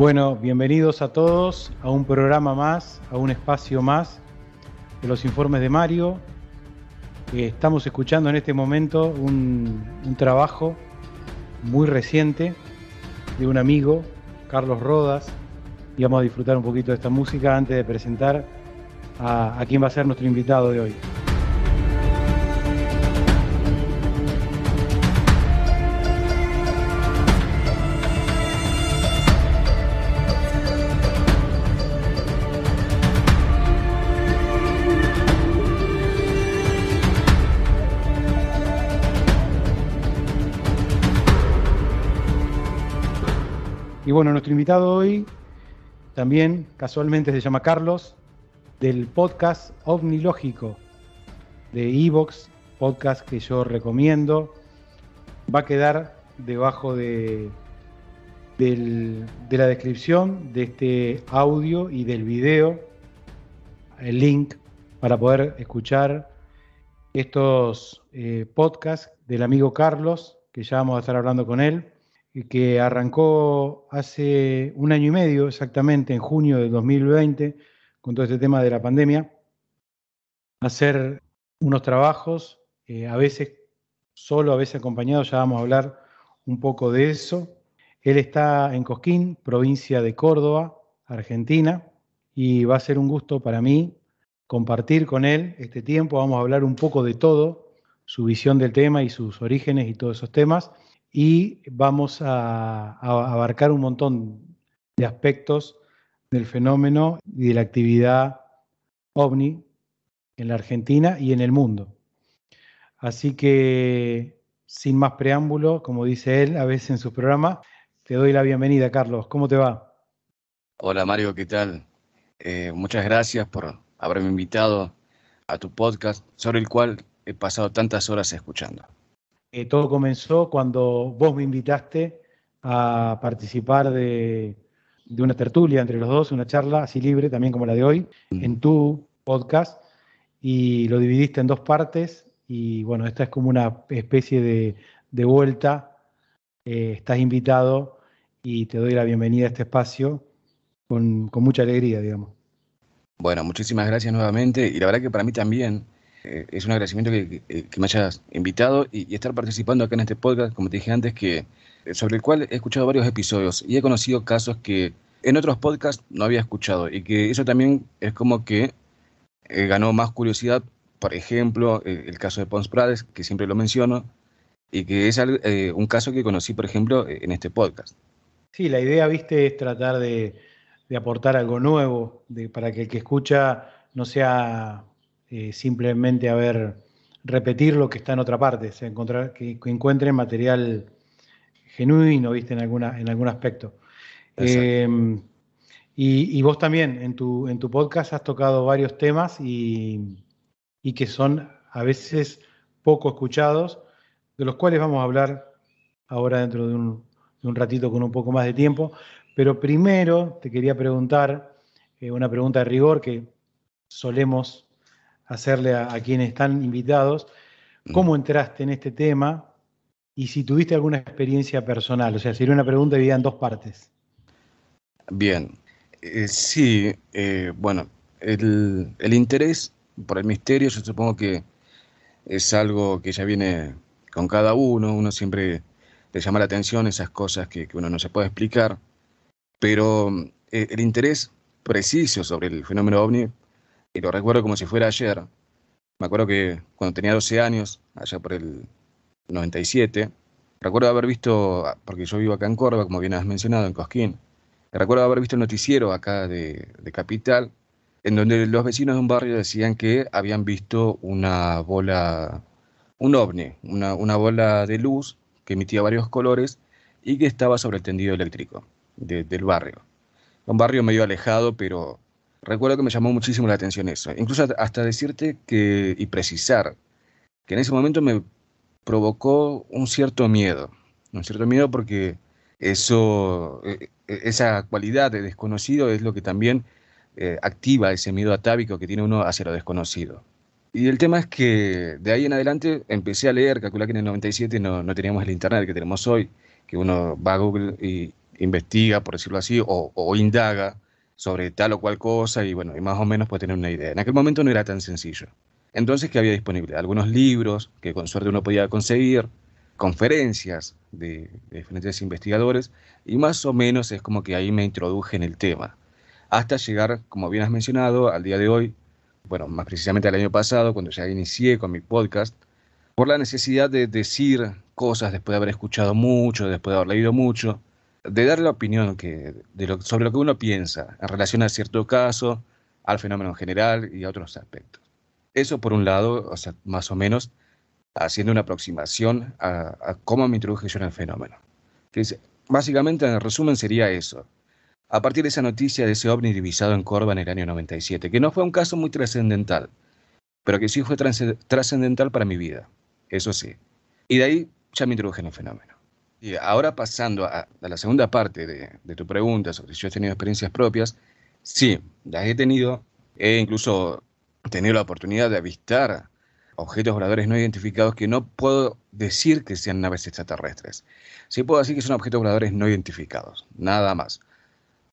Bueno, bienvenidos a todos a un programa más, a un espacio más de los informes de Mario. Eh, estamos escuchando en este momento un, trabajo muy reciente de un amigo, Carlos Rodas, y vamos a disfrutar un poquito de esta música antes de presentar a, a, quien va a ser nuestro invitado de hoy. Y bueno, nuestro invitado hoy también casualmente se llama Carlos, del podcast Omnilógico de Evox, podcast que yo recomiendo. Va a quedar debajo de, de la descripción de este audio y del video el link para poder escuchar estos eh, podcasts del amigo Carlos, que ya vamos a estar hablando con él que arrancó hace un año y medio exactamente, en junio de 2020, con todo este tema de la pandemia, hacer unos trabajos, eh, a veces solo, a veces acompañado, ya vamos a hablar un poco de eso. Él está en Cosquín, provincia de Córdoba, Argentina, y va a ser un gusto para mí compartir con él este tiempo. Vamos a hablar un poco de todo, su visión del tema y sus orígenes y todos esos temas y vamos a, abarcar un montón de aspectos del fenómeno y de la actividad ovni en la Argentina y en el mundo. Así que, sin más preámbulo, como dice él a veces en su programa, te doy la bienvenida, Carlos. ¿Cómo te va? Hola, Mario, ¿qué tal? Eh, muchas gracias por haberme invitado a tu podcast, sobre el cual he pasado tantas horas escuchando. Eh, todo comenzó cuando vos me invitaste a participar de, una tertulia entre los dos, una charla así libre, también como la de hoy, mm. en tu podcast, y lo dividiste en dos partes, y bueno, esta es como una especie de, vuelta, eh, estás invitado y te doy la bienvenida a este espacio con, con mucha alegría, digamos. Bueno, muchísimas gracias nuevamente, y la verdad que para mí también eh, es un agradecimiento que, eh, me hayas invitado y, estar participando acá en este podcast, como te dije antes, que, eh, sobre el cual he escuchado varios episodios y he conocido casos que en otros podcasts no había escuchado y que eso también es como que ganó más curiosidad. Por ejemplo, el caso de Pons Prades, que siempre lo menciono, y que es un caso que conocí, por ejemplo, en este podcast. Sí, la idea, viste, es tratar de, aportar algo nuevo, de, para que el que escucha no sea eh, simplemente a ver, repetir lo que está en otra parte, encontrar, que, encuentre material genuino, viste, en, alguna, en algún aspecto. Em, y, vos también, en tu, en tu podcast has tocado varios temas y, que son a veces poco escuchados, de los cuales vamos a hablar ahora dentro de un, ratito con un poco más de tiempo. Pero primero te quería preguntar eh, una pregunta de rigor que solemos hacerle a, quienes están invitados, ¿cómo mm. entraste en este tema? Y si tuviste alguna experiencia personal, o sea, sería una pregunta dividida en dos partes. Bien, eh, sí, eh, bueno, el, interés por el misterio yo supongo que es algo que ya viene con cada uno, uno siempre le llama la atención esas cosas que, uno no se puede explicar, pero eh, el interés preciso sobre el fenómeno ovni y lo recuerdo como si fuera ayer. Me acuerdo que cuando tenía 12 años, allá por el 97, recuerdo haber visto, porque yo vivo acá en Córdoba, como bien has mencionado, en Cosquín, recuerdo haber visto el noticiero acá de, Capital, en donde los vecinos de un barrio decían que habían visto una bola, un ovni, una, bola de luz que emitía varios colores y que estaba sobre el tendido eléctrico del barrio. Un barrio medio alejado, pero Recuerdo que me llamó muchísimo la atención eso. Incluso hasta decirte que, y precisar, que en ese momento me provocó un cierto miedo. Un cierto miedo porque eso, e, e, esa cualidad de desconocido es lo que también eh, activa ese miedo atávico que tiene uno hacia lo desconocido. Y el tema es que de ahí en adelante empecé a leer, calcular que en el 97 no, teníamos el Internet que tenemos hoy, que uno va a Google y investiga, por decirlo así, o indaga sobre tal o cual cosa y bueno, y más o menos puede tener una idea. En aquel momento no era tan sencillo. Entonces, ¿qué había disponible? Algunos libros que con suerte uno podía conseguir, conferencias de, de, diferentes investigadores y más o menos es como que ahí me introduje en el tema. Hasta llegar, como bien has mencionado, al día de hoy, bueno, más precisamente al año pasado, cuando ya inicié con mi podcast, por la necesidad de decir cosas después de haber escuchado mucho, después de haber leído mucho, de dar la opinión que, sobre lo que uno piensa en relación a cierto caso, al fenómeno en general y a otros aspectos. Eso por un lado, o sea, más o menos haciendo una aproximación a, cómo me introduje yo en el fenómeno. básicamente, en resumen, sería eso. A partir de esa noticia de ese ovni divisado en Córdoba en el año 97, que no fue un caso muy trascendental, pero que sí fue trascendental para mi vida, eso sí. Y de ahí ya me introduje en el fenómeno ahora pasando a, la segunda parte de, tu pregunta sobre si yo he tenido experiencias propias, sí, las he tenido. He incluso tenido la oportunidad de avistar objetos voladores no identificados que no puedo decir que sean naves extraterrestres. Sí puedo decir que son objetos voladores no identificados, nada más.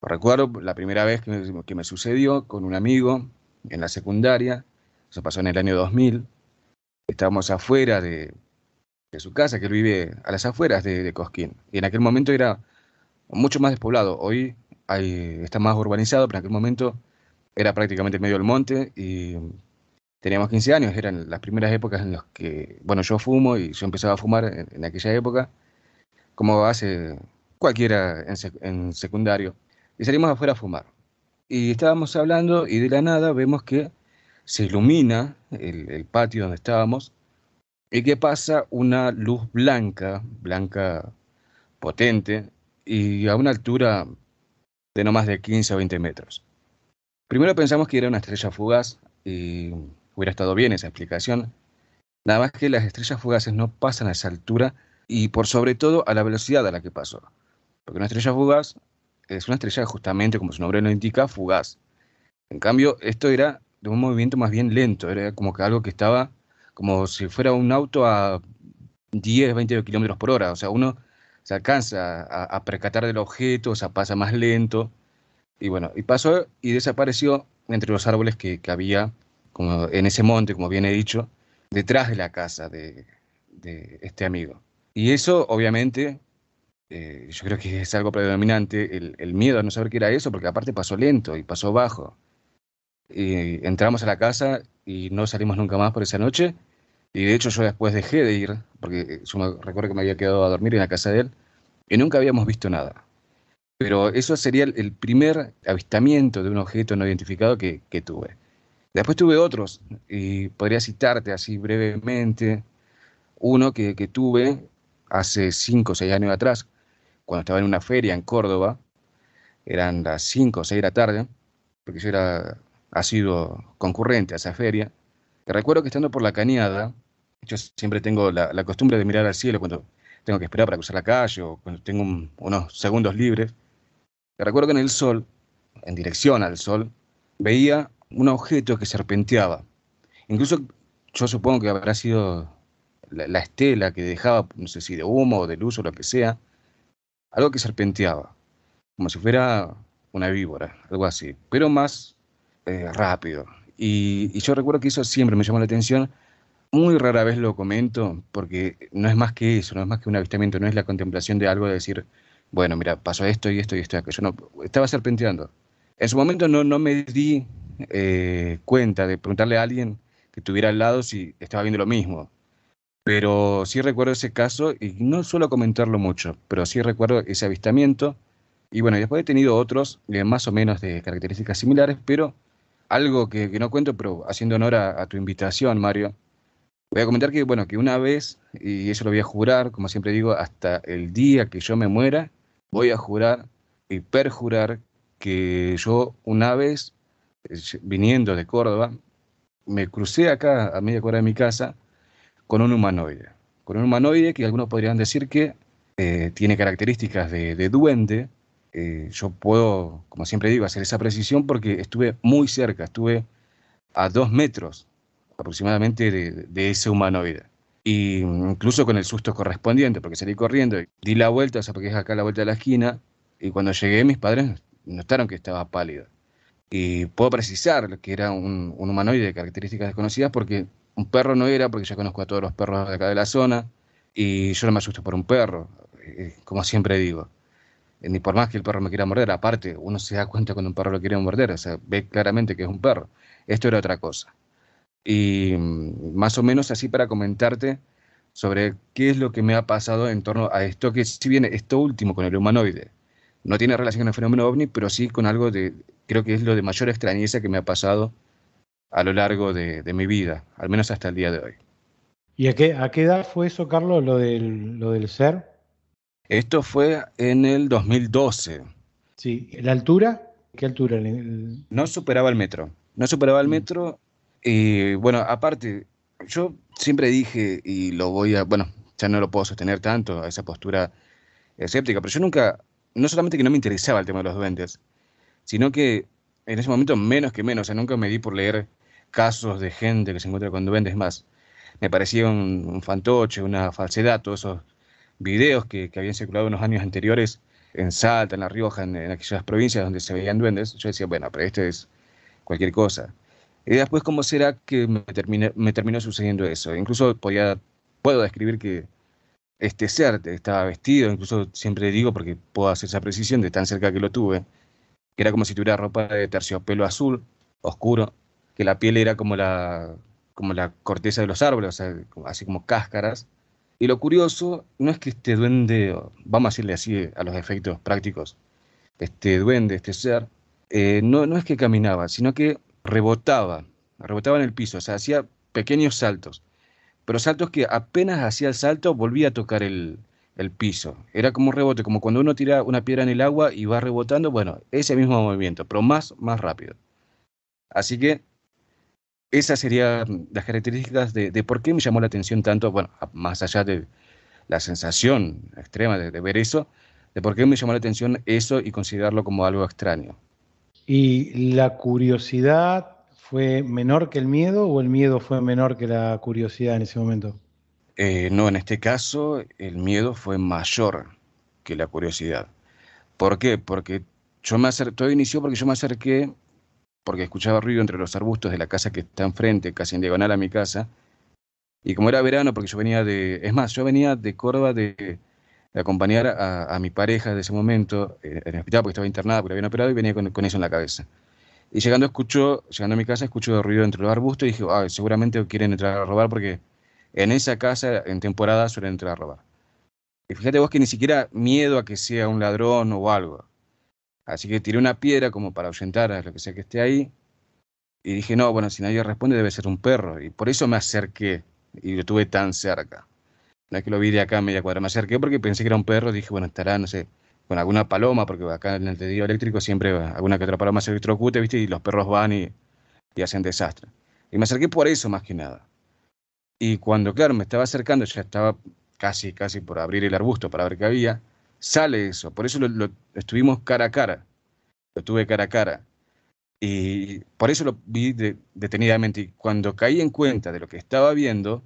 Recuerdo la primera vez que que me sucedió con un amigo en la secundaria, eso pasó en el año 2000, estábamos afuera de, de su casa, que él vive a las afueras de, Cosquín. Y en aquel momento era mucho más despoblado. Hoy está más urbanizado, pero en aquel momento era prácticamente medio del monte y teníamos 15 años, eran las primeras épocas en las que, bueno, yo fumo y yo empezaba a fumar en, aquella época, como hace cualquiera en, secundario, y salimos afuera a fumar. Y estábamos hablando y de la nada vemos que se ilumina el patio donde estábamos ¿Y que pasa? Una luz blanca, blanca potente, y a una altura de no más de 15 o 20 metros. Primero pensamos que era una estrella fugaz y hubiera estado bien esa explicación. Nada más que las estrellas fugaces no pasan a esa altura y por sobre todo a la velocidad a la que pasó. Porque una estrella fugaz es una estrella justamente, como su nombre lo indica, fugaz. En cambio, esto era de un movimiento más bien lento, era como que algo que estaba como si fuera un auto a 10, 20 kilómetros por hora. O sea, uno se alcanza a, percatar del objeto, o sea, pasa más lento. Y bueno, y pasó y desapareció entre los árboles que, que había como en ese monte, como bien he dicho, detrás de la casa de, de este amigo. Y eso, obviamente, eh, yo creo que es algo predominante, el, el, miedo a no saber qué era eso, porque aparte pasó lento y pasó bajo. Y entramos a la casa y no salimos nunca más por esa noche. Y de hecho yo después dejé de ir, porque eh, yo me recuerdo que me había quedado a dormir en la casa de él, y nunca habíamos visto nada. Pero eso sería el primer avistamiento de un objeto no identificado que, tuve. Después tuve otros, y podría citarte así brevemente, uno que, tuve hace cinco o seis años atrás, cuando estaba en una feria en Córdoba, eran las cinco o seis de la tarde, porque yo era, ha sido concurrente a esa feria, te recuerdo que estando por la cañada, yo siempre tengo la, costumbre de mirar al cielo cuando tengo que esperar para cruzar la calle o cuando tengo unos segundos libres. Te recuerdo que en el sol, en dirección al sol, veía un objeto que serpenteaba. Incluso yo supongo que habrá sido la, estela que dejaba, no sé si de humo o de luz o lo que sea, algo que serpenteaba, como si fuera una víbora, algo así, pero más eh, rápido, y, yo recuerdo que eso siempre me llamó la atención. Muy rara vez lo comento porque no es más que eso, no es más que un avistamiento, no es la contemplación de algo de decir, bueno, mira, pasó esto y esto y esto y aquello. No, estaba serpenteando. En su momento no, me di eh, cuenta de preguntarle a alguien que estuviera al lado si estaba viendo lo mismo. Pero sí recuerdo ese caso y no suelo comentarlo mucho, pero sí recuerdo ese avistamiento. Y bueno, después he tenido otros eh, más o menos de características similares, pero algo que, no cuento, pero haciendo honor a, tu invitación, Mario, voy a comentar que, bueno, que una vez, y eso lo voy a jurar, como siempre digo, hasta el día que yo me muera, voy a jurar y perjurar que yo una vez, eh, viniendo de Córdoba, me crucé acá a media cuadra de mi casa con un humanoide. Con un humanoide que algunos podrían decir que eh, tiene características de, de duende, eh, yo puedo, como siempre digo, hacer esa precisión porque estuve muy cerca, estuve a dos metros aproximadamente de, ese humanoide. Y incluso con el susto correspondiente, porque salí corriendo, y di la vuelta, o sea, porque es acá la vuelta de la esquina, y cuando llegué mis padres notaron que estaba pálido. Y puedo precisar que era un, un humanoide de características desconocidas porque un perro no era, porque ya conozco a todos los perros de acá de la zona, y yo no me asusto por un perro, eh, como siempre digo. Eh, ni por más que el perro me quiera morder, aparte, uno se da cuenta cuando un perro lo quiere morder, o sea, ve claramente que es un perro. Esto era otra cosa. Y mm, más o menos así para comentarte sobre qué es lo que me ha pasado en torno a esto, que si bien esto último con el humanoide no tiene relación con el fenómeno ovni, pero sí con algo de, creo que es lo de mayor extrañeza que me ha pasado a lo largo de, de mi vida, al menos hasta el día de hoy. ¿Y a qué, a qué edad fue eso, Carlos, lo del, lo del ser? Esto fue en el 2012. Sí, ¿la altura? ¿Qué altura? No superaba el metro. No superaba el mm. metro. Y bueno, aparte, yo siempre dije, y lo voy a, bueno, ya no lo puedo sostener tanto, esa postura escéptica, pero yo nunca, no solamente que no me interesaba el tema de los duendes, sino que en ese momento menos que menos, o sea, nunca me di por leer casos de gente que se encuentra con duendes más. Me parecía un, fantoche, una falsedad, todos eso videos que, habían circulado unos años anteriores en Salta, en La Rioja, en, aquellas provincias donde se veían duendes, yo decía, bueno, pero este es cualquier cosa. Y después, ¿cómo será que me, terminó sucediendo eso? Incluso podía, puedo describir que este ser estaba vestido, incluso siempre digo, porque puedo hacer esa precisión de tan cerca que lo tuve, que era como si tuviera ropa de terciopelo azul, oscuro, que la piel era como la, como la corteza de los árboles, así como cáscaras, y lo curioso no es que este duende, vamos a decirle así a los efectos prácticos, este duende, este ser, eh, no, no es que caminaba, sino que rebotaba, rebotaba en el piso, o sea, hacía pequeños saltos, pero saltos que apenas hacía el salto volvía a tocar el, el piso. Era como un rebote, como cuando uno tira una piedra en el agua y va rebotando, bueno, ese mismo movimiento, pero más, más rápido. Así que esas serían mm, las características de, por qué me llamó la atención tanto, bueno, más allá de la sensación extrema de, ver eso, de por qué me llamó la atención eso y considerarlo como algo extraño. ¿Y la curiosidad fue menor que el miedo o el miedo fue menor que la curiosidad en ese momento? Eh, no, en este caso el miedo fue mayor que la curiosidad. ¿Por qué? Porque yo me acerqué, todo inició porque yo me acerqué porque escuchaba ruido entre los arbustos de la casa que está enfrente, casi en diagonal a mi casa. Y como era verano, porque yo venía de. Es más, yo venía de Córdoba de, acompañar a, a, mi pareja de ese momento eh, en el hospital, porque estaba internada, porque la habían operado y venía con, eso en la cabeza. Y llegando, escucho, llegando a mi casa, escucho ruido entre los arbustos y dije, ah, seguramente quieren entrar a robar, porque en esa casa, en temporada, suelen entrar a robar. Y fíjate vos que ni siquiera miedo a que sea un ladrón o algo. Así que tiré una piedra como para ahuyentar a lo que sea que esté ahí. Y dije, no, bueno, si nadie responde debe ser un perro. Y por eso me acerqué y lo tuve tan cerca. No es que lo vi de acá a media cuadra. Me acerqué porque pensé que era un perro. Dije, bueno, estará, no sé, con alguna paloma, porque acá en el entendido eléctrico siempre alguna que otra paloma se electrocute, ¿viste? Y los perros van y, y hacen desastre. Y me acerqué por eso más que nada. Y cuando, claro, me estaba acercando, ya estaba casi, casi por abrir el arbusto para ver qué había sale eso. Por eso lo, estuvimos cara a cara. Lo tuve cara a cara. Y por eso lo vi detenidamente. Y cuando caí en cuenta de lo que estaba viendo,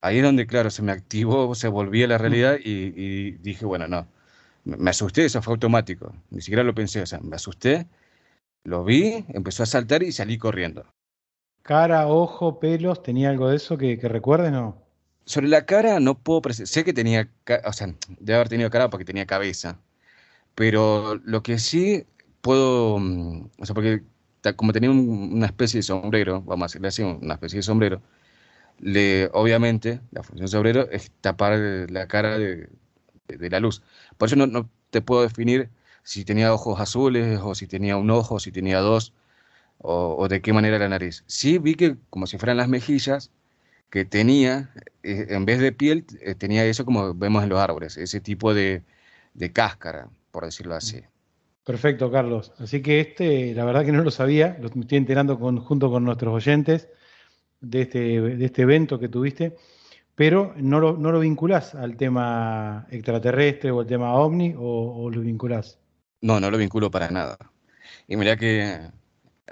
ahí es donde, claro, se me activó, se volvía la realidad y, dije, bueno, no. Me, asusté, eso fue automático. Ni siquiera lo pensé. O sea, me asusté, lo vi, empezó a saltar y salí corriendo. Cara, ojo, pelos, ¿tenía algo de eso que, que recuerden o no? Sobre la cara no puedo... Sé que tenía... O sea, debe haber tenido cara porque tenía cabeza. Pero lo que sí puedo... Mm, o sea, porque como tenía una especie de sombrero, vamos a decirle así, una especie de sombrero, le, obviamente la función de sombrero es tapar la cara de, la luz. Por eso no, te puedo definir si tenía ojos azules o si tenía un ojo, o si tenía dos o, o, de qué manera la nariz. Sí vi que como si fueran las mejillas, que tenía, eh, en vez de piel, eh, tenía eso como vemos en los árboles, ese tipo de, cáscara, por decirlo así. Perfecto, Carlos. Así que este, la verdad que no lo sabía, lo estoy enterando junto con nuestros oyentes de este, de este evento que tuviste, pero no lo, no lo vinculás al tema extraterrestre o al tema ovni, o, lo vinculás. No, no lo vinculo para nada. Y mirá que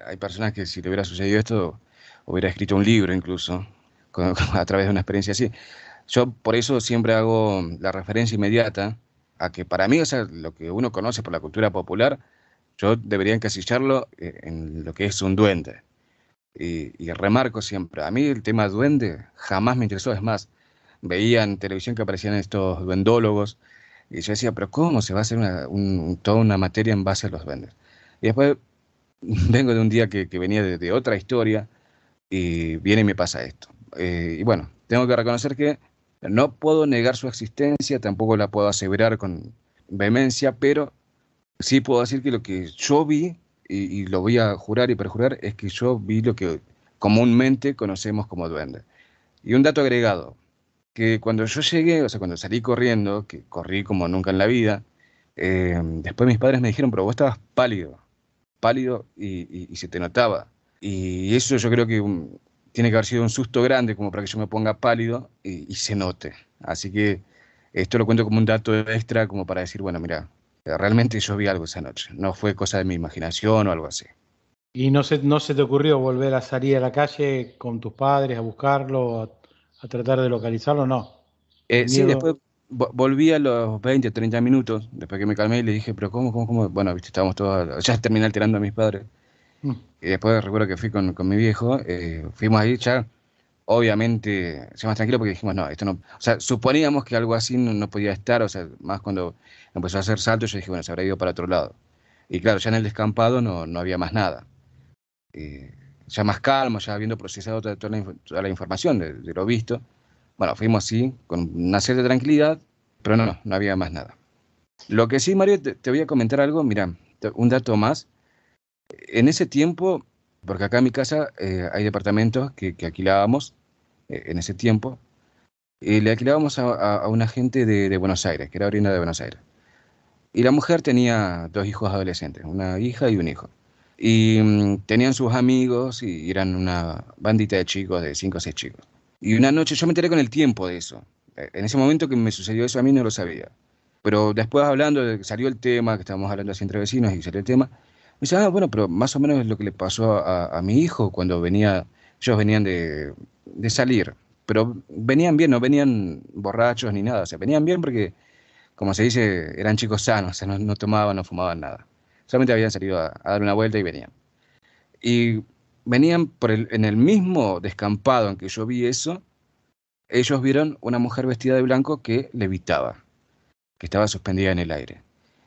hay personas que si le hubiera sucedido esto, hubiera escrito un libro incluso a través de una experiencia así. Yo por eso siempre hago la referencia inmediata a que para mí, o sea, lo que uno conoce por la cultura popular, yo debería encasillarlo eh, en lo que es un duende. Y, remarco siempre, a mí el tema duende jamás me interesó, es más, veía en televisión que aparecían estos duendólogos y yo decía, pero ¿cómo se va a hacer una, toda una materia en base a los duendes? Y después vengo de un día que, venía de, otra historia y viene y me pasa esto. Eh, y bueno, tengo que reconocer que no puedo negar su existencia, tampoco la puedo aseverar con vehemencia, pero sí puedo decir que lo que yo vi, y, lo voy a jurar y perjurar, es que yo vi lo que comúnmente conocemos como duende. Y un dato agregado, que cuando yo llegué, o sea, cuando salí corriendo, que corrí como nunca en la vida, eh, después mis padres me dijeron, pero vos estabas pálido, pálido y, y se te notaba. Y eso yo creo que tiene que haber sido un susto grande como para que yo me ponga pálido y, se note. Así que esto lo cuento como un dato extra, como para decir, bueno, mira, realmente yo vi algo esa noche, no fue cosa de mi imaginación o algo así. ¿Y no se, no se te ocurrió volver a salir a la calle con tus padres a buscarlo, a, tratar de localizarlo? No. Eh, sí, después volví a los 20, 30 minutos, después que me calmé y le dije, pero ¿cómo, cómo, cómo? Bueno, viste, estábamos todos, ya terminé alterando a mis padres. Y después recuerdo que fui con, con mi viejo, eh, fuimos ahí, ya obviamente, ya más tranquilo porque dijimos, no, esto no, o sea, suponíamos que algo así no, podía estar, o sea, más cuando empezó a hacer salto, yo dije, bueno, se habrá ido para otro lado. Y claro, ya en el descampado no, no había más nada. Eh, ya más calmo, ya habiendo procesado toda, la, información de, lo visto. Bueno, fuimos así, con una cierta tranquilidad, pero no, no había más nada. Lo que sí, Mario, te, te voy a comentar algo, mira, un dato más en ese tiempo, porque acá en mi casa eh, hay departamentos que, alquilábamos eh, en ese tiempo, eh, le alquilábamos a, a, una gente de, Buenos Aires, que era orina de Buenos Aires. Y la mujer tenía dos hijos adolescentes, una hija y un hijo. Y mm, tenían sus amigos y eran una bandita de chicos, de cinco o seis chicos. Y una noche yo me enteré con el tiempo de eso. En ese momento que me sucedió eso a mí no lo sabía. Pero después hablando, salió el tema, que estábamos hablando así entre vecinos y salió el tema, dice, ah, bueno, pero más o menos es lo que le pasó a, mi hijo cuando venía, ellos venían de, salir, pero venían bien, no venían borrachos ni nada, o venían bien porque, como se dice, eran chicos sanos, no, tomaban, no fumaban nada, solamente habían salido a, dar una vuelta y venían. Y venían en el mismo descampado en que yo vi eso, ellos vieron una mujer vestida de blanco que levitaba, que estaba suspendida en el aire.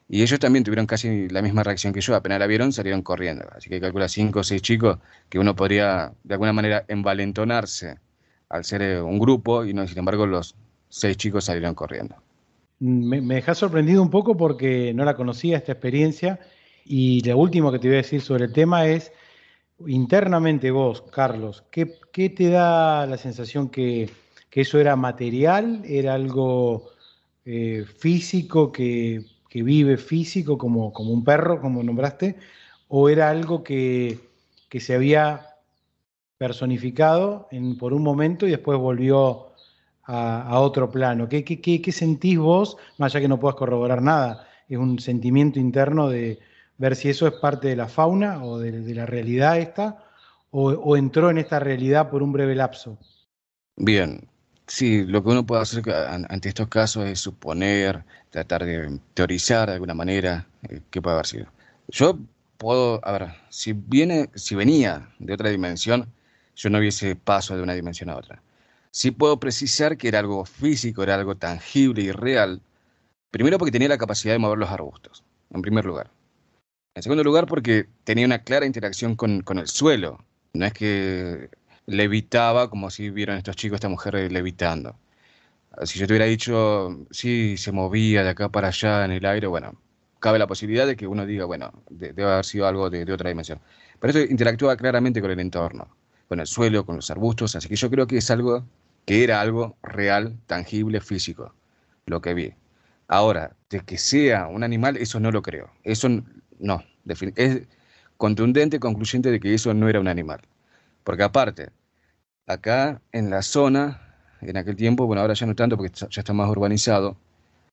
Y ellos también tuvieron casi la misma reacción que yo. Apenas la vieron, salieron corriendo. Así que calcula cinco o seis chicos que uno podría de alguna manera envalentonarse al ser eh, un grupo y no, sin embargo los seis chicos salieron corriendo. Me, me sorprendido un poco porque no la conocía esta experiencia y lo último que te voy a decir sobre el tema es internamente vos, Carlos, ¿qué, te da la sensación que, eso era material, era algo eh, físico que que vive físico como, como un perro, como nombraste, o era algo que, que se había personificado en, por un momento y después volvió a, otro plano. ¿Qué, sentís vos, más allá que no puedas corroborar nada? Es un sentimiento interno de ver si eso es parte de la fauna o de, la realidad esta, o, o, entró en esta realidad por un breve lapso. Bien, sí, lo que uno puede hacer ante estos casos es suponer, tratar de teorizar de alguna manera eh, qué puede haber sido. Yo puedo, a ver, si, viene, si venía de otra dimensión, yo no hubiese paso de una dimensión a otra. Sí puedo precisar que era algo físico, era algo tangible y real, primero porque tenía la capacidad de mover los arbustos, en primer lugar. En segundo lugar porque tenía una clara interacción con, con el suelo, no es que levitaba como si vieron estos chicos, esta mujer levitando. Si yo te hubiera dicho, sí, se movía de acá para allá en el aire, bueno, cabe la posibilidad de que uno diga, bueno, debe haber sido algo de, de, otra dimensión. Pero esto interactúa claramente con el entorno, con el suelo, con los arbustos, así que yo creo que es algo que era algo real, tangible, físico, lo que vi. Ahora, de que sea un animal, eso no lo creo. Eso no, es contundente, concluyente de que eso no era un animal. Porque aparte, acá en la zona en aquel tiempo, bueno, ahora ya no tanto porque ya está más urbanizado,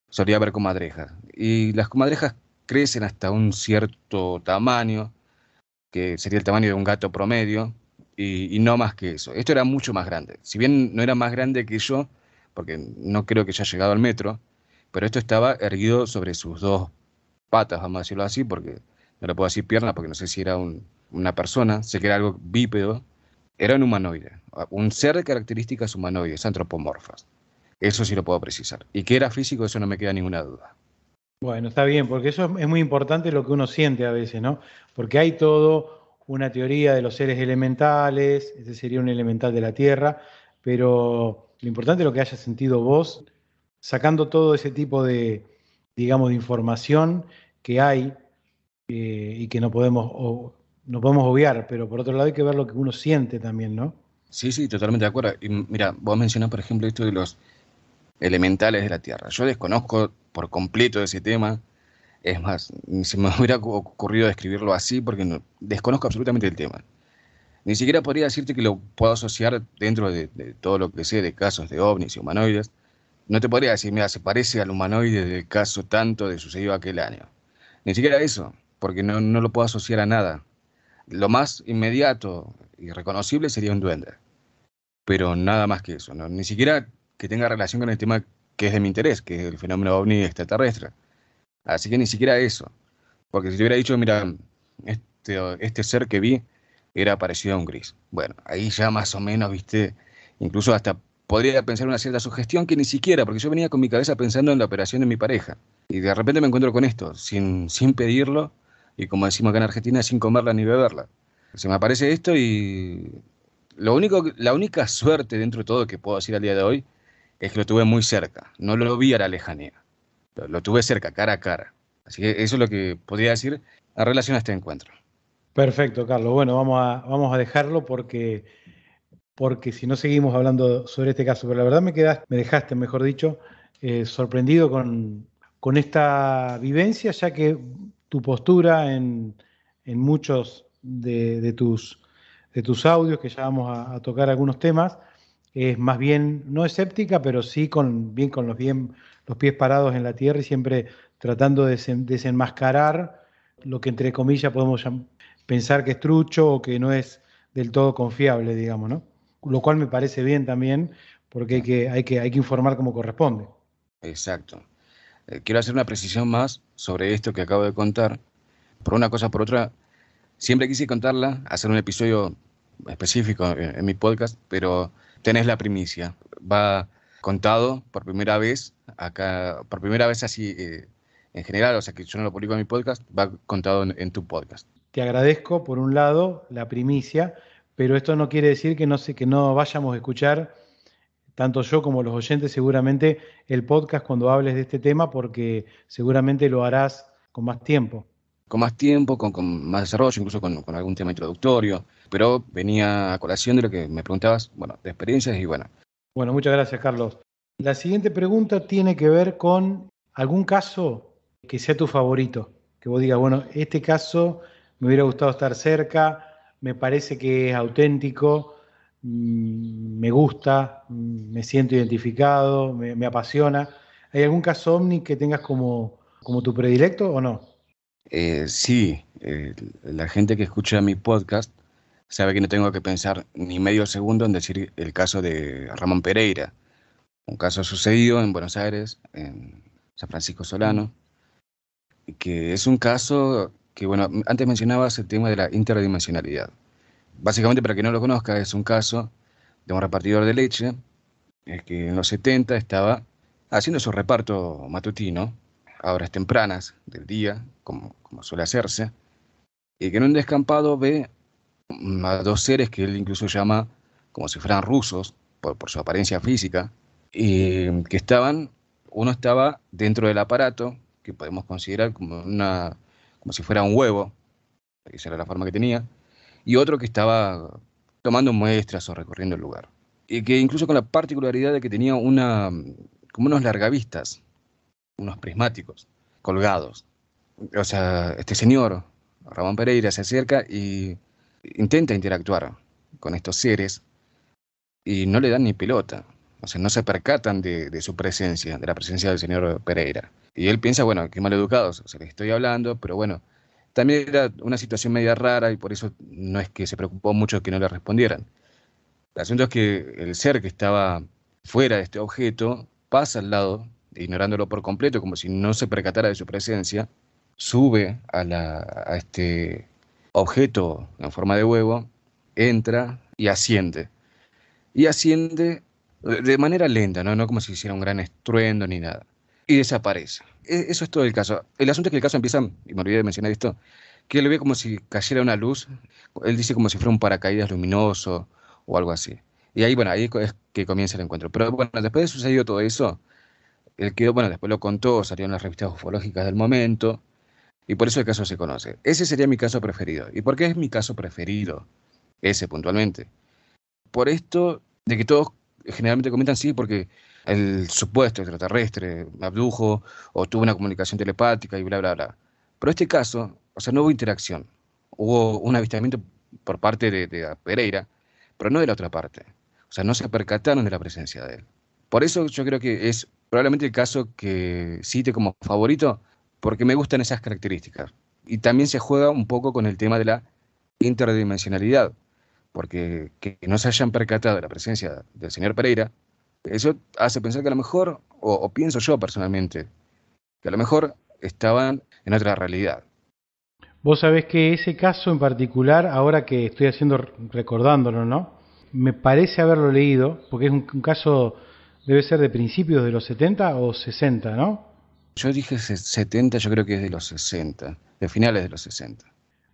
solía haber comadrejas. Y las comadrejas crecen hasta un cierto tamaño, que sería el tamaño de un gato promedio, y, no más que eso. Esto era mucho más grande. Si bien no era más grande que yo, porque no creo que haya llegado al metro, pero esto estaba erguido sobre sus dos patas, vamos a decirlo así, porque no lo puedo decir pierna, porque no sé si era una persona, sé que era algo bípedo, era un humanoide, un ser de características humanoides, antropomorfas. Eso sí lo puedo precisar. Y que era físico, eso no me queda ninguna duda. Bueno, está bien, porque eso es muy importante lo que uno siente a veces, ¿no? Porque hay todo una teoría de los seres elementales, ese sería un elemental de la Tierra, pero lo importante es lo que haya sentido vos, sacando todo ese tipo de, digamos, de información que hay eh, y que no podemos no podemos obviar, pero por otro lado hay que ver lo que uno siente también, ¿no? Sí, sí, totalmente de acuerdo. Y mira, vos mencionar, por ejemplo, esto de los elementales de la Tierra. Yo desconozco por completo ese tema. Es más, se me hubiera ocurrido describirlo así porque no, desconozco absolutamente el tema. Ni siquiera podría decirte que lo puedo asociar dentro de, todo lo que sé de casos de ovnis y humanoides. No te podría decir, mira, se parece al humanoide del caso tanto de sucedido aquel año. Ni siquiera eso, porque no, no lo puedo asociar a nada lo más inmediato y reconocible sería un duende. Pero nada más que eso, ni siquiera que tenga relación con el tema que es de mi interés, que es el fenómeno ovni extraterrestre. Así que ni siquiera eso. Porque si te hubiera dicho, mira, este, este, ser que vi era parecido a un gris. Bueno, ahí ya más o menos, viste, incluso hasta podría pensar una cierta sugestión que ni siquiera, porque yo venía con mi cabeza pensando en la operación de mi pareja. Y de repente me encuentro con esto, sin, sin pedirlo, y como decimos acá en Argentina, sin comerla ni beberla. Se me aparece esto y lo único, la única suerte dentro de todo que puedo decir al día de hoy es que lo tuve muy cerca, no lo vi a la lejanía, lo, tuve cerca, cara a cara. Así que eso es lo que podría decir en relación a este encuentro. Perfecto, Carlos. Bueno, vamos a, vamos a dejarlo porque, porque si no seguimos hablando sobre este caso, pero la verdad me, quedaste, me dejaste, mejor dicho, eh, sorprendido con, con esta vivencia, ya que tu postura en, muchos de, tus, de tus audios, que ya vamos a, tocar algunos temas, es más bien, no escéptica, pero sí con, bien con los, bien, los pies parados en la tierra y siempre tratando de desenmascarar lo que entre comillas podemos pensar que es trucho o que no es del todo confiable, digamos, ¿no? Lo cual me parece bien también, porque que, hay que, hay que informar como corresponde. Exacto. Eh, quiero hacer una precisión más sobre esto que acabo de contar. Por una cosa, por otra, siempre quise contarla, hacer un episodio específico en, mi podcast, pero tenés la primicia. Va contado por primera vez, acá, por primera vez así eh, en general, o sea que yo no lo publico en mi podcast, va contado en, tu podcast. Te agradezco, por un lado, la primicia, pero esto no quiere decir que no, que no vayamos a escuchar tanto yo como los oyentes seguramente el podcast cuando hables de este tema porque seguramente lo harás con más tiempo. Con más tiempo, con, más desarrollo, incluso con, con, algún tema introductorio. Pero venía a colación de lo que me preguntabas, bueno, de experiencias y bueno. Bueno, muchas gracias Carlos. La siguiente pregunta tiene que ver con algún caso que sea tu favorito, que vos digas, bueno, este caso me hubiera gustado estar cerca, me parece que es auténtico, me gusta, me siento identificado, me, apasiona. ¿Hay algún caso Omni que tengas como, como tu predilecto o no? Eh, sí, la gente que escucha mi podcast sabe que no tengo que pensar ni medio segundo en decir el caso de Ramón Pereira, un caso sucedido en Buenos Aires, en San Francisco Solano, que es un caso que, bueno, antes mencionabas el tema de la interdimensionalidad básicamente, para quien no lo conozca, es un caso de un repartidor de leche que en los 70 estaba haciendo su reparto matutino a horas tempranas del día, como, suele hacerse, y que en un descampado ve mm, a dos seres que él incluso llama como si fueran rusos, por, su apariencia física, y que estaban, uno estaba dentro del aparato, que podemos considerar como, una, como si fuera un huevo, esa era la forma que tenía, y otro que estaba tomando muestras o recorriendo el lugar. Y que incluso con la particularidad de que tenía una, como unos largavistas, unos prismáticos colgados. O sea, este señor, Ramón Pereira, se acerca y intenta interactuar con estos seres y no le dan ni pelota. O sea, no se percatan de, de su presencia, de la presencia del señor Pereira. Y él piensa, bueno, qué maleducados, o sea, les estoy hablando, pero bueno, también era una situación media rara y por eso no es que se preocupó mucho que no le respondieran. El asunto es que el ser que estaba fuera de este objeto pasa al lado, ignorándolo por completo, como si no se percatara de su presencia, sube a, este objeto en forma de huevo, entra y asciende. Y asciende de manera lenta, no como si hiciera un gran estruendo ni nada y desaparece. E, eso es todo el caso. El asunto es que el caso empieza, y me olvidé de mencionar esto, que él ve como si cayera una luz, él dice como si fuera un paracaídas luminoso o algo así. Y ahí, bueno, ahí es que comienza el encuentro. Pero bueno, después de sucedido todo eso, él quedó, bueno, después lo contó, salieron las revistas ufológicas del momento, y por eso el caso se conoce. Ese sería mi caso preferido. ¿Y por qué es mi caso preferido? Ese puntualmente. Por esto de que todos generalmente comentan sí, porque el supuesto extraterrestre abdujo o tuvo una comunicación telepática y bla, bla, bla. Pero este caso, o sea, no hubo interacción. Hubo un avistamiento por parte de, de Pereira, pero no de la otra parte. O sea, no se percataron de la presencia de él. Por eso yo creo que es probablemente el caso que cite como favorito, porque me gustan esas características. Y también se juega un poco con el tema de la interdimensionalidad, porque que no se hayan percatado de la presencia del señor Pereira eso hace pensar que a lo mejor, o, pienso yo personalmente, que a lo mejor estaban en otra realidad. Vos sabés que ese caso en particular, ahora que estoy haciendo recordándolo, ¿no? Me parece haberlo leído, porque es un, un caso, debe ser de principios de los 70 o 60, ¿no? Yo dije 70, yo creo que es de los 60, de finales de los 60.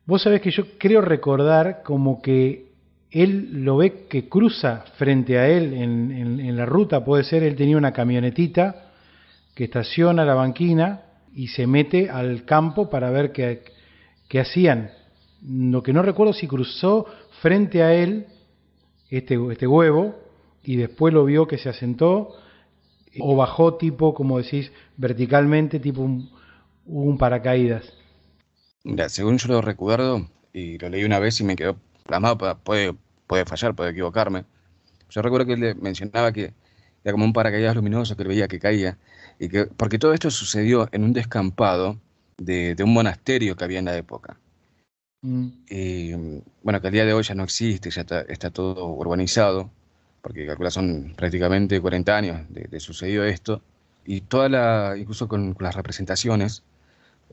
Vos sabés que yo creo recordar como que él lo ve que cruza frente a él en, la ruta, puede ser, él tenía una camionetita que estaciona la banquina y se mete al campo para ver qué, qué hacían. Lo que no recuerdo si cruzó frente a él este, este huevo y después lo vio que se asentó o bajó tipo, como decís, verticalmente, tipo un, un paracaídas. Mira, según yo lo recuerdo, y lo leí una vez y me quedó la mapa, puede, puede fallar, puede equivocarme. Yo recuerdo que él mencionaba que era como un paracaídas luminoso que veía que caía, y que, porque todo esto sucedió en un descampado de, un monasterio que había en la época. Mm. bueno, que al día de hoy ya no existe, ya está, todo urbanizado, porque calcula son prácticamente 40 años de, sucedido esto, y toda la, incluso con, las representaciones,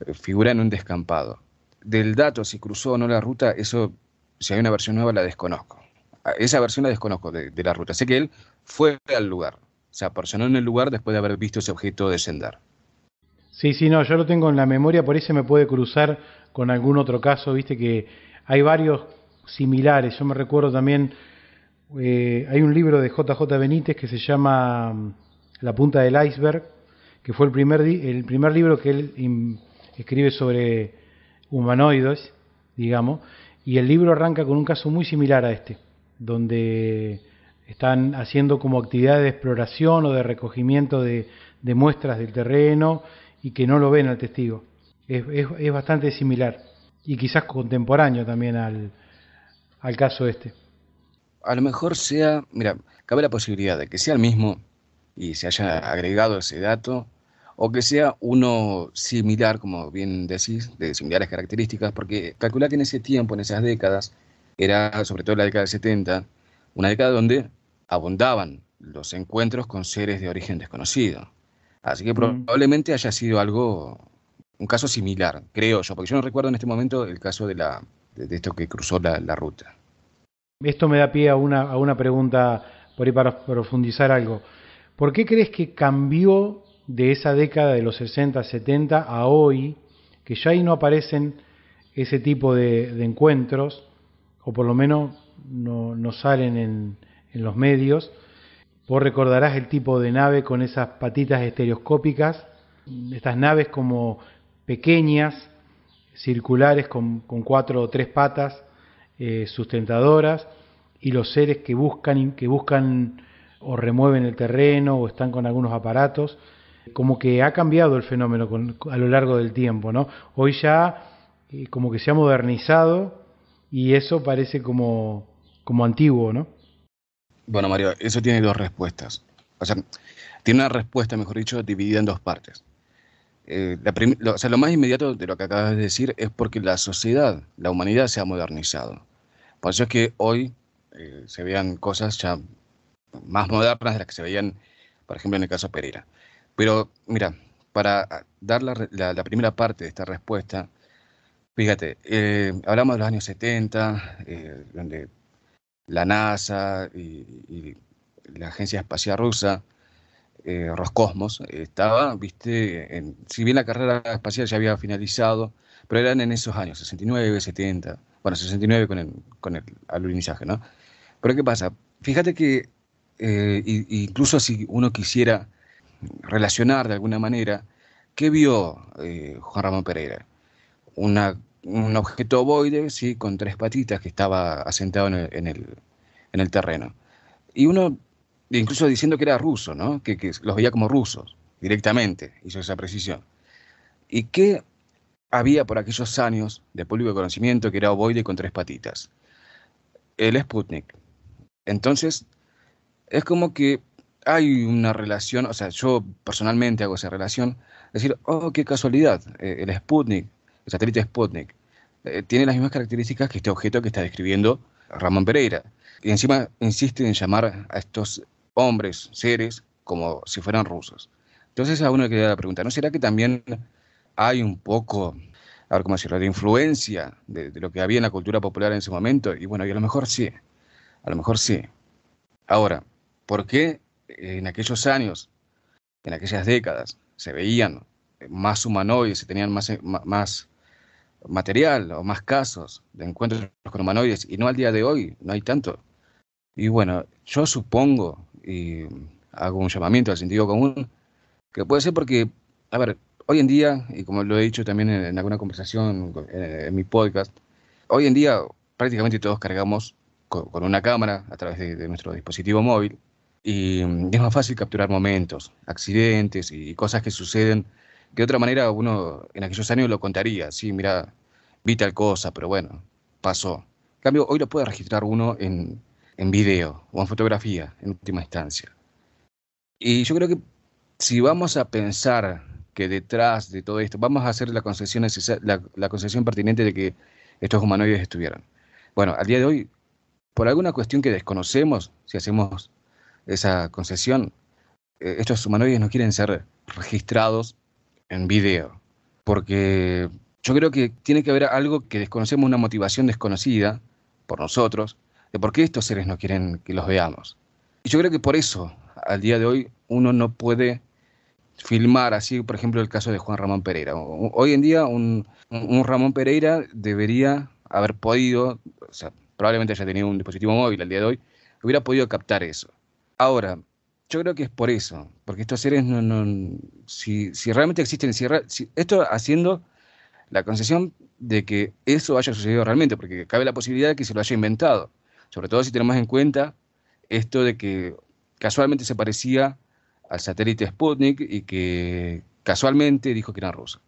eh, figura en un descampado. Del dato, si cruzó o no la ruta, eso si hay una versión nueva la desconozco. Ah, esa versión la desconozco de, la ruta. Sé que él fue al lugar, se apersonó en el lugar después de haber visto ese objeto descender. Sí, sí, no, yo lo tengo en la memoria, por eso me puede cruzar con algún otro caso, viste que hay varios similares. Yo me recuerdo también, eh, hay un libro de JJ Benítez que se llama mm, La punta del iceberg, que fue el primer, el primer libro que él escribe sobre humanoides, digamos, y el libro arranca con un caso muy similar a este, donde están haciendo como actividad de exploración o de recogimiento de, muestras del terreno y que no lo ven al testigo. Es, bastante similar y quizás contemporáneo también al, al, caso este. A lo mejor sea, mira, cabe la posibilidad de que sea el mismo y se haya agregado ese dato o que sea uno similar, como bien decís, de similares características, porque calcular que en ese tiempo, en esas décadas, era sobre todo la década del 70, una década donde abundaban los encuentros con seres de origen desconocido. Así que mm. probablemente haya sido algo, un caso similar, creo yo, porque yo no recuerdo en este momento el caso de, la, esto que cruzó la, ruta. Esto me da pie a una, a una pregunta por ahí para profundizar algo. ¿Por qué crees que cambió de esa década de los 60, 70 a hoy, que ya ahí no aparecen ese tipo de, encuentros, o por lo menos no, salen en, en, los medios. Vos recordarás el tipo de nave con esas patitas estereoscópicas, estas naves como pequeñas, circulares con, cuatro o tres patas eh, sustentadoras, y los seres que buscan, que buscan o remueven el terreno o están con algunos aparatos como que ha cambiado el fenómeno a lo largo del tiempo, ¿no? Hoy ya eh, como que se ha modernizado y eso parece como, antiguo, ¿no? Bueno, Mario, eso tiene dos respuestas. O sea, tiene una respuesta, mejor dicho, dividida en dos partes. Eh, lo, o sea, lo más inmediato de lo que acabas de decir es porque la sociedad, la humanidad se ha modernizado. Por eso es que hoy eh, se vean cosas ya más modernas de las que se veían, por ejemplo, en el caso Pereira. Pero mira, para dar la, la, primera parte de esta respuesta, fíjate, eh, hablamos de los años 70, eh, donde la NASA y, la Agencia Espacial Rusa, eh, Roscosmos, estaba, viste, en, si bien la carrera espacial ya había finalizado, pero eran en esos años, 69, 70, bueno, 69 con el, con el alunizaje, ¿no? Pero ¿qué pasa? Fíjate que incluso si uno quisiera relacionar de alguna manera qué vio eh, Juan Ramón Pereira. un objeto ovoide, ¿sí? con tres patitas que estaba asentado en el, terreno. Y uno, incluso diciendo que era ruso, ¿no? que, los veía como rusos directamente, hizo esa precisión. ¿Y qué había por aquellos años de público conocimiento que era ovoide con tres patitas? El Sputnik. Entonces, es como que hay una relación, o sea, yo personalmente hago esa relación, decir, oh, qué casualidad, eh, el Sputnik, el satélite Sputnik, eh, tiene las mismas características que este objeto que está describiendo Ramón Pereira. Y encima insiste en llamar a estos hombres, seres, como si fueran rusos. Entonces a uno le queda la pregunta, ¿no será que también hay un poco, a ver cómo decirlo, de influencia de, lo que había en la cultura popular en ese momento? Y bueno, y a lo mejor sí, a lo mejor sí. Ahora, ¿por qué en aquellos años, en aquellas décadas, se veían más humanoides, se tenían más, más material o más casos de encuentros con humanoides, y no al día de hoy, no hay tanto. Y bueno, yo supongo, y hago un llamamiento al sentido común, que puede ser porque, a ver, hoy en día, y como lo he dicho también en, alguna conversación en, mi podcast, hoy en día prácticamente todos cargamos con, una cámara a través de, nuestro dispositivo móvil y mm, es más fácil capturar momentos, accidentes y cosas que suceden que de otra manera uno en aquellos años lo contaría, sí, mira, vi tal cosa, pero bueno, pasó. En cambio, hoy lo puede registrar uno en, en video o en fotografía, en última instancia. Y yo creo que si vamos a pensar que detrás de todo esto, vamos a hacer la concesión, la, la concesión pertinente de que estos humanoides estuvieran. Bueno, al día de hoy, por alguna cuestión que desconocemos, si hacemos esa concesión, eh, estos humanoides no quieren ser registrados en video, porque yo creo que tiene que haber algo que desconocemos, una motivación desconocida por nosotros, de por qué estos seres no quieren que los veamos. Y yo creo que por eso, al día de hoy, uno no puede filmar así, por ejemplo, el caso de Juan Ramón Pereira. Hoy en día, un, un Ramón Pereira debería haber podido, o sea, probablemente haya tenido un dispositivo móvil al día de hoy, hubiera podido captar eso. Ahora, yo creo que es por eso, porque estos seres no, si, realmente existen, si, esto haciendo la concesión de que eso haya sucedido realmente, porque cabe la posibilidad de que se lo haya inventado, sobre todo si tenemos en cuenta esto de que casualmente se parecía al satélite Sputnik y que casualmente dijo que era ruso.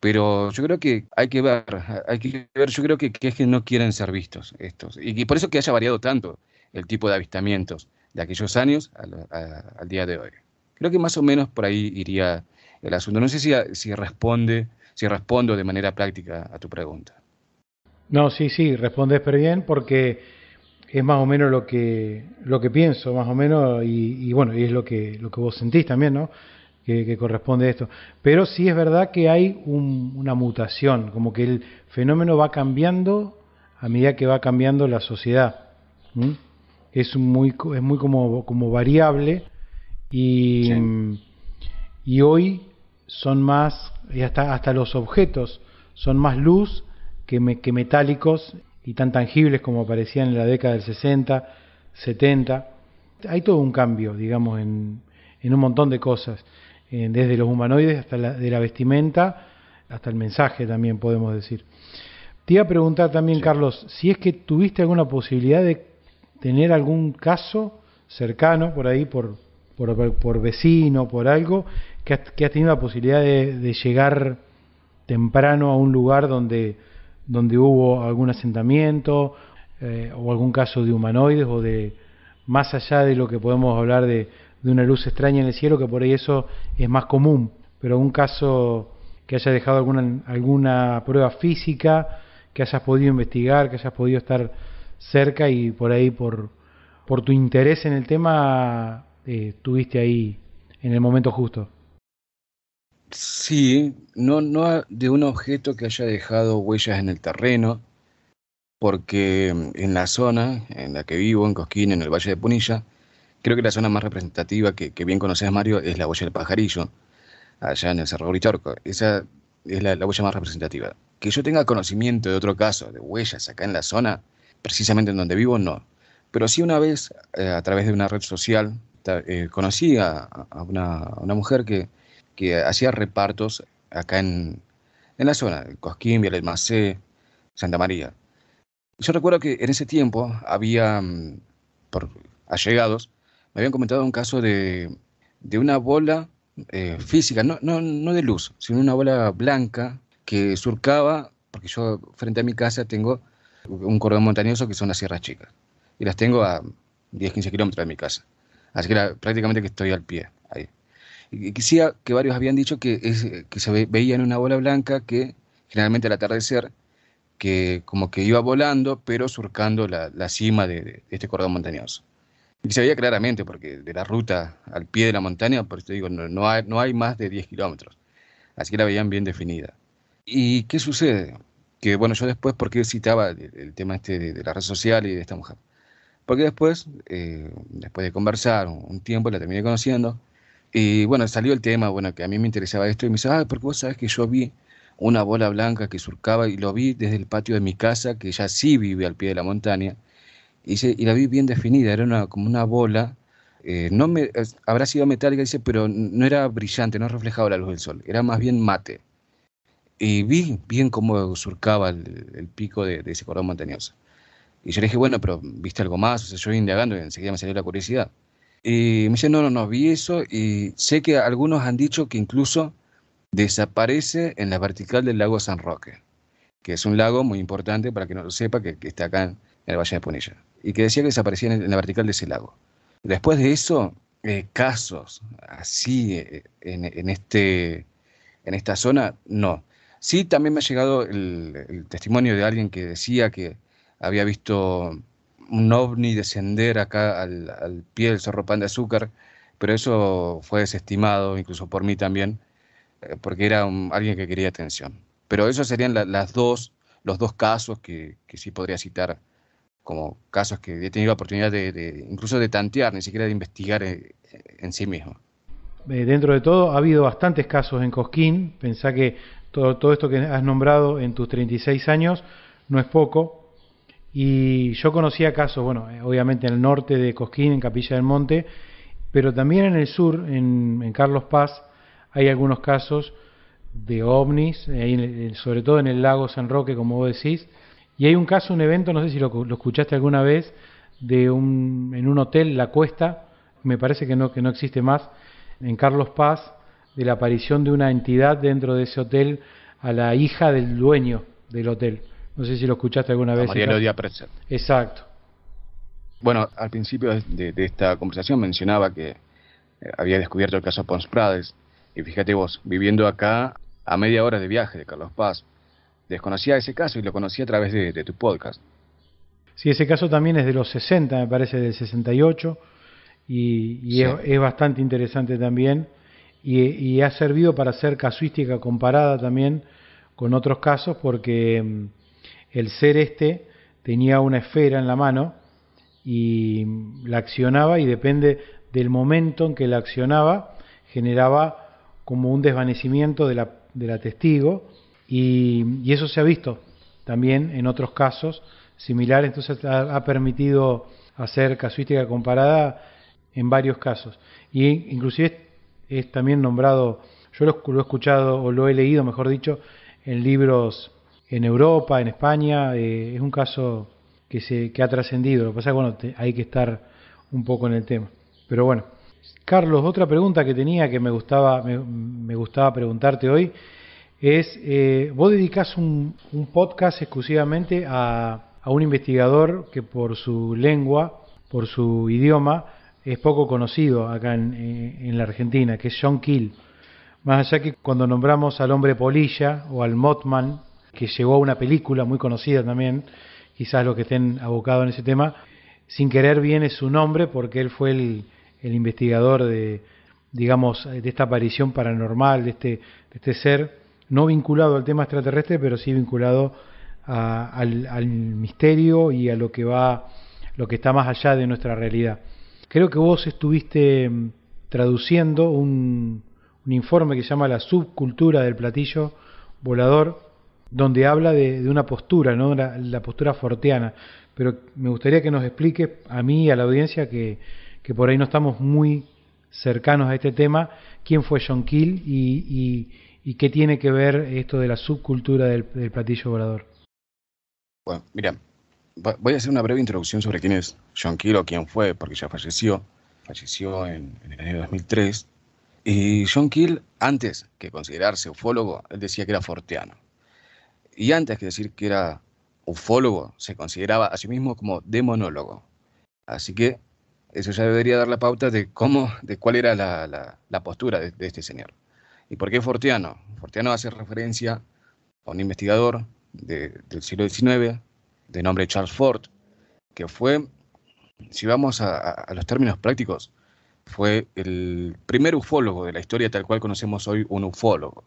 Pero yo creo que hay que ver, hay que ver, yo creo que, es que no quieren ser vistos estos, y, y por eso que haya variado tanto el tipo de avistamientos de aquellos años al, día de hoy. Creo que más o menos por ahí iría el asunto. No sé si, si, responde, si respondo de manera práctica a tu pregunta. No, sí, sí, respondes pero bien porque es más o menos lo que lo que pienso, más o menos, y, bueno, y es lo que lo que vos sentís también, ¿no? Que, corresponde a esto. Pero sí es verdad que hay una mutación, como que el fenómeno va cambiando a medida que va cambiando la sociedad es muy, es muy como, como variable y, hoy son más, y hasta, hasta los objetos son más luz que, que metálicos y tan tangibles como aparecían en la década del 60, 70. Hay todo un cambio, digamos, en, en un montón de cosas, eh, desde los humanoides hasta la, de la vestimenta, hasta el mensaje también podemos decir. Te iba a preguntar también, Carlos, si es que tuviste alguna posibilidad de tener algún caso cercano por ahí, por, por, por vecino, por algo, que has, tenido la posibilidad de, llegar temprano a un lugar donde, donde hubo algún asentamiento eh, o algún caso de humanoides o de más allá de lo que podemos hablar de, de una luz extraña en el cielo, que por ahí eso es más común, pero un caso que haya dejado alguna, alguna prueba física, que hayas podido investigar, que hayas podido estar cerca y por ahí, por, por tu interés en el tema, eh, estuviste ahí en el momento justo. Sí, no, no de un objeto que haya dejado huellas en el terreno, porque mm, en la zona en la que vivo, en Cosquín, en el Valle de Punilla, creo que la zona más representativa que, bien conoces, Mario, es la huella del pajarillo, allá en el Cerro Gritorco. Esa es la, huella más representativa. Que yo tenga conocimiento de otro caso, de huellas acá en la zona, precisamente en donde vivo, no. Pero sí una vez, eh, a través de una red social, eh, conocí a, una, mujer que, hacía repartos acá en, la zona, Cosquín, el Macé, Santa María. Yo recuerdo que en ese tiempo había, mm, por allegados, me habían comentado un caso de, una bola eh, física, no de luz, sino una bola blanca que surcaba, porque yo frente a mi casa tengo un cordón montañoso que son las sierras chicas. Y las tengo a 10, 15 kilómetros de mi casa. Así que prácticamente que estoy al pie ahí. Y quisiera que varios habían dicho que, que se veía en una bola blanca que generalmente al atardecer, que como que iba volando, pero surcando la, cima de, este cordón montañoso. Y se veía claramente, porque de la ruta al pie de la montaña, por eso digo, no, hay, no hay más de 10 kilómetros. Así que la veían bien definida. ¿Y qué sucede? que bueno, yo después, porque citaba el, tema este de, la red social y de esta mujer? Porque después, eh, después de conversar un, tiempo, la terminé conociendo, y bueno, salió el tema, bueno, que a mí me interesaba esto, y me dice, ah, porque vos sabes que yo vi una bola blanca que surcaba y lo vi desde el patio de mi casa, que ya sí vive al pie de la montaña, y, la vi bien definida, era una, como una bola, eh, no me, habrá sido metálica, dice, pero no era brillante, no reflejaba la luz del sol, era más bien mate y vi bien cómo surcaba el, pico de, ese cordón montañoso. Y yo le dije, bueno, pero ¿viste algo más? O sea, yo indagando y enseguida me salió la curiosidad. Y me dice, no, no, no, vi eso y sé que algunos han dicho que incluso desaparece en la vertical del lago San Roque, que es un lago muy importante para que no lo sepa, que, está acá en, el Valle de Punilla, y que decía que desaparecía en, la vertical de ese lago. Después de eso, eh, casos así eh, en, este, en esta zona, no. Sí, también me ha llegado el, testimonio de alguien que decía que había visto un ovni descender acá al, pie del Cerro Pan de Azúcar, pero eso fue desestimado, incluso por mí también, eh, porque era alguien que quería atención. Pero esos serían las dos, los dos casos que, sí podría citar como casos que he tenido la oportunidad de, incluso de tantear, ni siquiera de investigar eh, en, sí mismo. Eh, dentro de todo, ha habido bastantes casos en Cosquín. Pensá que todo, esto que has nombrado en tus 36 años no es poco. Y yo conocía casos, bueno, eh, obviamente en el norte de Cosquín, en Capilla del Monte, pero también en el sur, en, Carlos Paz, hay algunos casos de ovnis, eh, sobre todo en el lago San Roque, como vos decís. Y hay un caso, un evento, no sé si lo, lo escuchaste alguna vez, de un, en un hotel, La Cuesta, me parece que no, que no existe más, en Carlos Paz, de la aparición de una entidad dentro de ese hotel a la hija del dueño del hotel. No sé si lo escuchaste alguna vez. María Elodia Exacto. Bueno, al principio de, esta conversación mencionaba que eh, había descubierto el caso Pons Prades. Y fíjate vos, viviendo acá a media hora de viaje de Carlos Paz, desconocía ese caso y lo conocí a través de, tu podcast. Sí, ese caso también es de los 60, me parece, del 68. Y, y es bastante interesante también y, ha servido para hacer casuística comparada también con otros casos porque mm, el ser este tenía una esfera en la mano y mm, la accionaba y depende del momento en que la accionaba generaba como un desvanecimiento de la, testigo mm, y, eso se ha visto también en otros casos similares, entonces ha, permitido hacer casuística comparada en varios casos. Y inclusive es también nombrado, yo lo, he escuchado o lo he leído, mejor dicho, en libros en Europa, en España, eh, es un caso que, se, que ha trascendido, lo que pasa es que hay que estar un poco en el tema. Pero bueno, Carlos, otra pregunta que tenía que me gustaba, me, gustaba preguntarte hoy es, eh, vos dedicas un, un podcast exclusivamente a, a un investigador que por su lengua, por su idioma, es poco conocido acá eh, en, la Argentina, que es John Keel. Más allá que cuando nombramos al hombre polilla o al Motman, que llegó a una película muy conocida también, quizás los que estén abocados en ese tema, sin querer viene su nombre porque él fue el, investigador de, digamos, de esta aparición paranormal, de este, este ser, no vinculado al tema extraterrestre, pero sí vinculado al, al misterio y a lo que va, lo que está más allá de nuestra realidad. Creo que vos estuviste mm, traduciendo un, informe que se llama La subcultura del platillo volador, donde habla de, una postura, ¿no? La, postura forteana. Pero me gustaría que nos explique a mí y a la audiencia que, que por ahí no estamos muy cercanos a este tema, quién fue John Keel y, qué tiene que ver esto de la subcultura del, del platillo volador. Bueno, mira, voy a hacer una breve introducción sobre quién es John Keel quién fue, porque ya falleció. Falleció en, el año 2003. Y John Keel, antes que considerarse ufólogo, él decía que era forteano. Y antes que decir que era ufólogo, se consideraba a sí mismo como demonólogo. Así que eso ya debería dar la pauta de cómo, de cuál era la, postura de, este señor. ¿Y por qué forteano? Forteano hace referencia a un investigador del siglo XIX de nombre Charles Ford, que fue, si vamos a, los términos prácticos, fue el primer ufólogo de la historia tal cual conocemos hoy un ufólogo.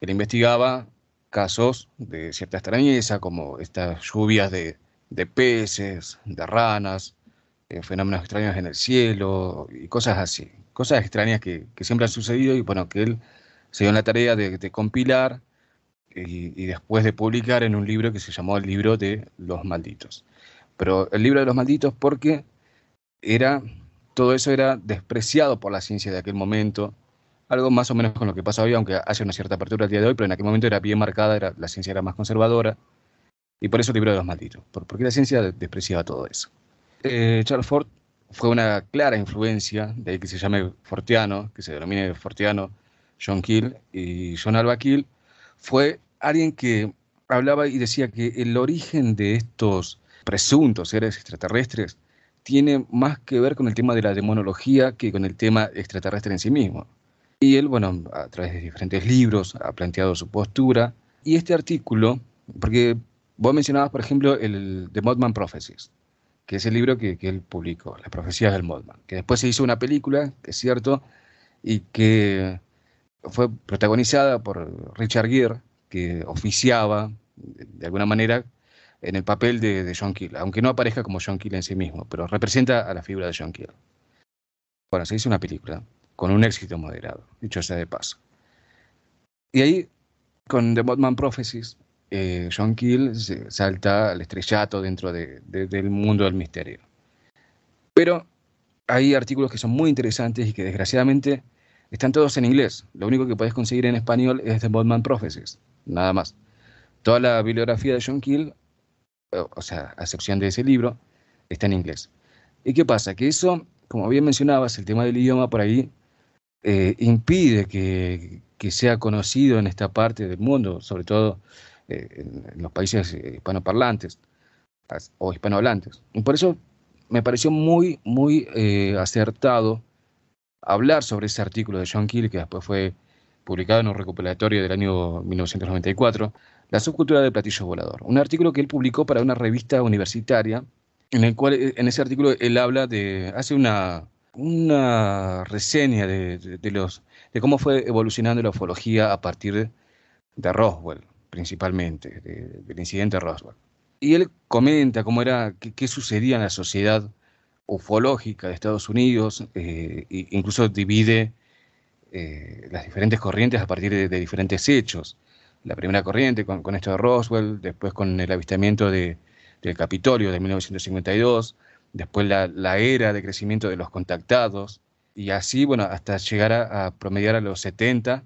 que investigaba casos de cierta extrañeza, como estas lluvias de, peces, de ranas, eh, fenómenos extraños en el cielo y cosas así. Cosas extrañas que, siempre han sucedido y bueno, que él se dio la tarea de, de compilar y, después de publicar en un libro que se llamó El libro de los malditos. Pero el libro de los malditos porque era, todo eso era despreciado por la ciencia de aquel momento, algo más o menos con lo que pasa hoy, aunque hace una cierta apertura al día de hoy, pero en aquel momento era bien marcada, era, la ciencia era más conservadora, y por eso el libro de los malditos, porque la ciencia despreciaba todo eso. Eh, Charles Ford fue una clara influencia de ahí que se llame Fortiano, que se denomine Fortiano John Keel y John Alba fue alguien que hablaba y decía que el origen de estos presuntos seres extraterrestres tiene más que ver con el tema de la demonología que con el tema extraterrestre en sí mismo. Y él, bueno, a través de diferentes libros ha planteado su postura. Y este artículo, porque vos mencionabas, por ejemplo, el The Mothman Prophecies, que es el libro que, él publicó, Las profecías del Mothman, que después se hizo una película, es cierto, y que fue protagonizada por Richard Gere, que oficiaba de alguna manera en el papel de, John Keel, aunque no aparezca como John Keel en sí mismo, pero representa a la figura de John Keel. Bueno, se hizo una película con un éxito moderado, dicho sea de paso. Y ahí, con The botman Prophecies, eh, John Keel salta al estrellato dentro del mundo del misterio. Pero hay artículos que son muy interesantes y que desgraciadamente están todos en inglés. Lo único que podés conseguir en español es The Bodman Prophecies, nada más. Toda la bibliografía de John Keel, o sea, a excepción de ese libro, está en inglés. ¿Y qué pasa? Que eso, como bien mencionabas, el tema del idioma por ahí eh, impide que, sea conocido en esta parte del mundo, sobre todo eh, en, los países eh, hispanoparlantes o hispanohablantes. Y por eso me pareció muy, muy acertado hablar sobre ese artículo de John Keel, que después fue publicado en un recopilatorio del año 1994, La subcultura del platillo volador, un artículo que él publicó para una revista universitaria, en el cual en ese artículo él habla de, hace una, una reseña de, los, de cómo fue evolucionando la ufología a partir de Roswell, principalmente, del incidente Roswell. Y él comenta cómo era, qué sucedía en la sociedad ufológica de Estados Unidos, e incluso divide eh, las diferentes corrientes a partir de, diferentes hechos. La primera corriente con, esto de Roswell, después con el avistamiento de, del Capitolio de 1952, después la, era de crecimiento de los contactados, y así, bueno, hasta llegar a, promediar a los 70,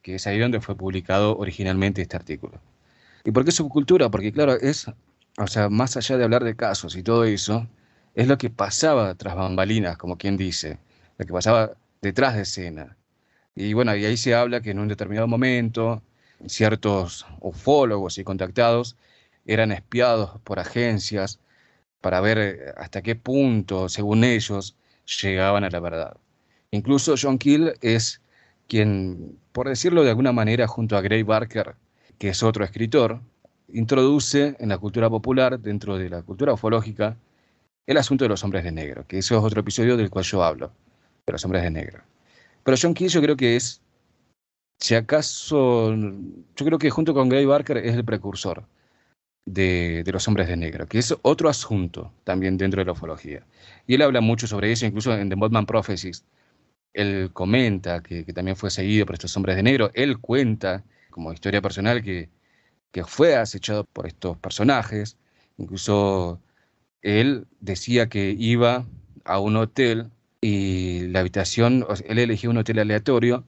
que es ahí donde fue publicado originalmente este artículo. ¿Y por qué subcultura? Porque claro, es, o sea, más allá de hablar de casos y todo eso, es lo que pasaba tras bambalinas, como quien dice, lo que pasaba detrás de escena. Y bueno, y ahí se habla que en un determinado momento ciertos ufólogos y contactados eran espiados por agencias para ver eh, hasta qué punto, según ellos, llegaban a la verdad. Incluso John Keel es quien, por decirlo de alguna manera, junto a Gray Barker, que es otro escritor, introduce en la cultura popular, dentro de la cultura ufológica, el asunto de los hombres de negro, que eso es otro episodio del cual yo hablo, de los hombres de negro. Pero John Key yo creo que es, si acaso, yo creo que junto con Gary Barker es el precursor de, los hombres de negro, que es otro asunto también dentro de la ufología. Y él habla mucho sobre eso, incluso en The Mothman Prophecies, él comenta que, también fue seguido por estos hombres de negro, él cuenta como historia personal que, que fue acechado por estos personajes, incluso él decía que iba a un hotel y la habitación, él elegía un hotel aleatorio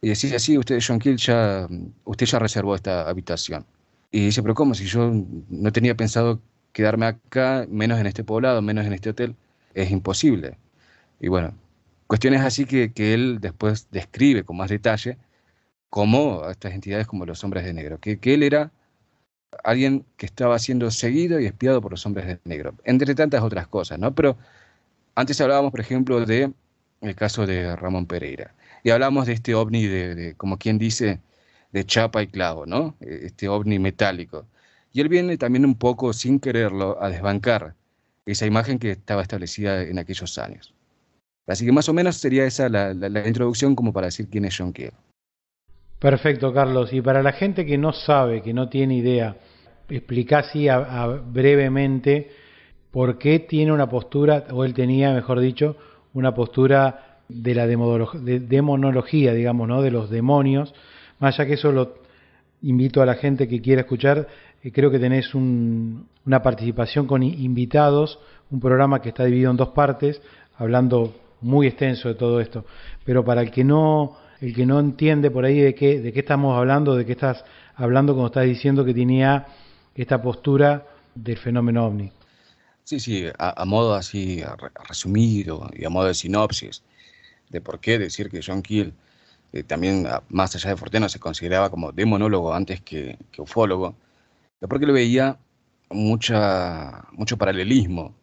y decía, sí, usted, John Kill, ya, usted ya reservó esta habitación. Y dice, pero ¿cómo? Si yo no tenía pensado quedarme acá, menos en este poblado, menos en este hotel, es imposible. Y bueno, cuestiones así que, que él después describe con más detalle cómo estas entidades como los hombres de negro, que, que él era alguien que estaba siendo seguido y espiado por los hombres de negro, entre tantas otras cosas, ¿no? Pero antes hablábamos, por ejemplo, de el caso de Ramón Pereira, y hablamos de este ovni de, como quien dice, de chapa y clavo, ¿no? E, este ovni metálico. Y él viene también un poco, sin quererlo, a desbancar esa imagen que estaba establecida en aquellos años. Así que más o menos sería esa la, introducción como para decir quién es John Keogh. Perfecto, Carlos. Y para la gente que no sabe, que no tiene idea, explica así brevemente por qué tiene una postura, o él tenía, mejor dicho, una postura de la de demonología, digamos, ¿no? de los demonios, más allá que eso lo invito a la gente que quiera escuchar, eh, creo que tenés una participación con invitados, un programa que está dividido en dos partes, hablando muy extenso de todo esto, pero para el que no el que no entiende por ahí de qué de qué estamos hablando, de qué estás hablando cuando estás diciendo que tenía esta postura del fenómeno ovni. Sí, sí, a, modo así resumido y a modo de sinopsis de por qué decir que John Keel, eh, también más allá de Fortena, se consideraba como demonólogo antes que, ufólogo, porque le veía mucha, mucho paralelismo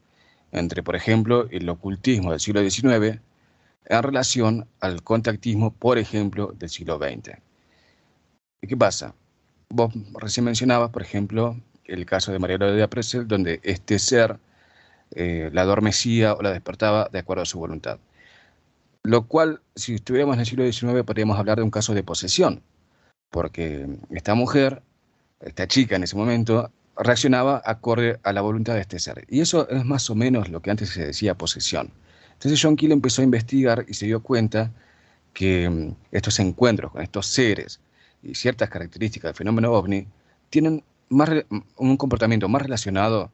entre, por ejemplo, el ocultismo del siglo XIX en relación al contactismo, por ejemplo, del siglo XX. ¿Y qué pasa? vos recién mencionabas, por ejemplo, el caso de María de Presel, donde este ser eh, la adormecía o la despertaba de acuerdo a su voluntad. Lo cual, si estuviéramos en el siglo XIX, podríamos hablar de un caso de posesión, porque esta mujer, esta chica en ese momento, reaccionaba acorde a la voluntad de este ser. Y eso es más o menos lo que antes se decía posesión. Entonces John Keel empezó a investigar y se dio cuenta que mm, estos encuentros con estos seres, y ciertas características del fenómeno ovni tienen un comportamiento más relacionado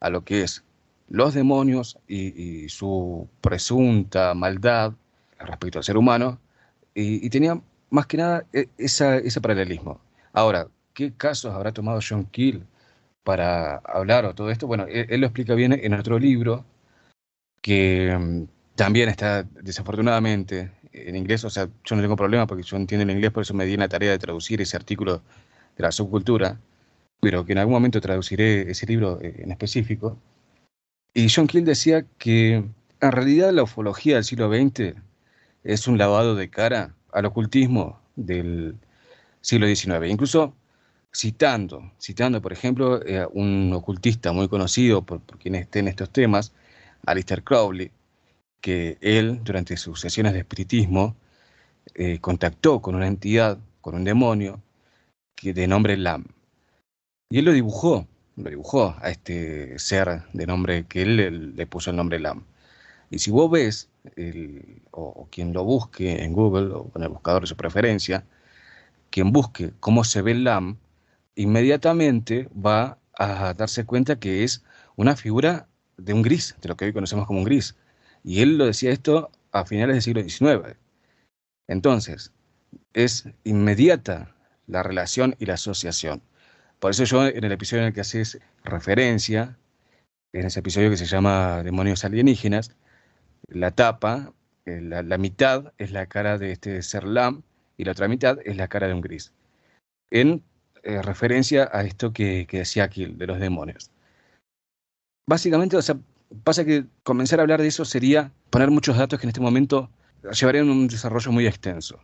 a lo que es los demonios y, su presunta maldad respecto al ser humano, y, tenían tenía más que nada e, ese paralelismo. Ahora, ¿qué casos habrá tomado John Keel para hablar o todo esto? Bueno, e, él lo explica bien en otro libro que mm, también está desafortunadamente en inglés, o sea, yo no tengo problema porque yo entiendo el inglés, por eso me di la tarea de traducir ese artículo de la subcultura, pero que en algún momento traduciré ese libro eh, en específico. Y John Keel decía que en realidad la ufología del siglo XX es un lavado de cara al ocultismo del siglo XIX. Incluso citando, citando por ejemplo, eh, un ocultista muy conocido por, por quien esté en estos temas, Alistair Crowley, que él, durante sus sesiones de espiritismo, eh, contactó con una entidad, con un demonio, que, de nombre Lam. Y él lo dibujó, lo dibujó a este ser de nombre que él le, puso el nombre Lam. Y si vos ves, o, quien lo busque en Google o con el buscador de su preferencia, quien busque cómo se ve el Lam, inmediatamente va a darse cuenta que es una figura de un gris, de lo que hoy conocemos como un gris. Y él lo decía esto a finales del siglo XIX. Entonces, es inmediata la relación y la asociación. Por eso yo en el episodio en el que haces referencia, en ese episodio que se llama Demonios alienígenas, la tapa, eh, la, mitad es la cara de este ser Lam y la otra mitad es la cara de un gris. En eh, referencia a esto que, que decía aquí, de los demonios. Básicamente, o sea, Pasa que comenzar a hablar de eso sería poner muchos datos que en este momento llevarían un desarrollo muy extenso.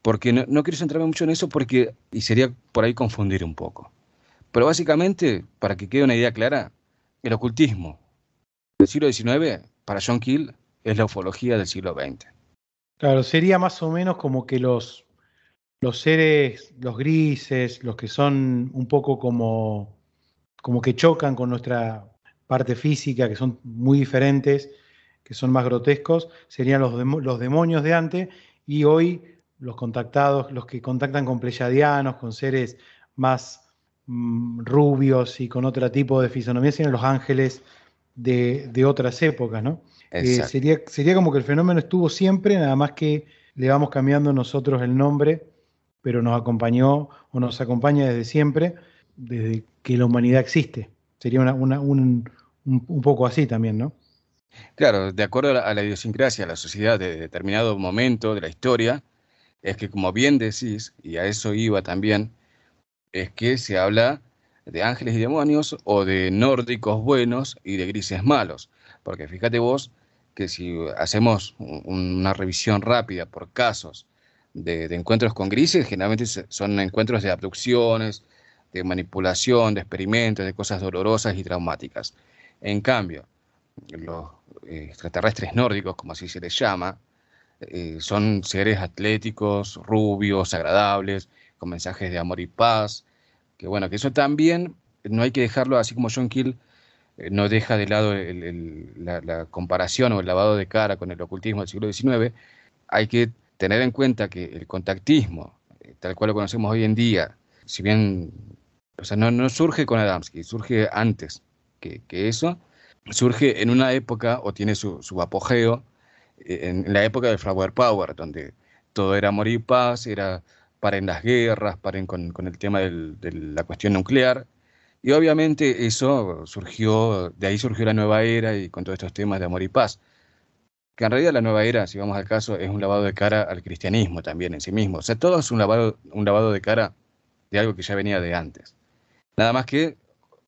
Porque no, quiero centrarme mucho en eso porque y sería por ahí confundir un poco. Pero básicamente, para que quede una idea clara, el ocultismo del siglo XIX para John Keel es la ufología del siglo XX. Claro, sería más o menos como que los, los seres, los grises, los que son un poco como, como que chocan con nuestra parte física, que son muy diferentes, que son más grotescos, serían los, los demonios de antes y hoy los contactados, los que contactan con pleyadianos, con seres más mm, rubios y con otro tipo de fisonomía, serían los ángeles de, otras épocas, ¿no? Eh, sería, como que el fenómeno estuvo siempre, nada más que le vamos cambiando nosotros el nombre, pero nos acompañó o nos acompaña desde siempre, desde que la humanidad existe. Sería un, un, poco así también, ¿no? Claro, de acuerdo a la, idiosincrasia, a la sociedad de determinado momento de la historia, es que como bien decís, y a eso iba también, es que se habla de ángeles y demonios o de nórdicos buenos y de grises malos. Porque fíjate vos que si hacemos una revisión rápida por casos de encuentros con grises, generalmente son encuentros de abducciones, de manipulación, de experimentos, de cosas dolorosas y traumáticas. En cambio, los extraterrestres nórdicos, como así se les llama, eh, son seres atléticos, rubios, agradables, con mensajes de amor y paz. Que bueno, que eso también no hay que dejarlo, así como John Keel eh, no deja de lado la, comparación o el lavado de cara con el ocultismo del siglo XIX, hay que tener en cuenta que el contactismo, eh, tal cual lo conocemos hoy en día, si bien o sea, no, no surge con Adamski, surge antes que, eso, surge en una época o tiene su, apogeo eh, en, la época del Flower Power, donde todo era amor y paz, era paren las guerras, paren con, el tema de la cuestión nuclear. Y obviamente eso surgió, de ahí surgió la nueva era y con todos estos temas de amor y paz. Que en realidad la nueva era, si vamos al caso, es un lavado de cara al cristianismo también en sí mismo. O sea, todo es un lavado, un lavado de cara de algo que ya venía de antes. Nada más que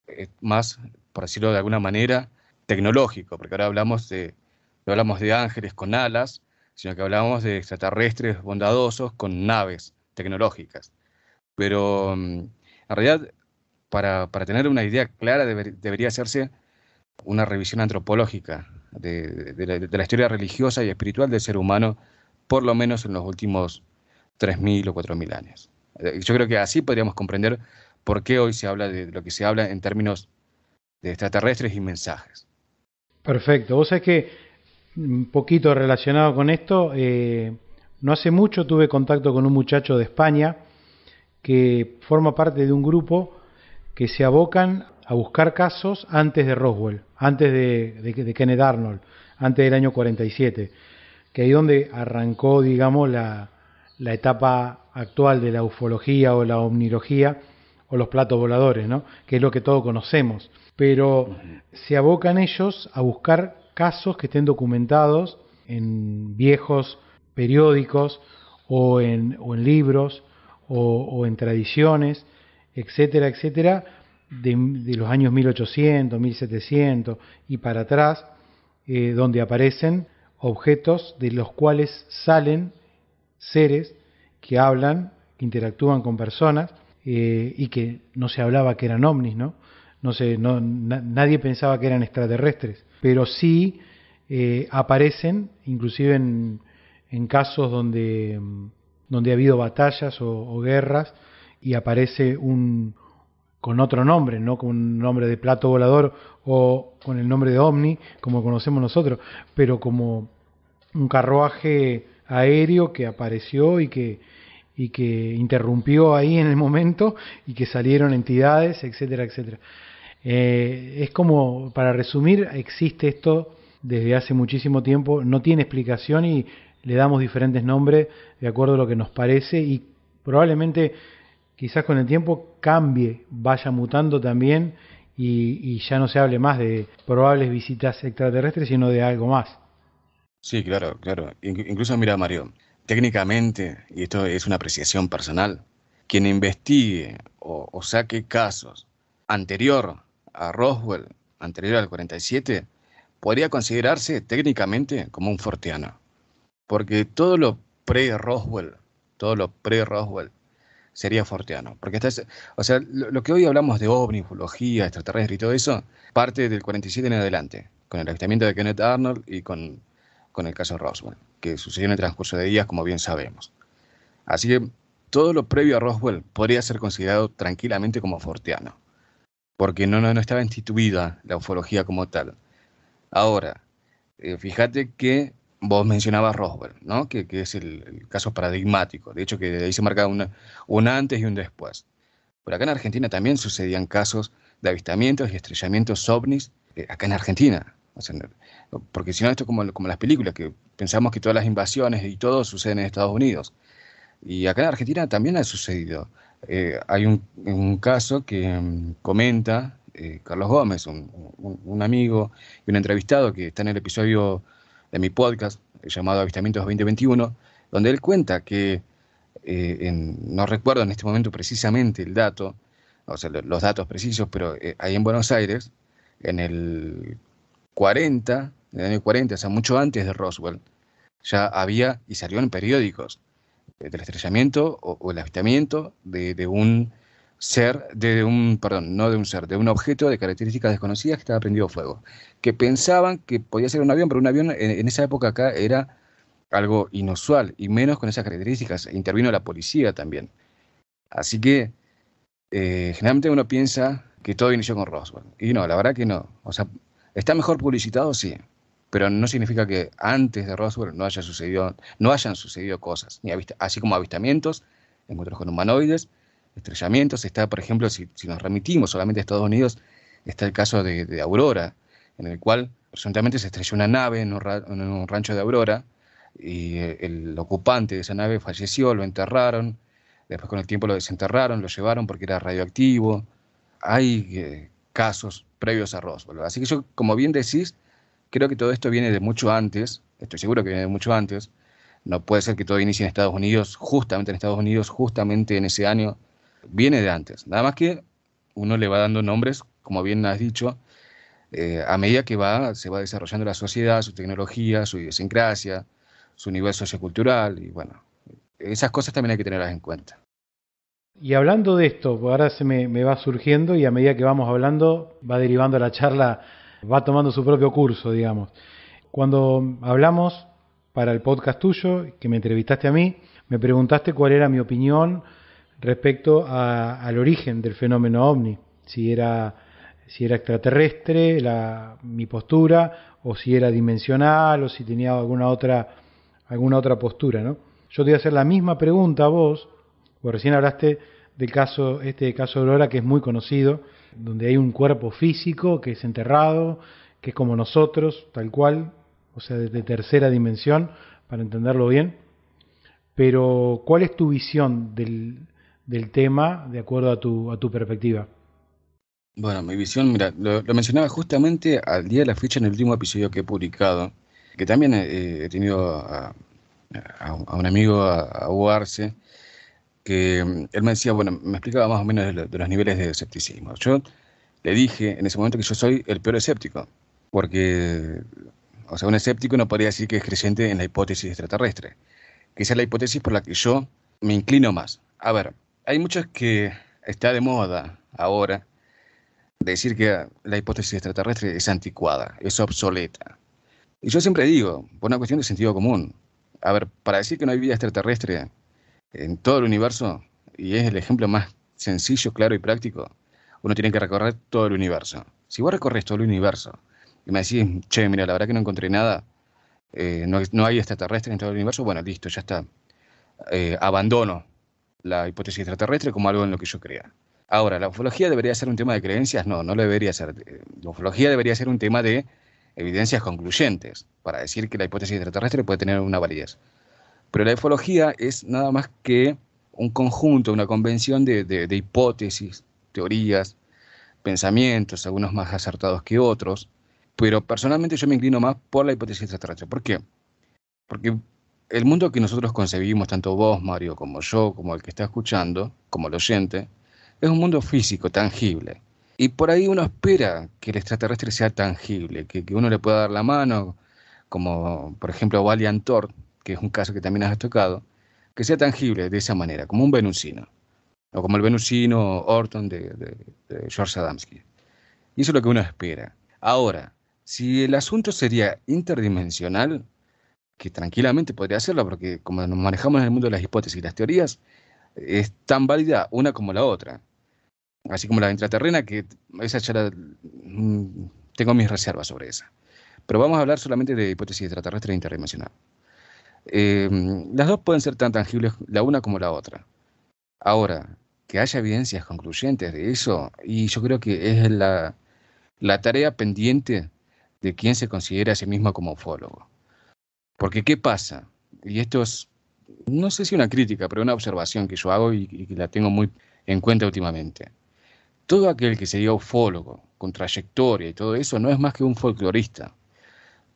eh, más por decirlo de alguna manera, tecnológico, porque ahora hablamos de, no hablamos de ángeles con alas, sino que hablamos de extraterrestres bondadosos con naves tecnológicas. Pero mm, en realidad, para, tener una idea clara, debería hacerse una revisión antropológica de, de, la, historia religiosa y espiritual del ser humano, por lo menos en los últimos 3.000 o 4.000 años. Eh, yo creo que así podríamos comprender por qué hoy se habla de lo que se habla en términos de extraterrestres y mensajes. Perfecto. Vos sabés que un poquito relacionado con esto, eh, no hace mucho tuve contacto con un muchacho de España que forma parte de un grupo que se abocan a buscar casos antes de Roswell, antes de, de, Kenneth Arnold, antes del año 47, que ahí donde arrancó, digamos, la, la etapa actual de la ufología o la omnilogía o los platos voladores, ¿no? que es lo que todos conocemos pero se abocan ellos a buscar casos que estén documentados en viejos periódicos o en, o en libros o, en tradiciones, etcétera, etcétera, de, los años 1800, 1700 y para atrás, eh, donde aparecen objetos de los cuales salen seres que hablan, que interactúan con personas eh, y que no se hablaba que eran ovnis, ¿no? no sé, nadie pensaba que eran extraterrestres, pero sí eh, aparecen, inclusive en, en, casos donde, mm, donde ha habido batallas o, guerras y aparece un con otro nombre, no con un nombre de plato volador o con el nombre de ovni, como conocemos nosotros, pero como un carruaje aéreo que apareció y que, y que interrumpió ahí en el momento y que salieron entidades, etcétera, etcétera. Eh, es como, para resumir, existe esto desde hace muchísimo tiempo, no tiene explicación y le damos diferentes nombres de acuerdo a lo que nos parece y probablemente quizás con el tiempo cambie, vaya mutando también y, ya no se hable más de probables visitas extraterrestres, sino de algo más. Sí, claro, claro. Incluso mira, Mario, técnicamente, y esto es una apreciación personal, quien investigue o, o saque casos anterior a Roswell, anterior al 47, podría considerarse técnicamente como un fortiano. Porque todo lo pre-Roswell, todo lo pre-Roswell, sería forteano. Porque estás, o sea, lo, que hoy hablamos de ovnifología extraterrestre y todo eso, parte del 47 en adelante, con el avistamiento de Kenneth Arnold y con, con el caso Roswell, que sucedió en el transcurso de días, como bien sabemos. Así que todo lo previo a Roswell podría ser considerado tranquilamente como forteano porque no, no, estaba instituida la ufología como tal. Ahora, eh, fíjate que vos mencionabas Roswell, ¿no? que, es el, caso paradigmático, de hecho que ahí se marca una, un antes y un después. Por acá en Argentina también sucedían casos de avistamientos y estrellamientos ovnis, eh, acá en Argentina, porque si no, esto es como, como las películas, que pensamos que todas las invasiones y todo suceden en Estados Unidos. Y acá en Argentina también ha sucedido. Eh, hay un, caso que mm, comenta eh, Carlos Gómez, un, amigo y un entrevistado que está en el episodio de mi podcast llamado Avistamientos 2021, donde él cuenta que, eh, no recuerdo en este momento precisamente el dato, o sea, los datos precisos, pero ahí en Buenos Aires, en el 40, en el año 40, o sea, mucho antes de Roswell, ya había y salió en periódicos eh, del estrellamiento o, el avistamiento de, un ser, de un, perdón, no de un ser, de un objeto de características desconocidas que estaba prendido fuego, que pensaban que podía ser un avión, pero un avión en, esa época acá era algo inusual y menos con esas características. E intervino la policía también. Así que eh, generalmente uno piensa que todo inició con Roswell. Y no, la verdad que no. O sea, ¿está mejor publicitado? Sí pero no significa que antes de Roswell no, haya sucedido, no hayan sucedido cosas, ni así como avistamientos, encuentros con humanoides, estrellamientos. Está, por ejemplo, si, nos remitimos solamente a Estados Unidos, está el caso de, Aurora, en el cual presuntamente se estrelló una nave en un, rancho de Aurora y el ocupante de esa nave falleció, lo enterraron, después con el tiempo lo desenterraron, lo llevaron porque era radioactivo. Hay eh, casos previos a Roswell. Así que yo, como bien decís, Creo que todo esto viene de mucho antes, estoy seguro que viene de mucho antes. No puede ser que todo inicie en Estados Unidos, justamente en Estados Unidos, justamente en ese año. Viene de antes. Nada más que uno le va dando nombres, como bien has dicho, eh, a medida que va, se va desarrollando la sociedad, su tecnología, su idiosincrasia, su nivel sociocultural, y bueno, esas cosas también hay que tenerlas en cuenta. Y hablando de esto, ahora se me, me va surgiendo y a medida que vamos hablando va derivando la charla va tomando su propio curso, digamos. Cuando hablamos para el podcast tuyo, que me entrevistaste a mí, me preguntaste cuál era mi opinión respecto al origen del fenómeno ovni, si era, si era extraterrestre, la, mi postura, o si era dimensional, o si tenía alguna otra, alguna otra postura, ¿no? Yo te voy a hacer la misma pregunta a vos, porque recién hablaste del caso, este caso de que es muy conocido, donde hay un cuerpo físico que es enterrado, que es como nosotros, tal cual, o sea, de tercera dimensión, para entenderlo bien. Pero, ¿cuál es tu visión del, del tema de acuerdo a tu, a tu perspectiva? Bueno, mi visión, mira, lo, mencionaba justamente al día de la fecha en el último episodio que he publicado, que también eh, he, tenido a, un amigo, a, Hugo Mm, él me decía, bueno, me explicaba más o menos de, los niveles de escepticismo. Yo le dije en ese momento que yo soy el peor escéptico, porque, o sea, un escéptico no podría decir que es creciente en la hipótesis extraterrestre, que es la hipótesis por la que yo me inclino más. A ver, hay muchos que está de moda ahora decir que la hipótesis extraterrestre es anticuada, es obsoleta. Y yo siempre digo, por una cuestión de sentido común, a ver, para decir que no hay vida extraterrestre, en todo el universo, y es el ejemplo más sencillo, claro y práctico, uno tiene que recorrer todo el universo. Si vos recorres todo el universo y me decís, che, mira, la verdad que no encontré nada, eh, no, hay extraterrestres en todo el universo, bueno, listo, ya está. Eh, abandono la hipótesis extraterrestre como algo en lo que yo crea. Ahora, ¿la ufología debería ser un tema de creencias? No, no debería ser. Eh, la ufología debería ser un tema de evidencias concluyentes para decir que la hipótesis extraterrestre puede tener una validez. Pero la ufología es nada más que un conjunto, una convención de, hipótesis, teorías, pensamientos, algunos más acertados que otros. Pero personalmente yo me inclino más por la hipótesis extraterrestre. ¿Por qué? Porque el mundo que nosotros concebimos, tanto vos, Mario, como yo, como el que está escuchando, como el oyente, es un mundo físico, tangible. Y por ahí uno espera que el extraterrestre sea tangible, que, que uno le pueda dar la mano, como por ejemplo Valiant Thor, que es un caso que también has tocado, que sea tangible de esa manera, como un venusino, o como el venusino Orton de, George Adamski. Y eso es lo que uno espera. Ahora, si el asunto sería interdimensional, que tranquilamente podría hacerlo, porque como nos manejamos en el mundo de las hipótesis y las teorías, es tan válida una como la otra. Así como la intraterrena, que esa ya la, mm, tengo mis reservas sobre esa. Pero vamos a hablar solamente de hipótesis extraterrestre e interdimensional. Eh, las dos pueden ser tan tangibles la una como la otra. Ahora, que haya evidencias concluyentes de eso, y yo creo que es la, tarea pendiente de quien se considera a sí mismo como ufólogo. Porque ¿qué pasa? Y esto es, no sé si una crítica, pero una observación que yo hago y, que la tengo muy en cuenta últimamente. Todo aquel que se diga ufólogo, con trayectoria y todo eso, no es más que un folclorista.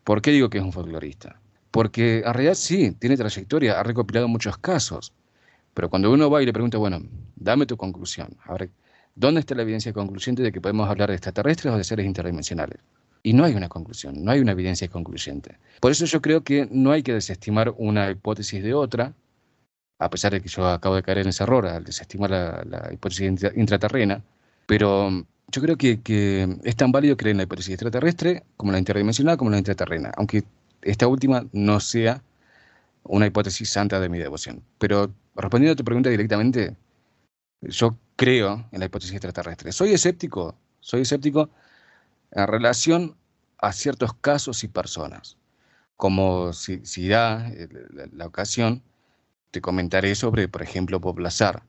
¿Por qué digo que es un folclorista? Porque en realidad sí, tiene trayectoria, ha recopilado muchos casos. Pero cuando uno va y le pregunta, bueno, dame tu conclusión. A ver, ¿dónde está la evidencia concluyente de que podemos hablar de extraterrestres o de seres interdimensionales? Y no hay una conclusión, no hay una evidencia concluyente. Por eso yo creo que no hay que desestimar una hipótesis de otra, a pesar de que yo acabo de caer en ese error al desestimar la, hipótesis intraterrena, pero mm, yo creo que, es tan válido creer en la hipótesis extraterrestre como la interdimensional como la intraterrena, aunque esta última no sea una hipótesis santa de mi devoción. Pero respondiendo a tu pregunta directamente, yo creo en la hipótesis extraterrestre. Soy escéptico, soy escéptico en relación a ciertos casos y personas. Como si, da eh, la, la, ocasión, te comentaré sobre, por ejemplo, Bob Lazar,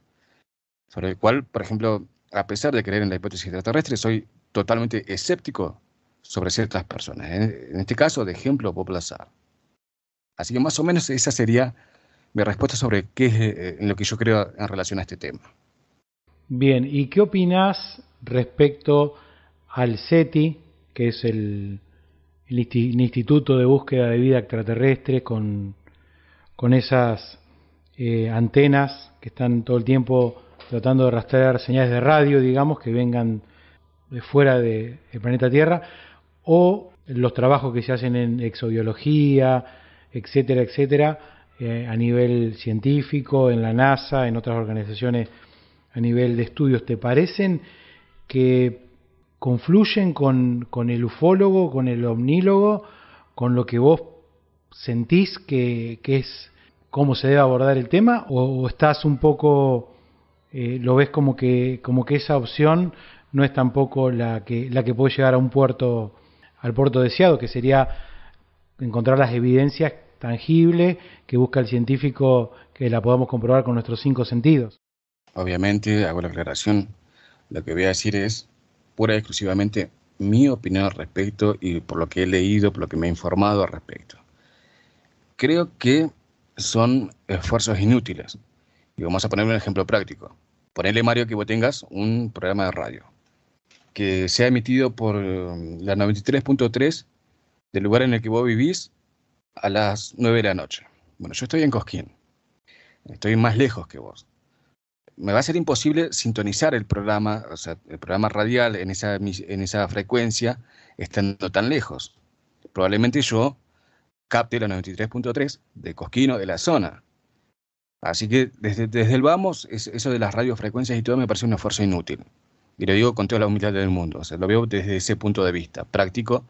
sobre el cual, por ejemplo, a pesar de creer en la hipótesis extraterrestre, soy totalmente escéptico sobre ciertas personas. ¿eh? En este caso, de ejemplo, Bob Así que más o menos esa sería mi respuesta sobre qué es eh, lo que yo creo en relación a este tema. Bien, ¿y qué opinas respecto al SETI, que es el, Instituto de Búsqueda de Vida Extraterrestre, con, con esas eh, antenas que están todo el tiempo tratando de rastrear señales de radio, digamos, que vengan de fuera del planeta Tierra o los trabajos que se hacen en exobiología, etcétera, etcétera, eh, a nivel científico, en la NASA, en otras organizaciones a nivel de estudios, ¿te parecen que confluyen con, el ufólogo, con el omnílogo, con lo que vos sentís que, es cómo se debe abordar el tema? ¿O, estás un poco, eh, lo ves como que, como que esa opción no es tampoco la que, la que puede llegar a un puerto? al puerto deseado, que sería encontrar las evidencias tangibles que busca el científico que la podamos comprobar con nuestros cinco sentidos. Obviamente, hago la aclaración. Lo que voy a decir es pura y exclusivamente mi opinión al respecto y por lo que he leído, por lo que me he informado al respecto. Creo que son esfuerzos inútiles. Y vamos a poner un ejemplo práctico. Ponele, Mario, que vos tengas un programa de radio que ha emitido por um, la 93.3 del lugar en el que vos vivís a las 9 de la noche. Bueno, yo estoy en Cosquín. Estoy más lejos que vos. Me va a ser imposible sintonizar el programa, o sea, el programa radial en esa, en esa frecuencia estando tan lejos. Probablemente yo capte la 93.3 de o de la zona. Así que desde, desde el vamos, eso de las radiofrecuencias y todo me parece un esfuerzo inútil. Y lo digo con toda la humildad del mundo. O sea, lo veo desde ese punto de vista, práctico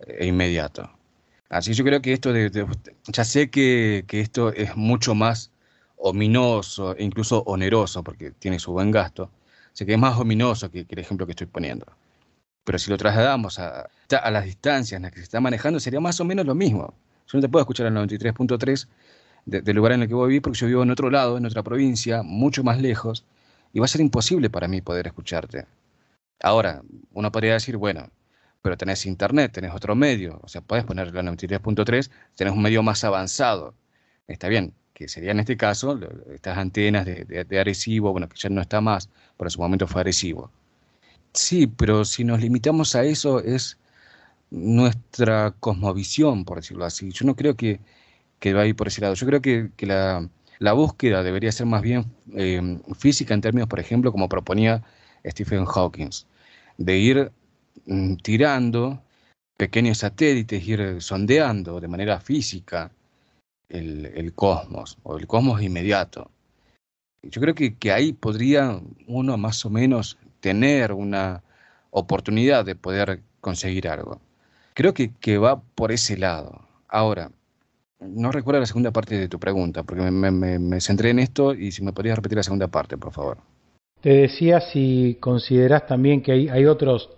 e inmediato. Así yo creo que esto, ya sé que, que, esto es mucho más ominoso, incluso oneroso, porque tiene su buen gasto. Sé que es más ominoso que, el ejemplo que estoy poniendo. Pero si lo trasladamos a, a, las distancias en las que se está manejando, sería más o menos lo mismo. Yo no te puedo escuchar al 93.3 de, del lugar en el que voy a vivir, porque yo vivo en otro lado, en otra provincia, mucho más lejos, y va a ser imposible para mí poder escucharte. Ahora, uno podría decir, bueno, pero tenés internet, tenés otro medio, o sea, puedes poner la 93.3, tenés un medio más avanzado. Está bien, que sería en este caso estas antenas de, de, bueno, que ya no está más, pero en su momento fue Arecibo. Sí, pero si nos limitamos a eso es nuestra cosmovisión, por decirlo así. Yo no creo que, que va a ir por ese lado. Yo creo que la, la búsqueda debería ser más bien eh, física en términos, por ejemplo, como proponía Stephen Hawking, de ir mm, tirando pequeños satélites, ir sondeando de manera física el, cosmos o el cosmos inmediato. Yo creo que, ahí podría uno más o menos tener una oportunidad de poder conseguir algo. Creo que, que va por ese lado. Ahora, no recuerdo la segunda parte de tu pregunta, porque me, centré en esto y si me podrías repetir la segunda parte, por favor. Te decía si consideras también que hay, hay otros,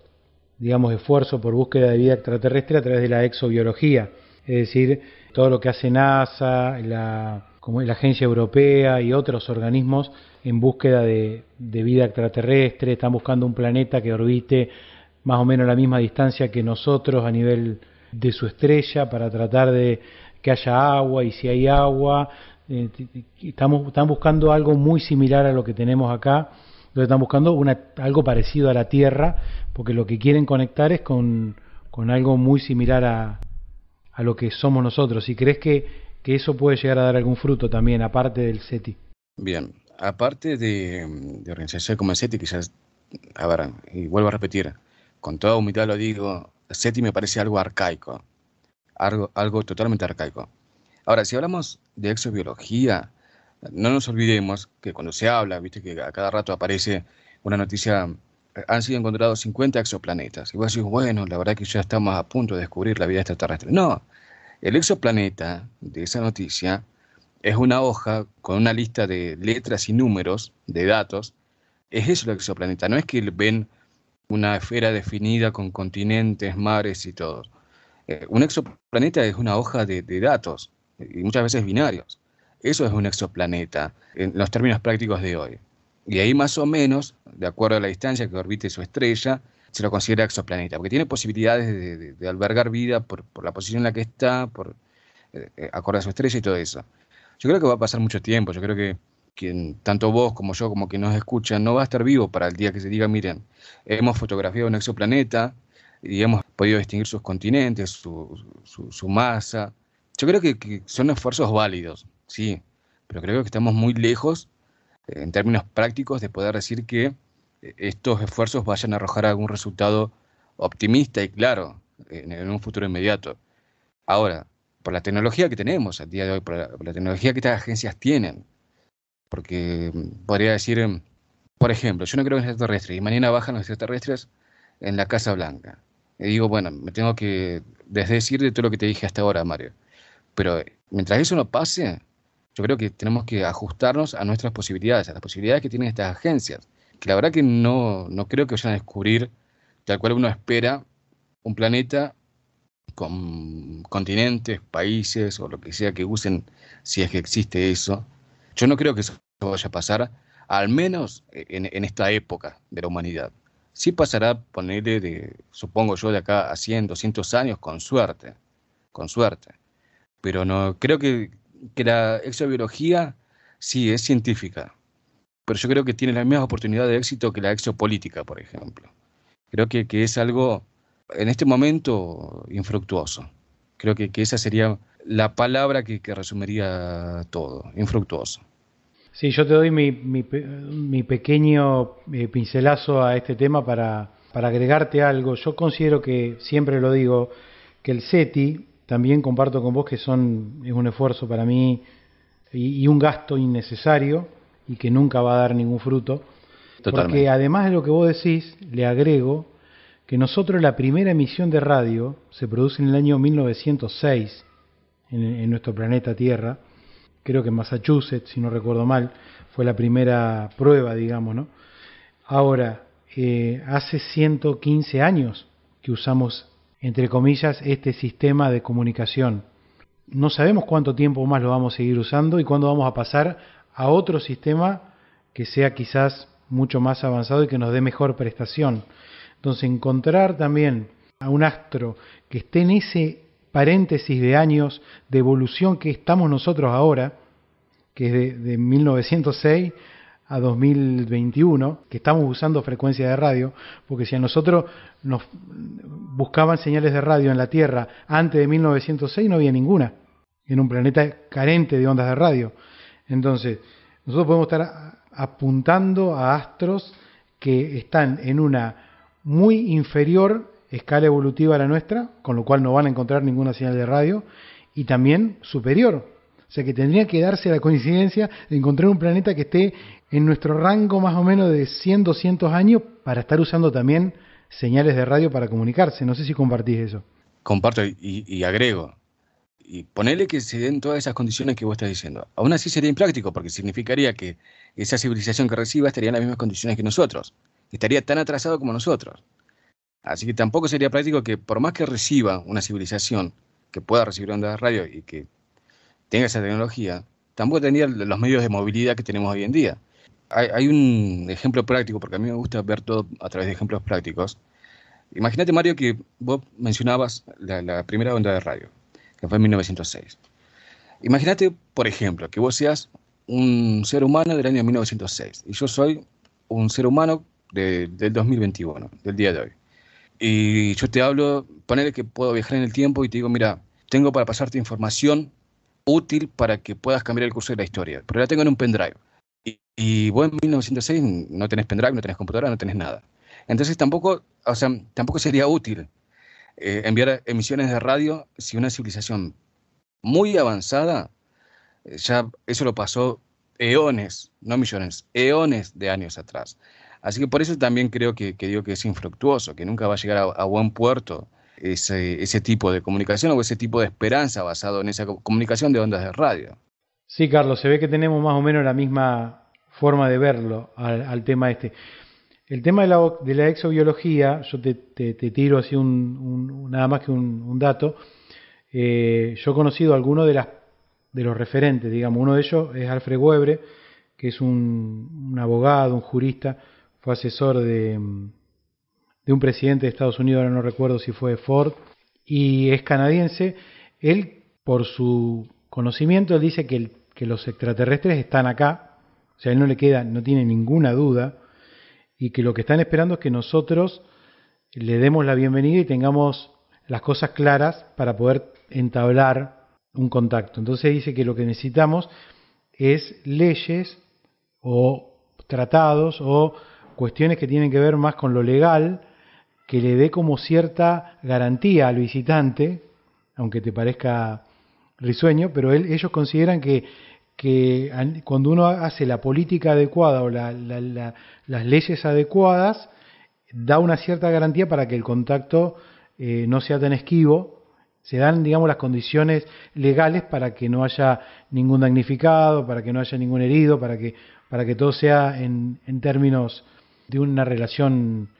digamos, esfuerzos por búsqueda de vida extraterrestre a través de la exobiología, es decir, todo lo que hace NASA, la, como la Agencia Europea y otros organismos en búsqueda de, vida extraterrestre, están buscando un planeta que orbite más o menos la misma distancia que nosotros a nivel de su estrella para tratar de que haya agua y si hay agua. Eh, estamos, están buscando algo muy similar a lo que tenemos acá, donde están buscando algo parecido a la Tierra, porque lo que quieren conectar es con, algo muy similar a, a lo que somos nosotros. ¿Y crees que, eso puede llegar a dar algún fruto también, aparte del SETI? Bien, aparte de, de organizaciones como el SETI, quizás, a ver, y vuelvo a repetir, con toda humildad lo digo, SETI me parece algo arcaico algo, algo totalmente arcaico. Ahora, si hablamos de exobiología, no nos olvidemos que cuando se habla, viste que a cada rato aparece una noticia, eh, han sido encontrados 50 exoplanetas. Y vos decís, bueno, la verdad que ya estamos a punto de descubrir la vida extraterrestre. No, el exoplaneta de esa noticia es una hoja con una lista de letras y números de datos. Es eso el exoplaneta, no es que ven una esfera definida con continentes, mares y todo. Eh, un exoplaneta es una hoja de, datos y muchas veces binarios. Eso es un exoplaneta en los términos prácticos de hoy. Y ahí más o menos, de acuerdo a la distancia que orbite su estrella, se lo considera exoplaneta, porque tiene posibilidades de, albergar vida por, la posición en la que está, por eh, eh, acorde a su estrella y todo eso. Yo creo que va a pasar mucho tiempo, yo creo que quien, tanto vos como yo, como quien nos escucha, no va a estar vivo para el día que se diga, miren, hemos fotografiado un exoplaneta, y hemos podido distinguir sus continentes, su, su, masa. Yo creo que, son esfuerzos válidos, sí, pero creo que estamos muy lejos eh, en términos prácticos de poder decir que eh, estos esfuerzos vayan a arrojar algún resultado optimista y claro en, un futuro inmediato. Ahora, por la tecnología que tenemos a día de hoy, por la, tecnología que estas agencias tienen. Porque mm, podría decir, mm, por ejemplo, yo no creo en extraterrestres y mañana bajan los extraterrestres en la Casa Blanca. Y digo, bueno, me tengo que desdecir de todo lo que te dije hasta ahora, Mario. Pero mientras eso no pase, yo creo que tenemos que ajustarnos a nuestras posibilidades, a las posibilidades que tienen estas agencias. Que la verdad que no, creo que vayan a descubrir, tal cual uno espera, un planeta con continentes, países o lo que sea que usen, si es que existe eso. Yo no creo que eso vaya a pasar, al menos eh, en esta época de la humanidad sí pasará, ponerle, de, supongo yo, de acá a 100, 200 años, con suerte, con suerte. Pero no, creo que, la exobiología sí es científica, pero yo creo que tiene las mismas oportunidades de éxito que la exopolítica, por ejemplo. Creo que, es algo, en este momento, infructuoso. Creo que, esa sería la palabra que, que resumiría todo, infructuoso. Sí, yo te doy mi, pequeño eh, pincelazo a este tema para, agregarte algo. Yo considero que, siempre lo digo, que el SETI, también comparto con vos que son, es un esfuerzo para mí y, un gasto innecesario y que nunca va a dar ningún fruto. Porque además de lo que vos decís, le agrego que nosotros la primera emisión de radio se produce en el año 1906 en, en nuestro planeta Tierra creo que en Massachusetts, si no recuerdo mal, fue la primera prueba, digamos, ¿no? Ahora, eh, hace 115 años que usamos, entre comillas, este sistema de comunicación. No sabemos cuánto tiempo más lo vamos a seguir usando y cuándo vamos a pasar a otro sistema que sea quizás mucho más avanzado y que nos dé mejor prestación. Entonces, encontrar también a un astro que esté en ese paréntesis de años de evolución que estamos nosotros ahora, que es de, 1906 a 2021, que estamos usando frecuencia de radio, porque si a nosotros nos buscaban señales de radio en la Tierra antes de 1906 no había ninguna, en un planeta carente de ondas de radio. Entonces, nosotros podemos estar apuntando a astros que están en una muy inferior escala evolutiva a la nuestra, con lo cual no van a encontrar ninguna señal de radio, y también superior. O sea que tendría que darse la coincidencia de encontrar un planeta que esté en nuestro rango más o menos de 100, 200 años para estar usando también señales de radio para comunicarse. No sé si compartís eso. Comparto y, y agrego. Y ponele que se den todas esas condiciones que vos estás diciendo. Aún así sería impráctico porque significaría que esa civilización que reciba estaría en las mismas condiciones que nosotros. Estaría tan atrasado como nosotros. Así que tampoco sería práctico que por más que reciba una civilización que pueda recibir ondas de radio y que tenga esa tecnología, tampoco tendría los medios de movilidad que tenemos hoy en día. Hay, un ejemplo práctico, porque a mí me gusta ver todo a través de ejemplos prácticos. Imagínate, Mario, que vos mencionabas la, primera onda de radio, que fue en 1906. Imagínate, por ejemplo, que vos seas un ser humano del año 1906 y yo soy un ser humano del 2021, del día de hoy. Y yo te hablo, ponele que puedo viajar en el tiempo y te digo, mira, tengo para pasarte información útil para que puedas cambiar el curso de la historia, pero la tengo en un pendrive. Y, vos en 1906 no tenés pendrive, no tenés computadora, no tenés nada. Entonces tampoco, sería útil eh, enviar emisiones de radio si una civilización muy avanzada, eh, ya eso lo pasó eones, no millones, eones de años atrás. Así que por eso también creo que, digo que es infructuoso, que nunca va a llegar a, buen puerto ese, ese tipo de comunicación o ese tipo de esperanza basado en esa comunicación de ondas de radio. Sí, Carlos, se ve que tenemos más o menos la misma forma de verlo al, tema este. El tema de la, de la exobiología, yo te, te, tiro así un, nada más que un, dato. Eh, yo he conocido algunos de, las, de los referentes, digamos, uno de ellos es Alfred Webre, que es un, un abogado, un jurista fue asesor de, un presidente de Estados Unidos, ahora no recuerdo si fue Ford, y es canadiense. Él, por su conocimiento, dice que, que los extraterrestres están acá, o sea, él no le queda, no tiene ninguna duda, y que lo que están esperando es que nosotros le demos la bienvenida y tengamos las cosas claras para poder entablar un contacto. Entonces dice que lo que necesitamos es leyes o tratados o cuestiones que tienen que ver más con lo legal, que le dé como cierta garantía al visitante, aunque te parezca risueño, pero ellos consideran que, cuando uno hace la política adecuada o las leyes adecuadas, da una cierta garantía para que el contacto eh, no sea tan esquivo. Se dan, digamos, las condiciones legales para que no haya ningún damnificado, para que no haya ningún herido, para que, para que todo sea en, en términos de una relación,